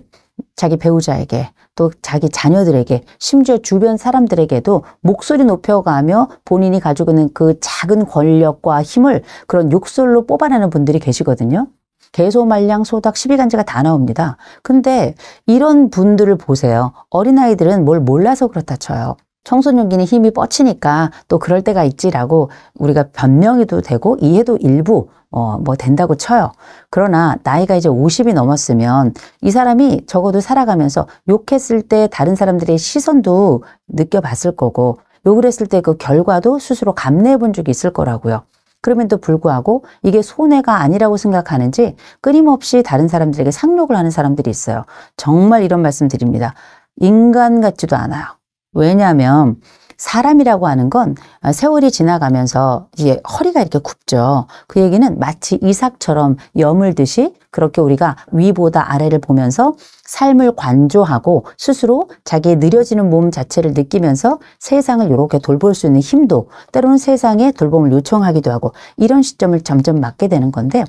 자기 배우자에게 또 자기 자녀들에게 심지어 주변 사람들에게도 목소리 높여가며 본인이 가지고 있는 그 작은 권력과 힘을 그런 욕설로 뽑아내는 분들이 계시거든요. 개소, 말량, 소닥, 시비간지가 다 나옵니다. 근데 이런 분들을 보세요. 어린아이들은 뭘 몰라서 그렇다 쳐요. 청소년기는 힘이 뻗치니까 또 그럴 때가 있지라고 우리가 변명이도 되고 이해도 일부 어, 뭐 된다고 쳐요. 그러나 나이가 이제 50이 넘었으면 이 사람이 적어도 살아가면서 욕했을 때 다른 사람들의 시선도 느껴봤을 거고 욕을 했을 때 그 결과도 스스로 감내해 본 적이 있을 거라고요. 그럼에도 불구하고 이게 손해가 아니라고 생각하는지 끊임없이 다른 사람들에게 상욕을 하는 사람들이 있어요. 정말 이런 말씀 드립니다. 인간 같지도 않아요. 왜냐하면 사람이라고 하는 건 어, 세월이 지나가면서 이제 허리가 이렇게 굽죠. 그 얘기는 마치 이삭처럼 여물듯이 그렇게 우리가 위보다 아래를 보면서 삶을 관조하고 스스로 자기의 느려지는 몸 자체를 느끼면서 세상을 이렇게 돌볼 수 있는 힘도 때로는 세상에 돌봄을 요청하기도 하고 이런 시점을 점점 맞게 되는 건데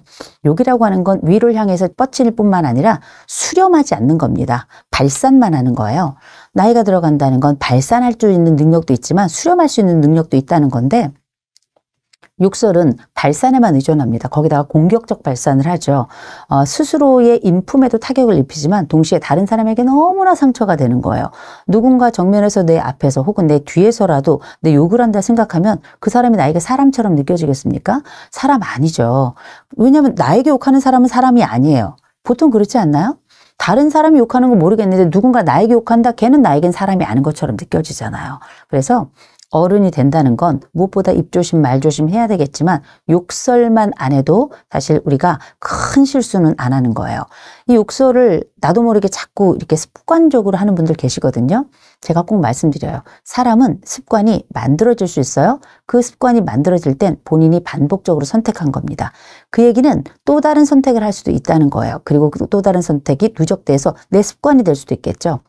욕이라고 하는 건 위를 향해서 뻗칠 뿐만 아니라 수렴하지 않는 겁니다. 발산만 하는 거예요. 나이가 들어간다는 건 발산할 수 있는 능력도 있지만 수렴할 수 있는 능력도 있다는 건데 욕설은 발산에만 의존합니다. 거기다가 공격적 발산을 하죠. 어, 스스로의 인품에도 타격을 입히지만 동시에 다른 사람에게 너무나 상처가 되는 거예요. 누군가 정면에서 내 앞에서 혹은 내 뒤에서라도 내 욕을 한다 생각하면 그 사람이 나에게 사람처럼 느껴지겠습니까? 사람 아니죠. 왜냐하면 나에게 욕하는 사람은 사람이 아니에요. 보통 그렇지 않나요? 다른 사람이 욕하는 건 모르겠는데 누군가 나에게 욕한다. 걔는 나에겐 사람이 아닌 것처럼 느껴지잖아요. 그래서 어른이 된다는 건 무엇보다 입조심 말조심 해야 되겠지만 욕설만 안 해도 사실 우리가 큰 실수는 안 하는 거예요. 이 욕설을 나도 모르게 자꾸 이렇게 습관적으로 하는 분들 계시거든요. 제가 꼭 말씀드려요. 사람은 습관이 만들어질 수 있어요. 그 습관이 만들어질 땐 본인이 반복적으로 선택한 겁니다. 그 얘기는 또 다른 선택을 할 수도 있다는 거예요. 그리고 그 또 다른 선택이 누적돼서 내 습관이 될 수도 있겠죠.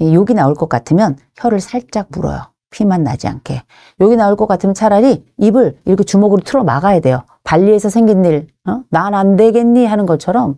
욕이 나올 것 같으면 혀를 살짝 물어요. 피만 나지 않게. 여기 나올 것 같으면 차라리 입을 이렇게 주먹으로 틀어 막아야 돼요. 발리에서 생긴 일, 어? 난 안 되겠니? 하는 것처럼.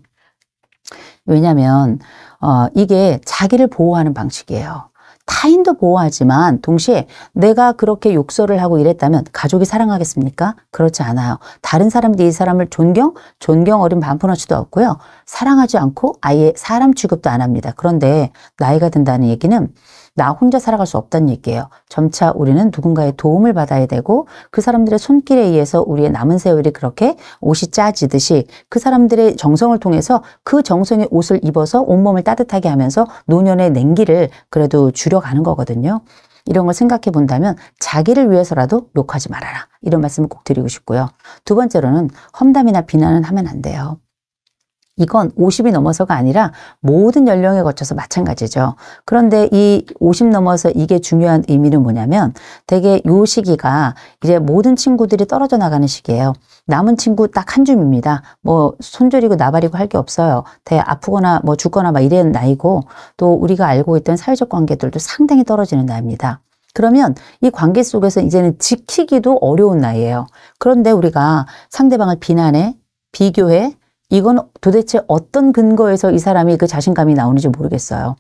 왜냐면, 어, 이게 자기를 보호하는 방식이에요. 타인도 보호하지만 동시에 내가 그렇게 욕설을 하고 이랬다면 가족이 사랑하겠습니까? 그렇지 않아요. 다른 사람들이 이 사람을 존경? 존경 어린 반푼어치도 없고요. 사랑하지 않고 아예 사람 취급도 안 합니다. 그런데 나이가 든다는 얘기는 나 혼자 살아갈 수 없다는 얘기예요. 점차 우리는 누군가의 도움을 받아야 되고 그 사람들의 손길에 의해서 우리의 남은 세월이 그렇게 옷이 짜지듯이 그 사람들의 정성을 통해서 그 정성의 옷을 입어서 온몸을 따뜻하게 하면서 노년의 냉기를 그래도 줄여가는 거거든요. 이런 걸 생각해 본다면 자기를 위해서라도 욕하지 말아라. 이런 말씀을 꼭 드리고 싶고요. 두 번째로는 험담이나 비난은 하면 안 돼요. 이건 50이 넘어서가 아니라 모든 연령에 거쳐서 마찬가지죠. 그런데 이 50 넘어서 이게 중요한 의미는 뭐냐면 되게 요 시기가 이제 모든 친구들이 떨어져 나가는 시기예요. 남은 친구 딱 한 줌입니다. 뭐 손절이고 나발이고 할 게 없어요. 대 아프거나 뭐 죽거나 막 이런 나이고 또 우리가 알고 있던 사회적 관계들도 상당히 떨어지는 나이입니다. 그러면 이 관계 속에서 이제는 지키기도 어려운 나이예요. 그런데 우리가 상대방을 비난해, 비교해, 이건 도대체 어떤 근거에서 이 사람이 그 자신감이 나오는지 모르겠어요.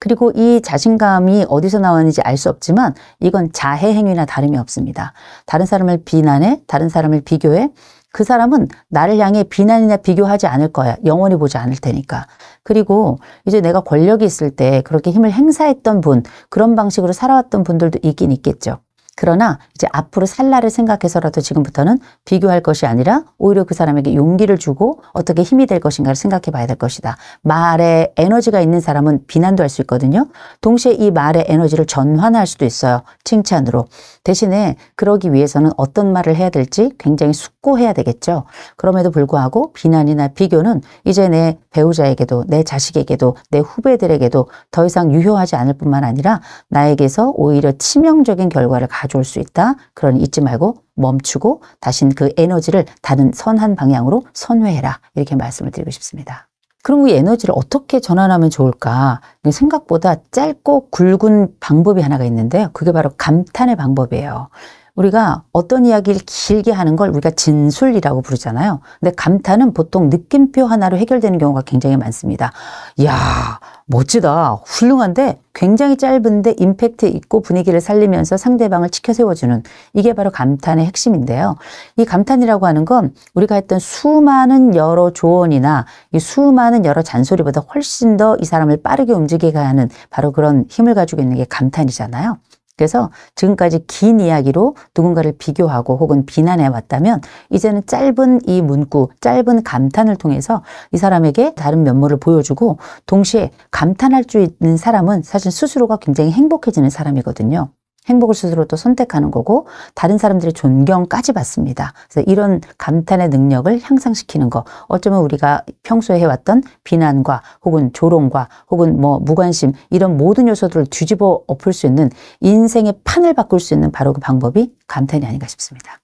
그리고 이 자신감이 어디서 나왔는지 알 수 없지만 이건 자해 행위나 다름이 없습니다. 다른 사람을 비난해, 다른 사람을 비교해, 그 사람은 나를 향해 비난이나 비교하지 않을 거야. 영원히 보지 않을 테니까. 그리고 이제 내가 권력이 있을 때 그렇게 힘을 행사했던 분, 그런 방식으로 살아왔던 분들도 있긴 있겠죠. 그러나 이제 앞으로 살 날을 생각해서라도 지금부터는 비교할 것이 아니라 오히려 그 사람에게 용기를 주고 어떻게 힘이 될 것인가를 생각해 봐야 될 것이다. 말에 에너지가 있는 사람은 비난도 할 수 있거든요. 동시에 이 말의 에너지를 전환할 수도 있어요. 칭찬으로. 대신에 그러기 위해서는 어떤 말을 해야 될지 굉장히 숙고해야 되겠죠. 그럼에도 불구하고 비난이나 비교는 이제 내 배우자에게도 내 자식에게도 내 후배들에게도 더 이상 유효하지 않을 뿐만 아니라 나에게서 오히려 치명적인 결과를 가 가져올 수 있다. 그런 잊지 말고 멈추고 다신 그 에너지를 다른 선한 방향으로 선회해라. 이렇게 말씀을 드리고 싶습니다. 그럼 이 에너지를 어떻게 전환하면 좋을까? 생각보다 짧고 굵은 방법이 하나가 있는데요. 그게 바로 감탄의 방법이에요. 우리가 어떤 이야기를 길게 하는 걸 우리가 진술이라고 부르잖아요. 근데 감탄은 보통 느낌표 하나로 해결되는 경우가 굉장히 많습니다. 이야, 멋지다. 훌륭한데 굉장히 짧은데 임팩트 있고 분위기를 살리면서 상대방을 치켜세워주는 이게 바로 감탄의 핵심인데요. 이 감탄이라고 하는 건 우리가 했던 수많은 여러 조언이나 이 수많은 여러 잔소리보다 훨씬 더 이 사람을 빠르게 움직이게 하는 바로 그런 힘을 가지고 있는 게 감탄이잖아요. 그래서 지금까지 긴 이야기로 누군가를 비교하고 혹은 비난해 왔다면 이제는 짧은 이 문구, 짧은 감탄을 통해서 이 사람에게 다른 면모를 보여주고 동시에 감탄할 수 있는 사람은 사실 스스로가 굉장히 행복해지는 사람이거든요. 행복을 스스로 또 선택하는 거고 다른 사람들의 존경까지 받습니다. 그래서 이런 감탄의 능력을 향상시키는 거. 어쩌면 우리가 평소에 해왔던 비난과 혹은 조롱과 혹은 뭐 무관심 이런 모든 요소들을 뒤집어 엎을 수 있는 인생의 판을 바꿀 수 있는 바로 그 방법이 감탄이 아닌가 싶습니다.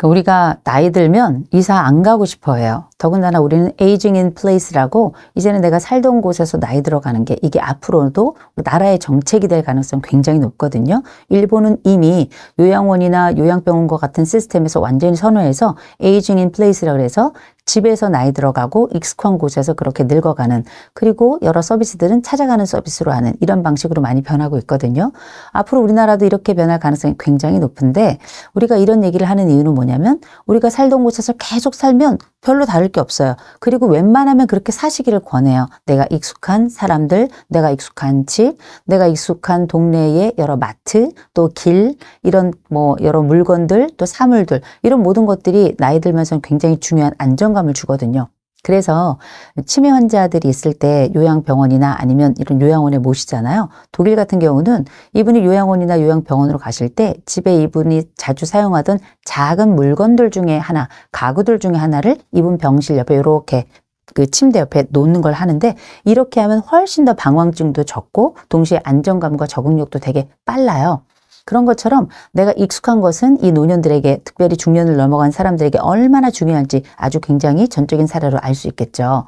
그러니까 우리가 나이 들면 이사 안 가고 싶어 해요. 더군다나 우리는 aging in place라고 이제는 내가 살던 곳에서 나이 들어가는 게 이게 앞으로도 나라의 정책이 될 가능성 굉장히 높거든요. 일본은 이미 요양원이나 요양병원과 같은 시스템에서 완전히 선호해서 aging in place라고 해서 집에서 나이 들어가고 익숙한 곳에서 그렇게 늙어가는 그리고 여러 서비스들은 찾아가는 서비스로 하는 이런 방식으로 많이 변하고 있거든요. 앞으로 우리나라도 이렇게 변할 가능성이 굉장히 높은데 우리가 이런 얘기를 하는 이유는 뭐냐면 우리가 살던 곳에서 계속 살면 별로 다를 게 없어요. 그리고 웬만하면 그렇게 사시기를 권해요. 내가 익숙한 사람들, 내가 익숙한 집, 내가 익숙한 동네의 여러 마트, 또 길, 이런 뭐 여러 물건들, 또 사물들 이런 모든 것들이 나이 들면서 굉장히 중요한 안정감 안정감을 주거든요. 그래서 치매 환자들이 있을 때 요양병원이나 아니면 이런 요양원에 모시잖아요. 독일 같은 경우는 이분이 요양원이나 요양병원으로 가실 때 집에 이분이 자주 사용하던 작은 물건들 중에 하나, 가구들 중에 하나를 이분 병실 옆에 이렇게 그 침대 옆에 놓는 걸 하는데 이렇게 하면 훨씬 더 방황증도 적고 동시에 안정감과 적응력도 되게 빨라요. 그런 것처럼 내가 익숙한 것은 이 노년들에게 특별히 중년을 넘어간 사람들에게 얼마나 중요한지 아주 굉장히 전적인 사례로 알 수 있겠죠.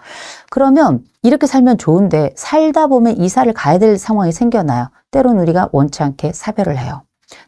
그러면 이렇게 살면 좋은데 살다 보면 이사를 가야 될 상황이 생겨나요. 때론 우리가 원치 않게 사별을 해요.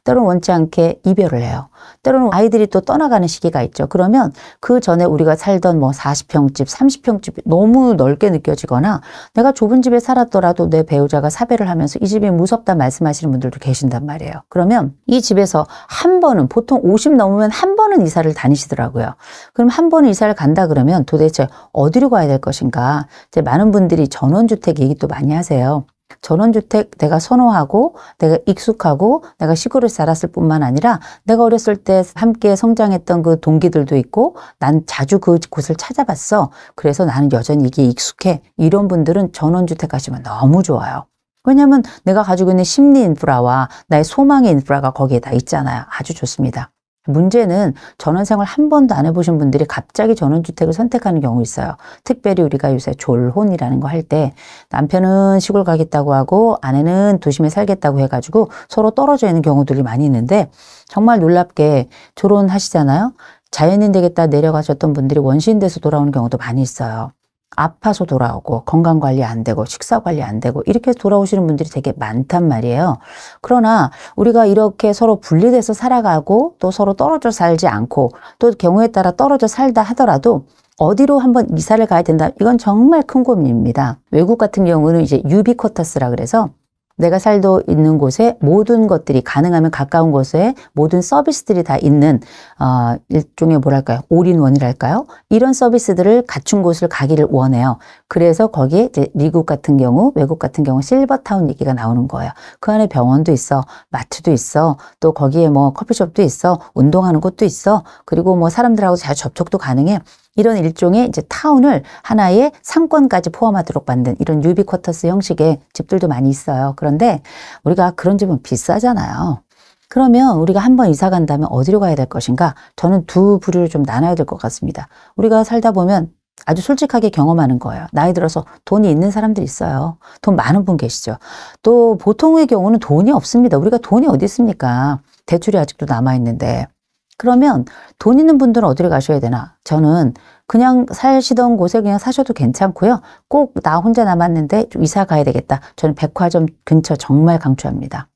때로는 원치 않게 이별을 해요. 때로는 아이들이 또 떠나가는 시기가 있죠. 그러면 그 전에 우리가 살던 뭐 40평집, 30평집 이 너무 넓게 느껴지거나 내가 좁은 집에 살았더라도 내 배우자가 사배를 하면서 이 집이 무섭다 말씀하시는 분들도 계신단 말이에요. 그러면 이 집에서 한 번은 보통 50 넘으면 한 번은 이사를 다니시더라고요. 그럼 한 번은 이사를 간다 그러면 도대체 어디로 가야 될 것인가? 이제 많은 분들이 전원주택 얘기 도 많이 하세요. 전원주택 내가 선호하고 내가 익숙하고 내가 시골을 살았을 뿐만 아니라 내가 어렸을 때 함께 성장했던 그 동기들도 있고 난 자주 그 곳을 찾아봤어. 그래서 나는 여전히 이게 익숙해. 이런 분들은 전원주택 가시면 너무 좋아요. 왜냐하면 내가 가지고 있는 심리 인프라와 나의 소망의 인프라가 거기에 다 있잖아요. 아주 좋습니다. 문제는 전원생활 한 번도 안 해보신 분들이 갑자기 전원주택을 선택하는 경우 있어요. 특별히 우리가 요새 졸혼이라는 거 할 때 남편은 시골 가겠다고 하고 아내는 도심에 살겠다고 해가지고 서로 떨어져 있는 경우들이 많이 있는데 정말 놀랍게 졸혼하시잖아요. 자연인 되겠다 내려가셨던 분들이 원시인 돼서 돌아오는 경우도 많이 있어요. 아파서 돌아오고 건강 관리 안 되고 식사 관리 안 되고 이렇게 돌아오시는 분들이 되게 많단 말이에요. 그러나 우리가 이렇게 서로 분리돼서 살아가고 또 서로 떨어져 살지 않고 또 경우에 따라 떨어져 살다 하더라도 어디로 한번 이사를 가야 된다. 이건 정말 큰 고민입니다. 외국 같은 경우는 이제 유비쿼터스라 그래서 내가 살도 있는 곳에 모든 것들이 가능하면 가까운 곳에 모든 서비스들이 다 있는 어, 일종의 뭐랄까요 올인원이랄까요 이런 서비스들을 갖춘 곳을 가기를 원해요. 그래서 거기에 이제 미국 같은 경우 외국 같은 경우 실버타운 얘기가 나오는 거예요. 그 안에 병원도 있어, 마트도 있어, 또 거기에 뭐 커피숍도 있어, 운동하는 곳도 있어, 그리고 뭐 사람들하고 잘 접촉도 가능해. 이런 일종의 이제 타운을 하나의 상권까지 포함하도록 만든 이런 유비쿼터스 형식의 집들도 많이 있어요. 그런데 우리가 그런 집은 비싸잖아요. 그러면 우리가 한번 이사 간다면 어디로 가야 될 것인가? 저는 두 부류를 좀 나눠야 될 것 같습니다. 우리가 살다 보면 아주 솔직하게 경험하는 거예요. 나이 들어서 돈이 있는 사람들 있어요. 돈 많은 분 계시죠. 또 보통의 경우는 돈이 없습니다. 우리가 돈이 어디 있습니까? 대출이 아직도 남아있는데. 그러면 돈 있는 분들은 어디를 가셔야 되나? 저는 그냥 살시던 곳에 그냥 사셔도 괜찮고요. 꼭 나 혼자 남았는데 좀 이사 가야 되겠다. 저는 백화점 근처 정말 강추합니다.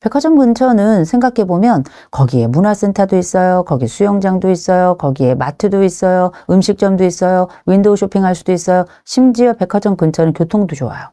백화점 근처는 생각해보면 거기에 문화센터도 있어요. 거기 수영장도 있어요. 거기에 마트도 있어요. 음식점도 있어요. 윈도우 쇼핑할 수도 있어요. 심지어 백화점 근처는 교통도 좋아요.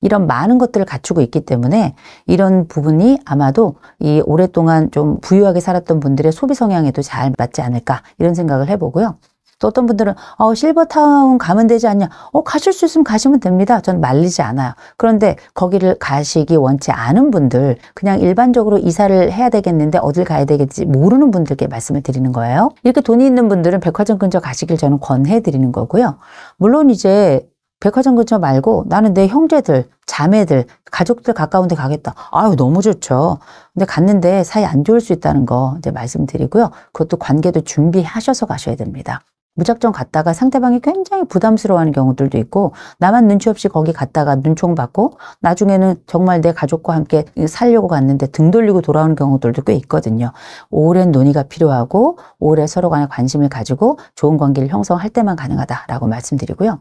이런 많은 것들을 갖추고 있기 때문에 이런 부분이 아마도 이 오랫동안 좀 부유하게 살았던 분들의 소비 성향에도 잘 맞지 않을까 이런 생각을 해보고요. 또 어떤 분들은 어, 실버타운 가면 되지 않냐? 어, 가실 수 있으면 가시면 됩니다. 전 말리지 않아요. 그런데 거기를 가시기 원치 않은 분들, 그냥 일반적으로 이사를 해야 되겠는데 어딜 가야 되겠지 모르는 분들께 말씀을 드리는 거예요. 이렇게 돈이 있는 분들은 백화점 근처 가시길 저는 권해 드리는 거고요. 물론 이제 백화점 근처 말고 나는 내 형제들, 자매들, 가족들 가까운 데 가겠다. 아유, 너무 좋죠. 근데 갔는데 사이 안 좋을 수 있다는 거 이제 말씀드리고요. 그것도 관계도 준비하셔서 가셔야 됩니다. 무작정 갔다가 상대방이 굉장히 부담스러워하는 경우들도 있고 나만 눈치 없이 거기 갔다가 눈총 받고 나중에는 정말 내 가족과 함께 살려고 갔는데 등 돌리고 돌아오는 경우들도 꽤 있거든요. 오랜 논의가 필요하고 오래 서로 간에 관심을 가지고 좋은 관계를 형성할 때만 가능하다라고 말씀드리고요.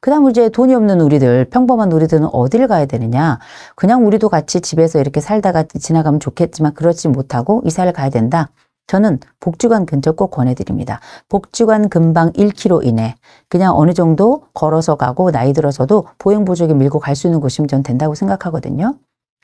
그 다음 이제 돈이 없는 우리들, 평범한 우리들은 어딜 가야 되느냐. 그냥 우리도 같이 집에서 이렇게 살다가 지나가면 좋겠지만 그렇지 못하고 이사를 가야 된다. 저는 복지관 근처 꼭 권해드립니다. 복지관 근방 1km 이내 그냥 어느 정도 걸어서 가고 나이 들어서도 보행보조기 밀고 갈 수 있는 곳이면 전 된다고 생각하거든요.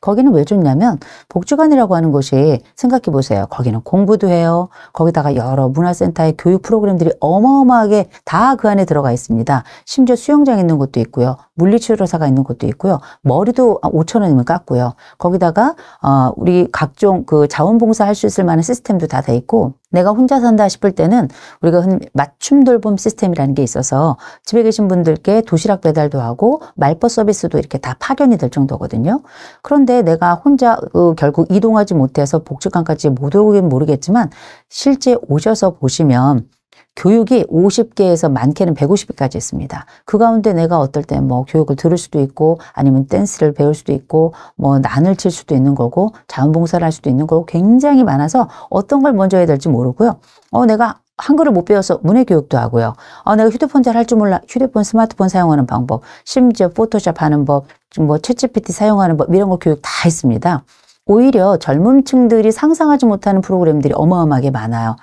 거기는 왜 좋냐면 복지관이라고 하는 곳이 생각해 보세요. 거기는 공부도 해요. 거기다가 여러 문화센터의 교육 프로그램들이 어마어마하게 다 그 안에 들어가 있습니다. 심지어 수영장 있는 곳도 있고요. 물리치료사가 있는 곳도 있고요. 머리도 5천 원이면 깎고요. 거기다가 어, 우리 각종 그 자원봉사 할 수 있을 만한 시스템도 다 돼 있고 내가 혼자 산다 싶을 때는 우리가 흔히 맞춤 돌봄 시스템이라는 게 있어서 집에 계신 분들께 도시락 배달도 하고 말버 서비스도 이렇게 다 파견이 될 정도거든요. 그런데 내가 혼자 어, 결국 이동하지 못해서 복지관까지 못 오긴 모르겠지만 실제 오셔서 보시면 교육이 50개에서 많게는 150개까지 있습니다. 그 가운데 내가 어떨 때 뭐 교육을 들을 수도 있고 아니면 댄스를 배울 수도 있고 뭐 난을 칠 수도 있는 거고 자원봉사를 할 수도 있는 거고 굉장히 많아서 어떤 걸 먼저 해야 될지 모르고요. 어 내가 한글을 못 배워서 문해 교육도 하고요. 어, 내가 휴대폰 잘 할 줄 몰라. 휴대폰, 스마트폰 사용하는 방법, 심지어 포토샵 하는 법, 뭐 챗GPT 사용하는 법 이런 거 교육 다있습니다 오히려 젊은 층들이 상상하지 못하는 프로그램들이 어마어마하게 많아요.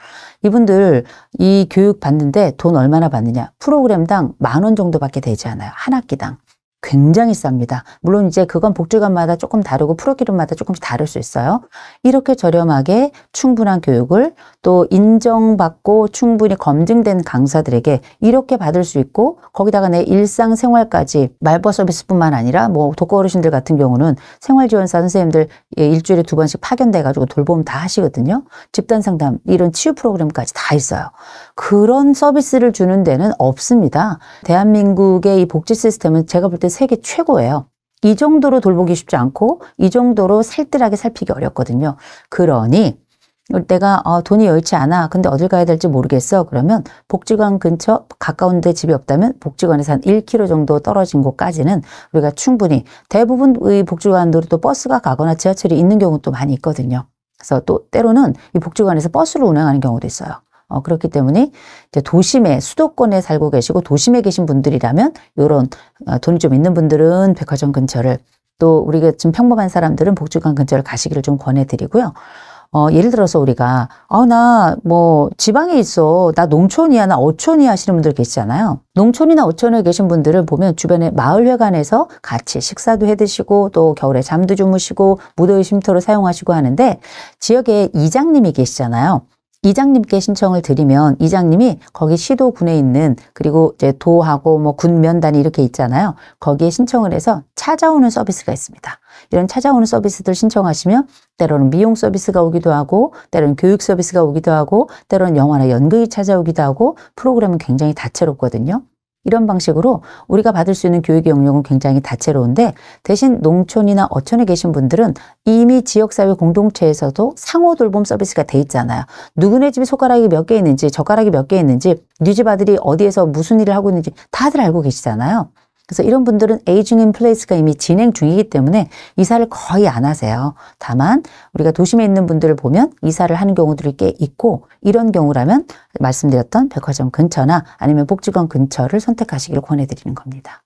이분들 이 교육 받는데 돈 얼마나 받느냐? 프로그램당 만 원 정도 밖에 되지 않아요. 한 학기당. 굉장히 쌉니다. 물론 이제 그건 복지관마다 조금 다르고 프로기름마다 조금씩 다를 수 있어요. 이렇게 저렴하게 충분한 교육을 또 인정받고 충분히 검증된 강사들에게 이렇게 받을 수 있고 거기다가 내 일상생활까지 말버 서비스뿐만 아니라 뭐 독거 어르신들 같은 경우는 생활지원사 선생님들 예, 일주일에 두 번씩 파견돼가지고 돌봄 다 하시거든요. 집단상담 이런 치유 프로그램까지 다 있어요. 그런 서비스를 주는 데는 없습니다. 대한민국의 이 복지 시스템은 제가 볼 때 세계 최고예요. 이 정도로 돌보기 쉽지 않고 이 정도로 살뜰하게 살피기 어렵거든요. 그러니 내가 어, 돈이 여의치 않아. 근데 어딜 가야 될지 모르겠어. 그러면 복지관 근처 가까운데 집이 없다면 복지관에서 한 1km 정도 떨어진 곳까지는 우리가 충분히 대부분의 복지관으로 또 버스가 가거나 지하철이 있는 경우도 많이 있거든요. 그래서 또 때로는 이 복지관에서 버스를 운행하는 경우도 있어요. 어, 그렇기 때문에 이제 도심에 수도권에 살고 계시고 도심에 계신 분들이라면 요런 어, 돈이 좀 있는 분들은 백화점 근처를 또 우리가 지금 평범한 사람들은 복지관 근처를 가시기를 좀 권해드리고요. 어, 예를 들어서 우리가, 아, 나, 뭐, 지방에 있어. 나 농촌이야. 나 어촌이야. 하시는 분들 계시잖아요. 농촌이나 어촌에 계신 분들을 보면 주변에 마을회관에서 같이 식사도 해 드시고 또 겨울에 잠도 주무시고 무더위 쉼터로 사용하시고 하는데 지역에 이장님이 계시잖아요. 이장님께 신청을 드리면 이장님이 거기 시도군에 있는 그리고 이제 도하고 뭐 군면단이 이렇게 있잖아요. 거기에 신청을 해서 찾아오는 서비스가 있습니다. 이런 찾아오는 서비스들 신청하시면 때로는 미용 서비스가 오기도 하고 때로는 교육 서비스가 오기도 하고 때로는 영화나 연극이 찾아오기도 하고 프로그램은 굉장히 다채롭거든요. 이런 방식으로 우리가 받을 수 있는 교육의 영역은 굉장히 다채로운데 대신 농촌이나 어촌에 계신 분들은 이미 지역사회 공동체에서도 상호 돌봄 서비스가 돼 있잖아요. 누구네 집에 손가락이 몇 개 있는지 젓가락이 몇 개 있는지 뉴집 네 아들이 어디에서 무슨 일을 하고 있는지 다들 알고 계시잖아요. 그래서 이런 분들은 에이징 인 플레이스가 이미 진행 중이기 때문에 이사를 거의 안 하세요. 다만 우리가 도심에 있는 분들을 보면 이사를 하는 경우들이 꽤 있고 이런 경우라면 말씀드렸던 백화점 근처나 아니면 복지관 근처를 선택하시길 권해드리는 겁니다.